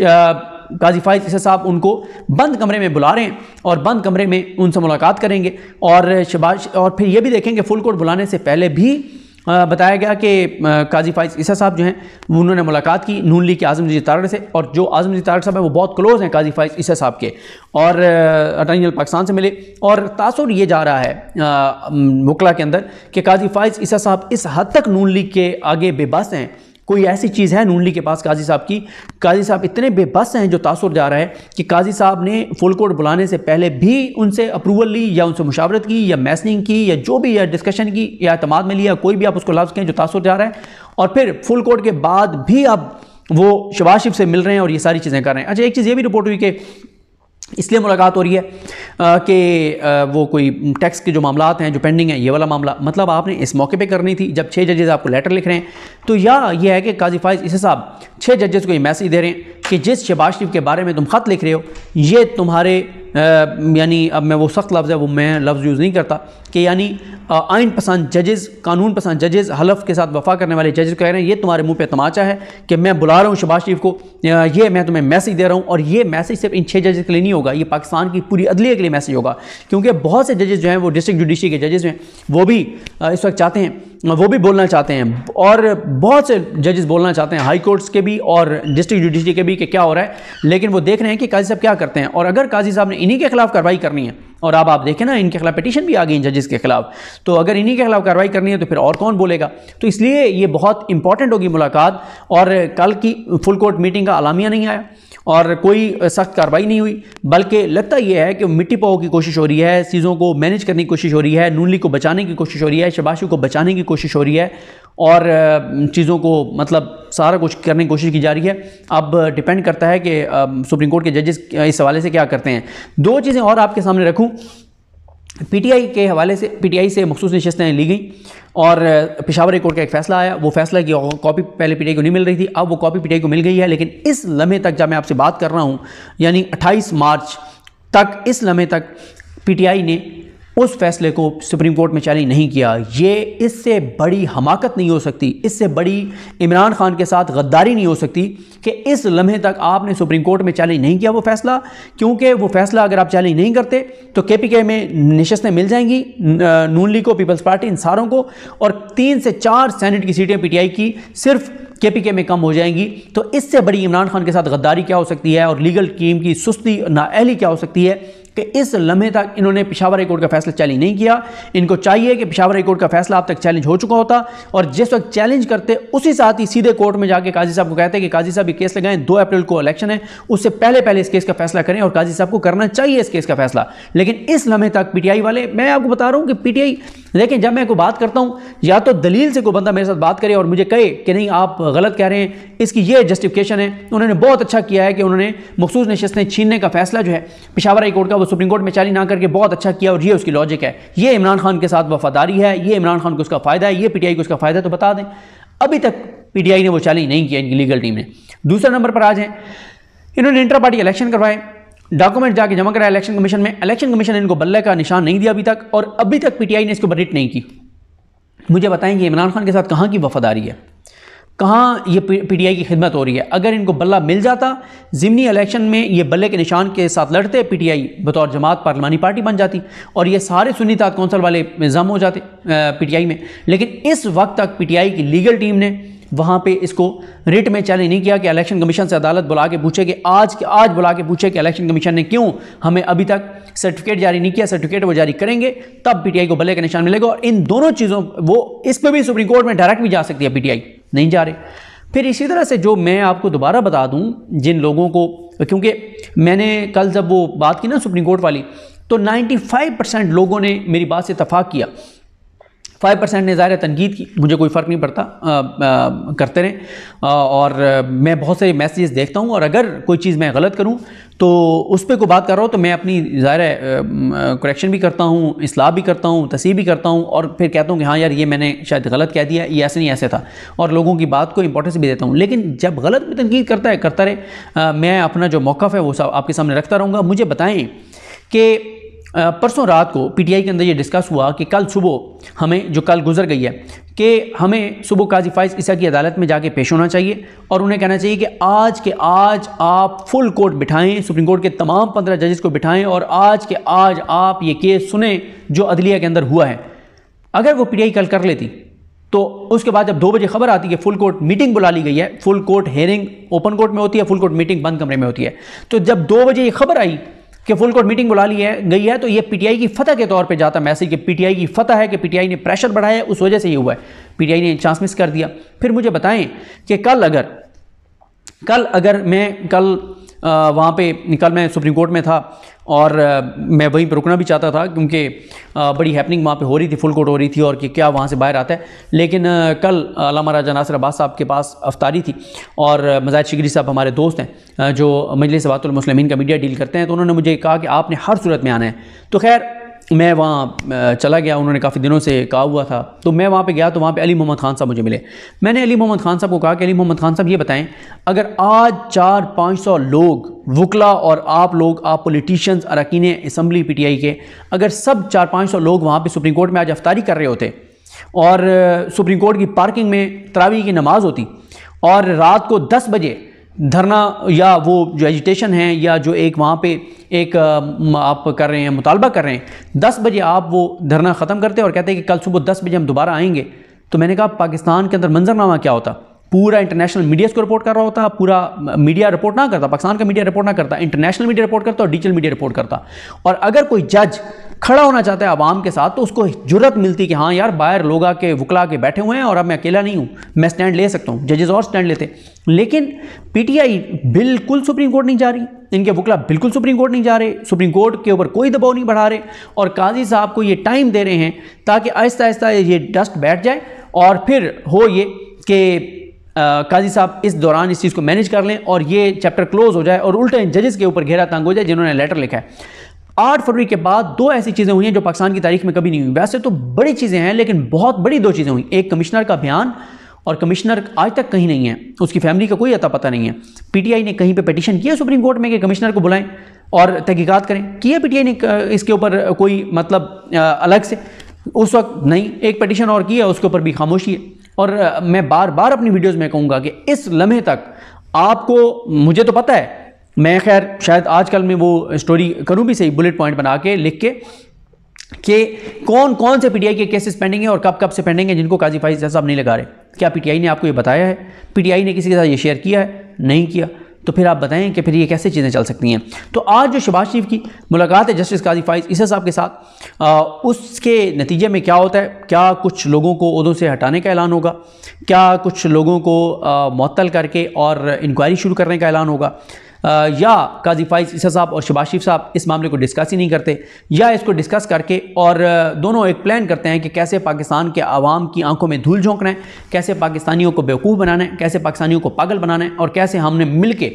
काजी फायद ईसा साहब उनको बंद कमरे में बुला रहे हैं और बंद कमरे में उनसे मुलाकात करेंगे और शबाज और फिर ये भी देखेंगे फुल कोर्ट बुलाने से पहले भी बताया गया कि काजी फाइज ईसा साहब जो हैं उन्होंने मुलाकात की नून लीग के आजम जी तारड़ से और जो आजम जी तारड़ साहब हैं वो बहुत क्लोज़ हैं काजी फाइज ईसा साहब के और अटानी जनरल पाकिस्तान से मिले और तासर ये जा रहा है वकला के अंदर कि काजी फाइज ईसा साहब इस हद तक नून लीग के आगे बेबस हैं कोई ऐसी चीज़ है नून के पास काजी साहब की काजी साहब इतने बेबस हैं जो तासुर जा रहा है कि काजी साहब ने फुल कोर्ट बुलाने से पहले भी उनसे अप्रूवल ली या उनसे मुशावरत की या मैसनिंग की या जो भी या डिस्कशन की या अतमाद में लिया कोई भी आप उसको लफ्ज़ कहें जो तासुर जा रहा है और फिर फुल कोर्ट के बाद भी आप वो शबाशिफ से मिल रहे हैं और ये सारी चीज़ें कर रहे हैं अच्छा एक चीज़ ये भी रिपोर्ट हुई कि इसलिए मुलाकात हो रही है कि वो कोई टैक्स के जो मामला हैं जो पेंडिंग है ये वाला मामला मतलब आपने इस मौके पे करनी थी जब छः जजेज़ आपको लेटर लिख रहे हैं तो या ये है कि काजी फाइज इस हिसाब छः जजेज़ को ये मैसेज दे रहे हैं कि जिस शबाज शरीफ के बारे में तुम ख़त लिख रहे हो ये तुम्हारे यानी अब मैं वो सख्त लफ्ज़ है वो मैं लफ्ज़ यूज़ नहीं करता कि यानी आइन पसंद जजेस कानून पसंद जजेस हलफ के साथ वफा करने वाले जजेस कह रहे हैं ये तुम्हारे मुंह पे तमाचा है कि मैं बुला रहा हूँ शबाज शरीफ को ये मैं तुम्हें मैसेज दे रहा हूँ और ये मैसेज सिर्फ इन छः जजेस के लिए नहीं होगा ये पाकिस्तान की पूरी अदलिया के लिए मैसेज होगा क्योंकि बहुत से जजेस जो हैं वो डिस्ट्रिक्ट जुडिशरी के जजेस हैं वो भी इस वक्त चाहते हैं वो भी बोलना चाहते हैं और बहुत से जजेस बोलना चाहते हैं हाई कोर्ट्स के भी और डिस्ट्रिक्ट जुडिशरी के भी कि क्या हो रहा है लेकिन वो देख रहे हैं कि काजी साहब क्या करते हैं और अगर काजी साहब ने इन्हीं के खिलाफ कार्रवाई करनी है और अब आप देखें ना इनके खिलाफ पिटीशन भी आ गई इन जजेस के खिलाफ तो अगर इन्हीं के खिलाफ कार्रवाई करनी है तो फिर और कौन बोलेगा तो इसलिए ये बहुत इंपॉर्टेंट होगी मुलाकात और कल की फुल कोर्ट मीटिंग का अलामिया नहीं आया और कोई सख्त कार्रवाई नहीं हुई बल्कि लगता यह है कि मिट्टी पाओ की कोशिश हो रही है चीज़ों को मैनेज करने की कोशिश हो रही है नूली को बचाने की कोशिश हो रही है शबाशु को बचाने की कोशिश हो रही है और चीज़ों को मतलब सारा कुछ करने की कोशिश की जा रही है अब डिपेंड करता है कि सुप्रीम कोर्ट के जजेस इस हवाले से क्या करते हैं दो चीज़ें और आपके सामने रखूँ पीटीआई के हवाले से पीटीआई से मखसूस नशस्तें ली गई और पिशावर कोर्ट का एक फैसला आया वो फैसला की कॉपी पहले पीटीआई को नहीं मिल रही थी अब वो कॉपी पीटीआई को मिल गई है लेकिन इस लम्हे तक जब मैं आपसे बात कर रहा हूँ यानी 28 मार्च तक इस लम्हे तक पीटीआई ने उस फैसले को सुप्रीम कोर्ट में चैलेंज नहीं किया ये इससे बड़ी हमाकत नहीं हो सकती इससे बड़ी इमरान खान के साथ गद्दारी नहीं हो सकती कि इस लम्हे तक आपने सुप्रीम कोर्ट में चैलेंज नहीं किया वो फैसला क्योंकि वो फैसला अगर आप चैलेंज नहीं करते तो के पी के में नशस्तें मिल जाएंगी नून लीग को पीपल्स पार्टी इन सारों को और तीन से चार सैनेट की सीटें पी टी आई की सिर्फ के पी के में कम हो जाएंगी तो इससे बड़ी इमरान खान के साथ गद्दारी क्या हो सकती है और लीगल टीम की सुस्ती नाअहली क्या हो सकती है कि इस लम्हे तक इन्होंने पिशावर हाईकोर्ट का फैसला चैलेंज नहीं किया इनको चाहिए कि पिशावर हाईकोर्ट का फैसला अब तक चैलेंज हो चुका होता और जिस वक्त चैलेंज करते उसी साथ ही सीधे कोर्ट में जाके काजी साहब को कहते कि काजी साहब ये केस लगाएं दो अप्रैल को इलेक्शन है उससे पहले पहले इस केस का फैसला करें और काजी साहब को करना चाहिए इस केस का फैसला लेकिन इस लम्हे तक पीटीआई वाले मैं आपको बता रहा हूँ कि पीटीआई लेकिन जब मैं कोई बात करता हूँ या तो दलील से कोई बंदा मेरे साथ बात करे और मुझे कहे कि नहीं आप गलत कह रहे हैं इसकी ये जस्टिफिकेशन है उन्होंने बहुत अच्छा किया है कि उन्होंने मखसूस नशस्तें छीनने का फैसला जो है पिशावर हाई कोर्ट का वो सुप्रीम कोर्ट में चाली ना करके बहुत अच्छा किया और ये उसकी लॉजिक है ये इमरान खान के साथ वफादारी है ये इमरान खान को उसका फ़ायदा है ये पी को उसका फ़ायदा तो बता दें अभी तक पी ने वो चैलेंज नहीं किया इनकी लीगल टीम ने दूसरे नंबर पर आज हैं इन्होंने इंटर पार्टी इलेक्शन करवाए डॉक्यूमेंट जाके जमा कराया इलेक्शन कमीशन में इलेक्शन कमीशन ने इनको बल्ले का निशान नहीं दिया अभी तक और अभी तक पीटीआई ने इसको बरिट नहीं की मुझे बताएं कि इमरान खान के साथ कहाँ की वफादारी है कहाँ ये पीटीआई की खिदमत हो रही है अगर इनको बल्ला मिल जाता ज़मनी इलेक्शन में ये बल्ले के निशान के साथ लड़ते पीटीआई बतौर जमात पार्लिमानी पार्टी बन जाती और ये सारे सुन्नी कौंसल वाले निज़ाम हो जाते पीटीआई में लेकिन इस वक्त तक पीटीआई की लीगल टीम ने वहाँ पे इसको रिट में चैलेंज नहीं किया कि इलेक्शन कमीशन से अदालत बुला के पूछे कि आज के आज बुला के पूछे कि इलेक्शन कमीशन ने क्यों हमें अभी तक सर्टिफिकेट जारी नहीं किया सर्टिफिकेट वो जारी करेंगे तब पीटीआई को भले का निशान मिलेगा और इन दोनों चीज़ों वो इस पर भी सुप्रीम कोर्ट में डायरेक्ट भी जा सकती है पीटीआई नहीं जा रहे फिर इसी तरह से जो मैं आपको दोबारा बता दूँ जिन लोगों को क्योंकि मैंने कल जब वो बात की ना सुप्रीम कोर्ट वाली तो नाइन्टी परसेंट लोगों ने मेरी बात से इतफाक़ किया फाइव परसेंट ने ज़ाहिर तनकीद की मुझे कोई फ़र्क नहीं पड़ता करते रहें और मैं बहुत सारे मैसेज देखता हूँ और अगर कोई चीज़ मैं गलत करूँ तो उस पर कोई बात कर रहा हूँ तो मैं अपनी ज़ाहिर करेक्शन भी करता हूँ इसलाह भी करता हूँ तसी भी करता हूँ और फिर कहता हूँ कि हाँ यार ये मैंने शायद गलत कह दिया ये ऐसे नहीं ऐसे था और लोगों की बात को इंपॉर्टेंस भी देता हूँ लेकिन जब गलत भी तनकीद करता है करता रहे मैं अपना जो मौक़ है वो सब आपके सामने रखता रहूँगा मुझे बताएँ कि परसों रात को पीटीआई के अंदर ये डिस्कस हुआ कि कल सुबह हमें जो कल गुजर गई है कि हमें सुबह काजी फाइज ईसा की अदालत में जाके पेश होना चाहिए और उन्हें कहना चाहिए कि आज के आज आप फुल कोर्ट बिठाएं सुप्रीम कोर्ट के तमाम पंद्रह जजेस को बिठाएं और आज के आज आप ये केस सुने जो अदलिया के अंदर हुआ है अगर वो पी कल कर लेती तो उसके बाद जब दो बजे खबर आती है फुल कोर्ट मीटिंग बुला ली गई है full court hearing open court में होती है फुल कोर्ट मीटिंग बंद कमरे में होती है तो जब दो बजे ये खबर आई कि फुल कोर्ट मीटिंग बुला ली है गई है तो ये पीटीआई की फतह के तौर पे जाता मैसेज कि पीटीआई की फतह है कि पीटीआई ने प्रेशर बढ़ाया है उस वजह से ये हुआ है पीटीआई ने चांस मिस कर दिया फिर मुझे बताएं कि कल अगर कल अगर मैं कल वहाँ पे कल मैं सुप्रीम कोर्ट में था और मैं वहीं पर रुकना भी चाहता था क्योंकि बड़ी हैपनिंग वहाँ पे हो रही थी फुल कोर्ट हो रही थी और कि क्या वहाँ से बाहर आता है लेकिन कल अलामा राजा नासिर अब्बास साहब के पास अफ्तारी थी और मजाद शिगरी साहब हमारे दोस्त हैं जो मजलिस बातुलमसलमिन का मीडिया डील करते हैं तो उन्होंने मुझे कहा कि आपने हर सूरत में आना है तो खैर मैं वहाँ चला गया उन्होंने काफ़ी दिनों से कहा हुआ था तो मैं वहाँ पे गया तो वहाँ पे अली मोहम्मद खान साहब मुझे मिले मैंने अली मोहम्मद खान साहब को कहा कि अली मोहम्मद खान साहब ये बताएं अगर आज चार पाँच सौ लोग वकला और आप लोग आप पॉलिटिशियंस अरकान इसम्बली पी टी आई के अगर सब चार पाँच सौ लोग वहाँ पर सुप्रीम कोर्ट में आज अफ्तारी कर रहे होते और सुप्रीम कोर्ट की पार्किंग में तरावी की नमाज़ होती और रात को दस बजे धरना या वो जो एजिटेशन है या जो एक वहाँ पे एक आप कर रहे हैं मुतालबा कर रहे हैं दस बजे आप वो धरना ख़त्म करते हैं और कहते हैं कि कल सुबह दस बजे हम दोबारा आएंगे तो मैंने कहा पाकिस्तान के अंदर मंजरनामा क्या होता पूरा इंटरनेशनल मीडिया को रिपोर्ट कर रहा होता पूरा मीडिया रिपोर्ट ना करता पाकिस्तान का मीडिया रिपोर्ट ना करता इंटरनेशनल मीडिया रिपोर्ट करता और डिजिटल मीडिया रिपोर्ट करता और अगर कोई जज खड़ा होना चाहता है आवाम के साथ तो उसको जरूरत मिलती कि हाँ यार बाहर लोग आके वकला के बैठे हुए हैं और अब मैं अकेला नहीं हूँ मैं स्टैंड ले सकता हूँ जजेज और स्टैंड लेते लेकिन पीटीआई बिल्कुल सुप्रीम कोर्ट नहीं जा रही इनके वकला बिल्कुल सुप्रीम कोर्ट नहीं जा रहे सुप्रीम कोर्ट के ऊपर कोई दबाव नहीं बढ़ा रहे और काजी साहब को ये टाइम दे रहे हैं ताकि आहिस्ता आहिस्ता ये डस्ट बैठ जाए और फिर हो ये कि काजी साहब इस दौरान इस चीज़ को मैनेज कर लें और ये चैप्टर क्लोज हो जाए और उल्टे इन जजेस के ऊपर घेरा तंग हो जाए जिन्होंने लेटर लिखा है आठ फरवरी के बाद दो ऐसी चीज़ें हुई हैं जो पाकिस्तान की तारीख में कभी नहीं हुई वैसे तो बड़ी चीज़ें हैं लेकिन बहुत बड़ी दो चीज़ें हुई एक कमिश्नर का बयान और कमिश्नर आज तक कहीं नहीं है उसकी फैमिली का कोई अता पता नहीं है पीटीआई ने कहीं पे पटिशन किया सुप्रीम कोर्ट में कि कमिश्नर को बुलाएं और तहकीकत करें किया पीटीआई ने इसके ऊपर कोई मतलब अलग से उस वक्त नहीं एक पटिशन और किया उसके ऊपर भी खामोशी है और मैं बार बार अपनी वीडियोज़ में कहूँगा कि इस लम्हे तक आपको मुझे तो पता है मैं खैर शायद आजकल मैं वो स्टोरी करूँ भी सही बुलेट पॉइंट बना के लिख के कि कौन कौन से पीटीआई के केसेस पेंडिंग हैं और कब कब से पेंडिंग हैं जिनको काजी फाइज साहब नहीं लगा रहे क्या पीटीआई ने आपको ये बताया है पीटीआई ने किसी के साथ ये शेयर किया है नहीं किया तो फिर आप बताएं कि फिर ये कैसे चीज़ें चल सकती हैं तो आज जो शबाज शरीफ की मुलाकात है जस्टिस काजी फाइज इस साहब के साथ आ, उसके नतीजे में क्या होता है क्या कुछ लोगों को उदों से हटाने का ऐलान होगा क्या कुछ लोगों को मअतल करके और इंक्वायरी शुरू करने का ऐलान होगा या काजी फाइज ईसा साहब और शबाशिफ साहब इस मामले को डिस्कस ही नहीं करते या इसको डिस्कस करके और दोनों एक प्लान करते हैं कि कैसे पाकिस्तान के आवाम की आंखों में धूल झोंकना है कैसे पाकिस्तानियों को बेवकूफ़ बनाना है कैसे पाकिस्तानियों को पागल बनाना है और कैसे हमने मिल के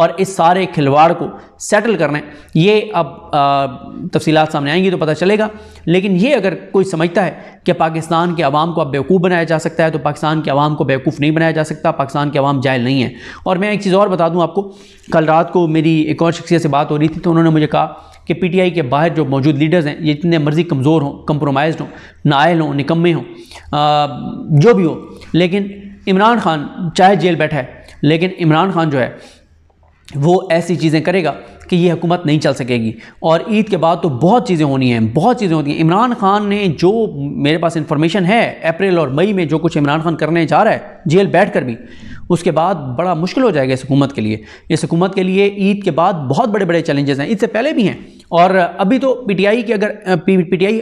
और इस सारे खिलवाड़ को सेटल करना है ये अब तफसीत सामने आएंगी तो पता चलेगा लेकिन ये अगर कोई समझता है कि पाकिस्तान के आवाम को अब बेवकूफ़ बनाया जा सकता है तो पाकिस्तान के आवाम को बेवकूफ़ नहीं बनाया जा सकता पाकिस्तान के आवाम जायल नहीं है और मैं एक चीज़ और बता दूँ आपको कल रात को मेरी एक और शख्सियत से बात हो रही थी तो उन्होंने मुझे कहा कि पीटीआई के बाहर जो मौजूद लीडर्स हैं ये जितने मर्जी कमज़ोर हों कम्प्रोमाइज हों नायल हों निकम्मे हों जो भी हो लेकिन इमरान खान चाहे जेल बैठा है लेकिन इमरान खान जो है वो ऐसी चीज़ें करेगा कि ये हुकूमत नहीं चल सकेगी और ईद के बाद तो बहुत चीज़ें होनी हैं बहुत चीज़ें होती हैं इमरान खान ने जो मेरे पास इन्फॉर्मेशन है अप्रैल और मई में जो कुछ इमरान खान करने जा रहा है जेल बैठ कर भी उसके बाद बड़ा मुश्किल हो जाएगा इस हुकूमत के लिए इस हुकूमत के लिए ईद के बाद बहुत बड़े बड़े चैलेंजेस हैं इससे पहले भी हैं और अभी तो पीटीआई की अगर पीटीआई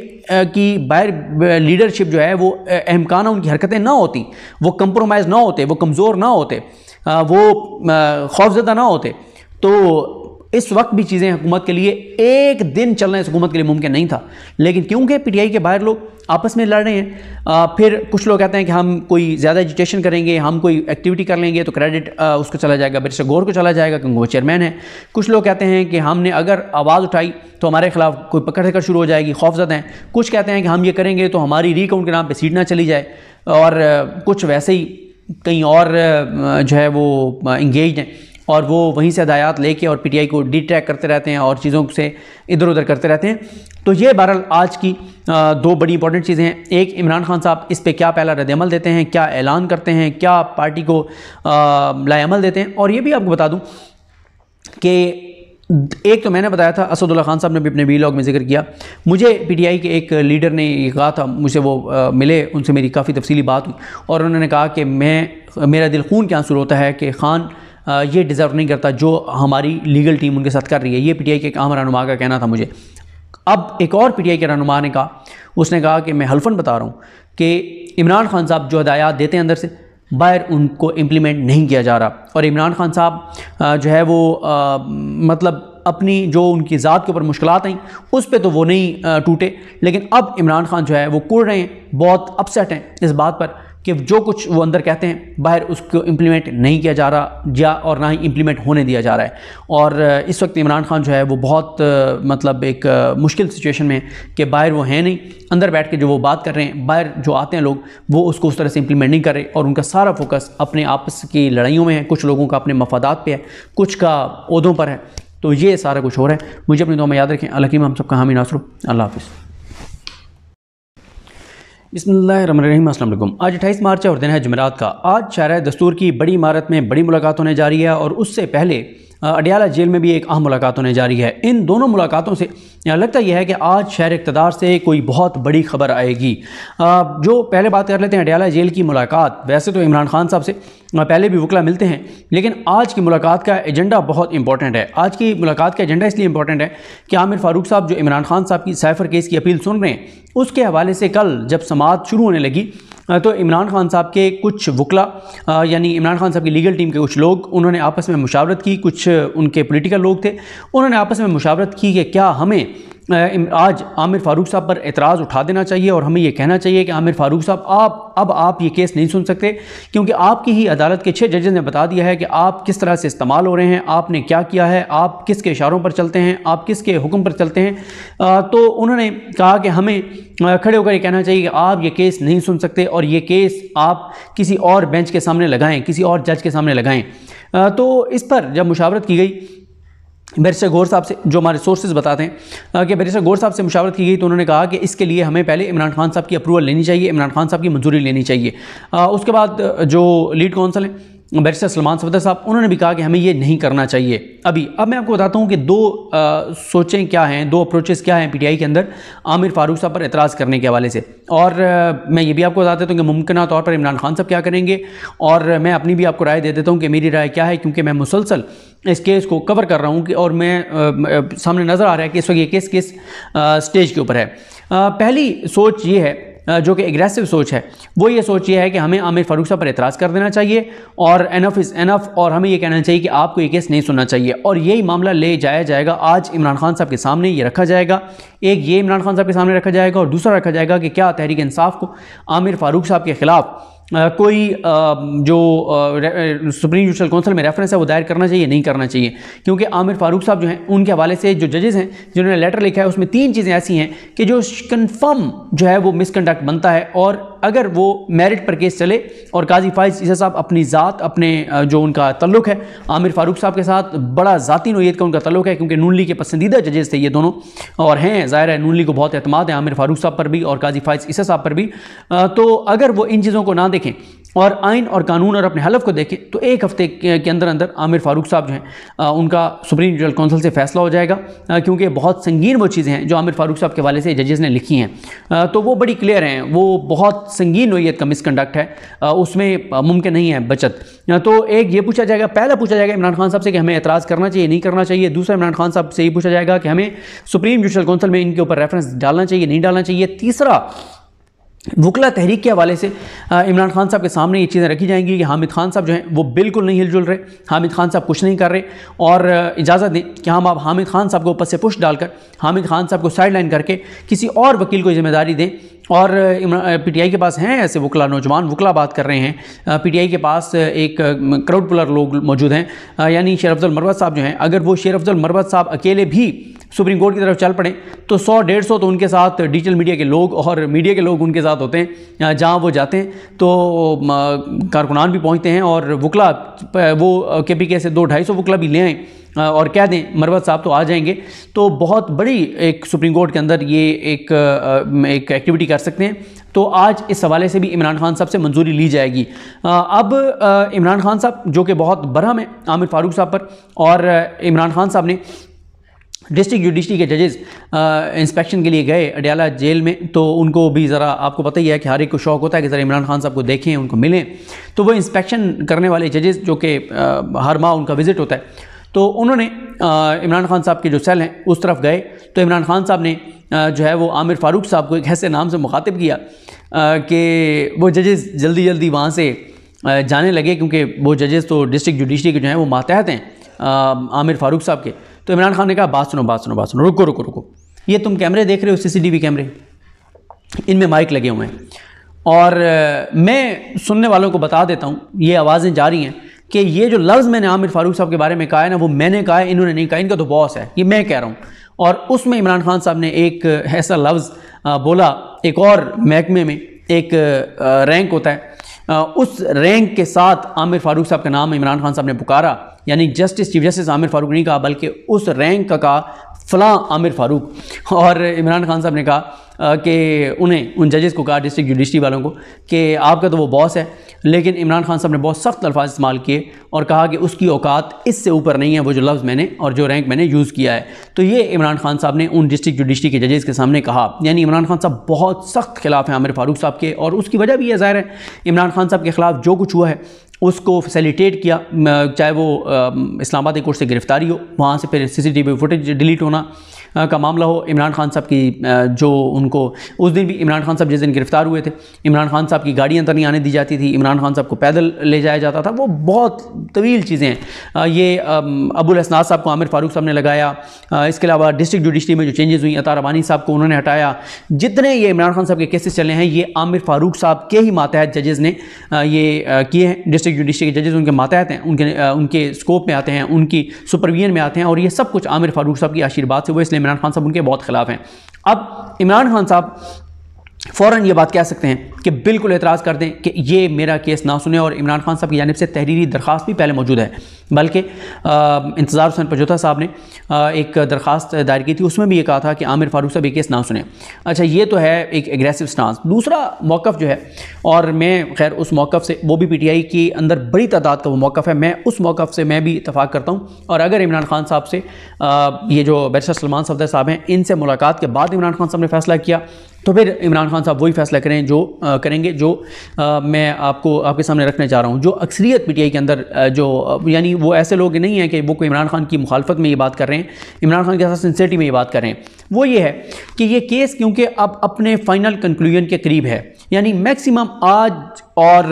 की बाहर लीडरशिप जो है वो अहमकाना उनकी हरकतें ना होती वो कम्प्रोमाइज ना होते वो कमज़ोर ना होते वो खौफजदा ना होते तो इस वक्त भी चीज़ें हुकूमत के लिए एक दिन चलना इस हुकूमत के लिए मुमकिन नहीं था लेकिन क्योंकि पीटीआई के बाहर लोग आपस में लड़ रहे हैं आ, फिर कुछ लोग कहते हैं कि हम कोई ज़्यादा एजुटेशन करेंगे हम कोई एक्टिविटी कर लेंगे तो क्रेडिट उसको चला जाएगा बरिस्टर गौर को चला जाएगा क्योंकि वो चेयरमैन है कुछ लोग कहते हैं कि हमने अगर आवाज़ उठाई तो हमारे खिलाफ कोई पकड़ कर शुरू हो जाएगी खौफजद हैं कुछ कहते हैं कि हम ये करेंगे तो हमारी रिकाउंट के नाम पर सीट ना चली जाए और कुछ वैसे ही कहीं और जो है वो इंगेज हैं और वो वहीं से हदायत लेके और पीटीआई को डी ट्रैक करते रहते हैं और चीज़ों से इधर उधर करते रहते हैं तो ये बहरहाल आज की दो बड़ी इंपॉर्टेंट चीज़ें हैं एक इमरान खान साहब इस पर क्या पहला रदल देते हैं क्या ऐलान करते हैं क्या पार्टी को लाएमल देते हैं और ये भी आपको बता दूँ कि एक तो मैंने बताया था असदुल्ला खान साहब ने भी अपने वीलॉग में जिक्र किया मुझे पीटीआई के एक लीडर ने ये कहा था मुझे वो आ, मिले उनसे मेरी काफ़ी तफसीली बात हुई और उन्होंने कहा कि मैं मेरा दिल खून के आंसू होता है कि खान ये डिज़र्व नहीं करता जो हमारी लीगल टीम उनके साथ कर रही है ये पीटीआई के आम रहनुमा का कहना था मुझे अब एक और पीटीआई के रहनुमा ने कहा उसने कहा कि मैं हल्फन बता रहा हूँ कि इमरान खान साहब जो हदायत देते हैं अंदर से बाहर उनको इम्प्लीमेंट नहीं किया जा रहा और इमरान खान साहब जो है वो आ, मतलब अपनी जो उनकी ज़ात के ऊपर मुश्किल आई उस पर तो वो नहीं टूटे लेकिन अब इमरान खान जो है वो कुड़ रहे हैं बहुत अपसेट हैं इस बात पर कि जो कुछ वो अंदर कहते हैं बाहर उसको इम्प्लीमेंट नहीं किया जा रहा या और ना ही इम्प्लीमेंट होने दिया जा रहा है और इस वक्त इमरान खान जो है वो बहुत मतलब एक मुश्किल सिचुएशन में कि बाहर वो हैं नहीं अंदर बैठ के जो वो बात कर रहे हैं बाहर जो आते हैं लोग वो उसको उस तरह से इम्प्लीमेंट नहीं कर रहे और उनका सारा फोकस अपने आपस की लड़ाइयों में है कुछ लोगों का अपने मफादात पर है कुछ का उहदों पर है तो ये सारा कुछ हो रहा है मुझे अपनी दो में याद रखें अलकीम हम सबका हामी नासुर अल्लाह हाफिज़ बसमीम अल्लाम आज अट्ठाईस मार्च और दिन है जमेरात का आज शायर दस्तूर की बड़ी इमारत में बड़ी मुलाकात होने जा रही है और उससे पहले अडियाला जेल में भी एक अहम मुलाकात होने जा रही है इन दोनों मुलाकातों से लगता यह है कि आज शहर इकतदार से कोई बहुत बड़ी खबर आएगी जो पहले बात कर लेते हैं अडियाला जेल की मुलाकात वैसे तो इमरान खान साहब से हाँ, पहले भी वकला मिलते हैं लेकिन आज की मुलाकात का एजेंडा बहुत इंपॉर्टेंट है आज की मुलाकात का एजेंडा इसलिए इंपॉर्टेंट है कि आमिर फारूक साहब जो इमरान खान साहब की साइफर केस की अपील सुन रहे हैं उसके हवाले से कल जब समात शुरू होने लगी हाँ, तो इमरान खान साहब के कुछ वकला हाँ, यानी इमरान खान साहब की लीगल टीम के कुछ लोग उन्होंने आपस में मुशावरत की कुछ उनके पोलिटिकल लोग थे उन्होंने आपस में मुशावरत की कि क्या हमें आज आमिर फ़ारूक साहब पर एतराज़ उठा देना चाहिए और हमें यह कहना चाहिए कि आमिर फ़ारूक साहब आप अब आप ये केस नहीं सुन सकते क्योंकि आपकी ही अदालत के छः जजेज़ ने बता दिया है कि आप किस तरह से इस्तेमाल हो रहे हैं आपने क्या किया है आप किसके इशारों पर चलते हैं आप किसके हुक्म पर चलते हैं आ, तो उन्होंने कहा कि हमें खड़े होकर ये कहना चाहिए कि आप ये केस नहीं सुन सकते और ये केस आप किसी और बेंच के सामने लगाएँ किसी और जज के सामने लगाएँ तो इस पर जब मुशावरत की गई बैरिस्टर गौर साहब से जो हमारे सोर्सेज बताते हैं कि बैरिस्टर गौर साहब से मुशावरत की गई तो उन्होंने कहा कि इसके लिए हमें पहले इमरान खान साहब की अप्रूवल लेनी चाहिए इमरान खान साहब की मंजूरी लेनी चाहिए उसके बाद जो लीड कौंसल हैं बैरिस्टर सलमान सफदर साहब उन्होंने भी कहा कि हमें ये नहीं करना चाहिए अभी अब मैं आपको बताता हूँ कि दो आ, सोचें क्या हैं दो अप्रोचेस क्या हैं पीटीआई के अंदर आमिर फारूक साहब पर एतराज़ करने के हवाले से और आ, मैं ये भी आपको बता देता हूँ कि मुमकिन तौर पर इमरान खान साहब क्या करेंगे और मैं अपनी भी आपको राय दे देता हूँ कि मेरी राय क्या है क्योंकि मैं मुसलसल इस केस को कवर कर रहा हूँ कि और मैं सामने नज़र आ रहा है कि इस वक्त ये केस किस स्टेज के ऊपर है आ, पहली सोच ये है जो कि एग्रेसिव सोच है वो ये सोच ये है कि हमें आमिर फारूक साहब पर एतराज़ कर देना चाहिए और एनफ इज़ एनफ और हमें ये कहना चाहिए कि आपको ये केस नहीं सुनना चाहिए और यही मामला ले जाया जाएगा आज इमरान खान साहब के सामने ये रखा जाएगा एक ये इमरान खान साहब के सामने रखा जाएगा और दूसरा रखा जाएगा कि क्या तहरीक इंसाफ को आमिर फारूक साहब के ख़िलाफ़ कोई जो सुप्रीम जुडिशल काउंसिल में रेफरेंस है वो दायर करना चाहिए नहीं करना चाहिए क्योंकि आमिर फारूक साहब जो हैं उनके हवाले से जो जजेस हैं जिन्होंने लेटर लिखा है उसमें तीन चीज़ें ऐसी हैं कि जो कन्फर्म जो है वो मिसकंडक्ट बनता है और अगर वो मेरिट पर केस चले और काजी फाइज ईसा साहब अपनी ज़ात अपने जो उनका तल्लुक है आमिर फारूक साहब के साथ बड़ा ज़ाती नोयीत का उनका तल्लुक है क्योंकि नून लीग के पसंदीदा जजेस थे ये दोनों और हैं ज़ाहिर है नून लीग को बहुत अहतमाद है आमिर फारूक साहब पर भी और काजी फाइज ईसा साहब पर भी तो अगर वो इन चीज़ों को ना देखें और आइन और कानून और अपने हलफ को देखें तो एक हफ्ते के अंदर अंदर आमिर फारूक साहब जो हैं उनका सुप्रीम जुडल काउंसिल से फैसला हो जाएगा क्योंकि बहुत संगीन वो चीज़ें हैं जो आमिर फारूक साहब के वाले से जजेस ने लिखी हैं तो वो बड़ी क्लियर हैं वो बहुत संगीन नोयत का मिसकंडक्ट है उसमें मुमकिन नहीं है बचत तो एक ये पूछा जाएगा पहला पूछा जाएगा इमरान खान साहब से कि हमें एतराज़ करना चाहिए नहीं करना चाहिए दूसरा इमरान खान साहब से ये पूछा जाएगा कि हमें सुप्रीम जुडिशल काउंसिल में इनके ऊपर रेफरेंस डालना चाहिए नहीं डालना चाहिए तीसरा वकला तहरीक के हवाले से इमरान खान साहब के सामने ये चीज़ें रखी जाएंगी कि हामिद खान साहब जो हैं वो बिल्कुल नहीं हिलजुल रहे हामिद खान साहब कुछ नहीं कर रहे और इजाज़त दें कि हम आप हामिद खान साहब को ऊपर से पुश डालकर हामिद खान साहब को साइड लाइन करके किसी और वकील को जिम्मेदारी दें और पी टी आई के पास हैं ऐसे वकला नौजवान वकला बात कर रहे हैं पी टी आई के पास एक क्राउड पुलर लोग मौजूद हैं यानी शेर अफजल मरवत साहब जो हैं अगर वो शेर अफजल मरवत साहब अकेले भी सुप्रीम कोर्ट की तरफ चल पड़े तो सौ डेढ़ सौ तो उनके साथ डिजिटल मीडिया के लोग और मीडिया के लोग उनके साथ होते हैं जहाँ वो जाते हैं तो कारकुनान भी पहुँचते हैं और वकला वो के पी के से दो ढाई सौ वकला भी ले आएँ और कह दें मरवत साहब तो आ जाएंगे तो बहुत बड़ी एक सुप्रीम कोर्ट के अंदर ये एक एक एक्टिविटी कर सकते हैं तो आज इस हवाले से भी इमरान खान साहब से मंजूरी ली जाएगी अब इमरान खान साहब जो कि बहुत बरहम है आमिर फारूक साहब पर और इमरान खान साहब ने डिस्ट्रिक्ट जुडिशरी के जजेस इंस्पेक्शन के लिए गए अडियाला जेल में तो उनको भी ज़रा आपको पता ही है कि हर एक को शौक़ होता है कि ज़रा इमरान खान साहब को देखें उनको मिलें तो वो इंस्पेक्शन करने वाले जजेस जो कि हर माह उनका विज़िट होता है तो उन्होंने इमरान खान साहब के जो सेल हैं उस तरफ गए तो इमरान खान साहब ने जो है वो आमिर फ़ारूक साहब को एक ऐसे नाम से मुखातब किया कि वो जजेस जल्दी जल्दी वहाँ से जाने लगे क्योंकि वो जजेस तो डिस्ट्रिक्ट जुडिशरी के जो हैं वो मातहत हैं आमिर फ़ारूक साहब के तो इमरान खान ने कहा बात सुनो बात सुनो बात सुनो रुको रुको रुको ये तुम कैमरे देख रहे हो सीसीटीवी कैमरे इनमें माइक लगे हुए हैं और मैं सुनने वालों को बता देता हूँ ये आवाज़ें जा रही हैं कि ये जो लफ्ज़ मैंने आमिर फारूक साहब के बारे में कहा है ना वो मैंने कहा है इन्होंने नहीं कहा इनका तो बॉस है ये मैं कह रहा हूँ और उसमें इमरान खान साहब ने एक ऐसा लफ्ज़ बोला एक और महकमे में एक रैंक होता है उस रैंक के साथ आमिर फारूक साहब का नाम इमरान खान साहब ने पुकारा यानी justice chief justice Aamir Farooq नहीं कहा बल्कि उस रैंक का, का फ़लाँ आमिर फ़ारूक और इमरान खान साहब ने कहा कि उन्हें उन जजेस को कहा डिस्ट्रिक्ट जुडिशरी वालों को कि आपका तो वो बॉस है लेकिन इमरान खान साहब ने बहुत सख्त अल्फाज इस्तेमाल किए और कहा कि उसकी औकात इससे ऊपर नहीं है वो जो लफ्ज़ मैंने और जो रैंक मैंने यूज़ किया है तो ये इमरान खान साहब ने उन डिस्ट्रिक्ट जुडिशरी के जजेस के सामने कहा यानी इमरान खान साहब बहुत सख्त खिलाफ हैं आमिर फ़ारूक साहब के और उसकी वजह भी यह ज़ाहिर है इमरान खान साहब के खिलाफ जो कुछ हुआ है उसको फैसिलिटेट किया चाहे वो इस्लामाबाद कोर्ट से गिरफ्तारी हो वहाँ से फिर सीसीटीवी फुटेज डिलीट होना का मामला हो इमरान खान साहब की जो उनको उस दिन भी इमरान खान साहब जिस दिन गिरफ्तार हुए थे इमरान खान साहब की गाड़ी अंदर तो नहीं आने दी जाती थी इमरान खान साहब को पैदल ले जाया जाता था वो बहुत तवील चीज़ें हैं ये अबुल असनाज साहब को आमिर फारूक साहब ने लगाया इसके अलावा डिस्ट्रिक्ट जुडिशरी में जो चेंजेस हुई अतार अबानी साहब को उन्होंने हटाया जितने ये इमरान खान साहब के केसेस चले हैं ये आमिर फारूक साहब के ही मातहत जजेज़ ने ये किए हैं डिस्ट्रिक्ट जुडिशरी के जजेज़ उनके मातहत हैं उनके उनके स्कोप में आते हैं उनकी सुपरविजन में आते हैं और ये सब कुछ आमिर फारूक साहब की आशीर्वाद से वो इसलिए इमरान खान साहब उनके बहुत खिलाफ हैं अब इमरान खान साहब फ़ौरन ये बात कह सकते हैं कि बिल्कुल एतराज़ कर दें कि ये मेरा केस ना सुने और इमरान खान साहब की जानब से तहरीरी दरख्वास्त भी पहले मौजूद है बल्कि इंतज़ार हुसैन पजोता साहब ने आ, एक दरख्वास्त दायर की थी उसमें भी ये कहा था कि आमिर फारूक साहब ये केस ना सुने अच्छा ये तो है एक एग्रेसिव स्टांस दूसरा मौक़ जो है और मैं खैर उस मौक़ से वो भी पी टी आई के अंदर बड़ी तादाद का वो मौक़ है मैं उस मौक़ से मैं भी इतफाक़ करता हूँ और अगर इमरान खान साहब से ये जो बैरिस्टर सलमान सफदर साहब हैं इनसे मुलाकात के बाद इमरान खान साहब ने फैसला किया तो फिर इमरान खान साहब वही फैसला करें जो आ, करेंगे जो आ, मैं आपको आपके सामने रखने जा रहा हूँ जो अक्सरियत पीटीआई के अंदर जो यानी वो ऐसे लोग नहीं हैं कि वो कोई इमरान खान की मुखालफत में ये बात कर रहे हैं इमरान खान के साथ सेंसिटी में ये बात कर रहे हैं वो ये है कि ये केस क्योंकि अब अपने फाइनल कंक्लूजन के करीब है यानी मैक्सिमम आज और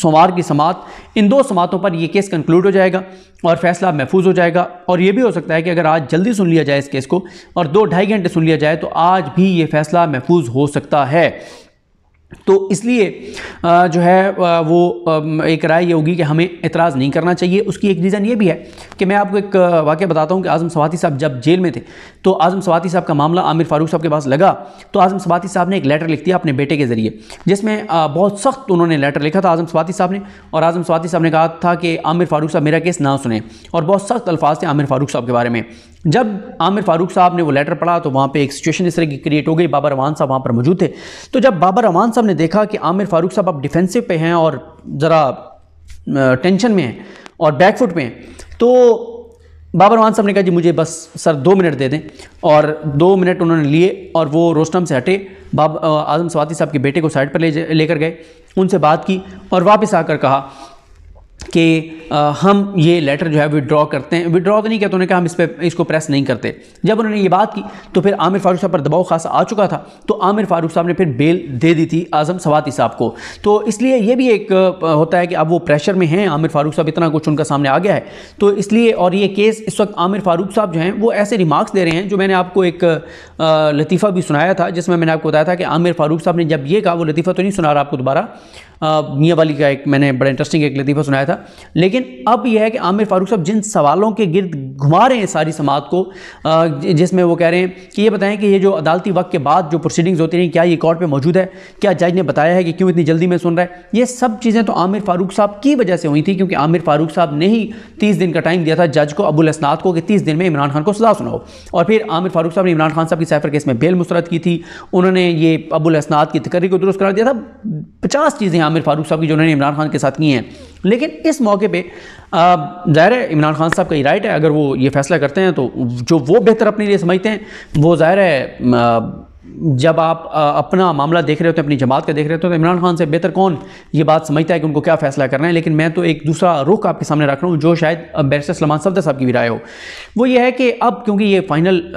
सोमवार की समात इन दो समातों पर यह केस कंक्लूड हो जाएगा और फैसला महफूज हो जाएगा और ये भी हो सकता है कि अगर आज जल्दी सुन लिया जाए इस केस को और दो ढाई घंटे सुन लिया जाए तो आज भी ये फैसला महफूज हो सकता है तो इसलिए जो है वो एक राय ये होगी कि हमें इतराज़ नहीं करना चाहिए उसकी एक रीज़न ये भी है कि मैं आपको एक वाक्य बताता हूँ कि आज़म सवाती साहब जब जेल में थे तो आज़म सवाती साहब का मामला आमिर फ़ारूक साहब के पास लगा तो आज़म सवाती साहब ने एक लेटर लिख दिया अपने बेटे के ज़रिए जिसमें बहुत सख्त उन्होंने लेटर लिखा था आज़म सवाती साहब ने और आज़म सवाती साहब ने कहा था कि आमिर फ़ारूक साहब मेरा केस ना सुने और बहुत सख्त अल्फाज थे आमिर फ़ारूक साहब के बारे में जब आमिर फारूक साहब ने वो लेटर पढ़ा तो वहाँ पे एक सिचुएशन इस तरह की क्रिएट हो गई बाबा रवान साहब वहाँ पर मौजूद थे तो जब बाबा रवान साहब ने देखा कि आमिर फारूक साहब अब डिफेंसिव पे हैं और ज़रा टेंशन में हैं और बैकफुट में हैं तो बाबर मान साहब ने कहा जी मुझे बस सर दो मिनट दे दें और दो मिनट उन्होंने लिए और वो रोस्टम से हटे बाब आजम सवाती साहब के बेटे को साइड पर ले लेकर गए उनसे बात की और वापस आकर कहा कि हम ये लेटर जो है विड्रॉ करते हैं विड्रॉ तो नहीं किया तो उन्होंने कहा हम इस पर इसको प्रेस नहीं करते जब उन्होंने ये बात की तो फिर आमिर फारूक साहब पर दबाव खासा आ चुका था तो आमिर फारूक साहब ने फिर बेल दे दी थी आज़म सवाती साहब को तो इसलिए ये भी एक होता है कि अब वो प्रेशर में हैं आमिर फारूक साहब इतना कुछ उनका सामने आ गया है तो इसलिए और ये केस इस वक्त आमिर फारूक साहब जो हैं वो ऐसे रिमार्क्स दे रहे हैं जो मैंने आपको एक लतीफ़ा भी सुनाया था जिसमें मैंने आपको बताया था कि आमिर फारूक साहब ने जब ये कहा वो लतीफ़ा तो नहीं सुना रहा आपको दोबारा मियाँ वाली का एक मैंने बड़ा इंटरेस्टिंग एक लतीफ़ा सुनाया था लेकिन अब यह है कि आमिर फारूक साहब जिन सवालों के गिर्द घुमा रहे हैं सारी समाज को जिसमें वो कह रहे हैं कि ये बताएं कि ये जो अदालती वक्त के बाद जो प्रोसीडिंग्स होती रही क्या ये कोर्ट पर मौजूद है क्या जज ने बताया है कि क्यों इतनी जल्दी में सुन रहा है ये सब चीज़ें तो आमिर फारूक साहब की वजह से हुई थी क्योंकि आमिर फारूक साहब ने ही तीस दिन का टाइम दिया था जज को अबुल असनाद को कि तीस दिन में इमरान खान को सजा सुनाओ और फिर आमिर फारूक साहब ने इमरान खान साहब की सैफर केस में बेल मुस्तरद की थी उन्होंने ये अबुल असनाद की तकर्री को दुरुस्त करार दिया था पचास चीज़ें आमिर फारूक साहब की जो उन्होंने इमरान खान के साथ की हैं लेकिन इस मौके पे ज़ाहिर है इमरान खान साहब का ही राइट है अगर वो ये फैसला करते हैं तो जो वो बेहतर अपने लिए समझते हैं वो ज़ाहिर है जब आप अपना मामला देख रहे होते हैं अपनी जमात का देख रहे होते हैं तो इमरान खान से बेहतर कौन ये बात समझता है कि उनको क्या फैसला करना है लेकिन मैं तो एक दूसरा रुख आपके सामने रख रहा हूँ जो शायद बैरिस्टर सलमान सफदर साहब की भी राय हो वो ये है कि अब क्योंकि ये फाइनल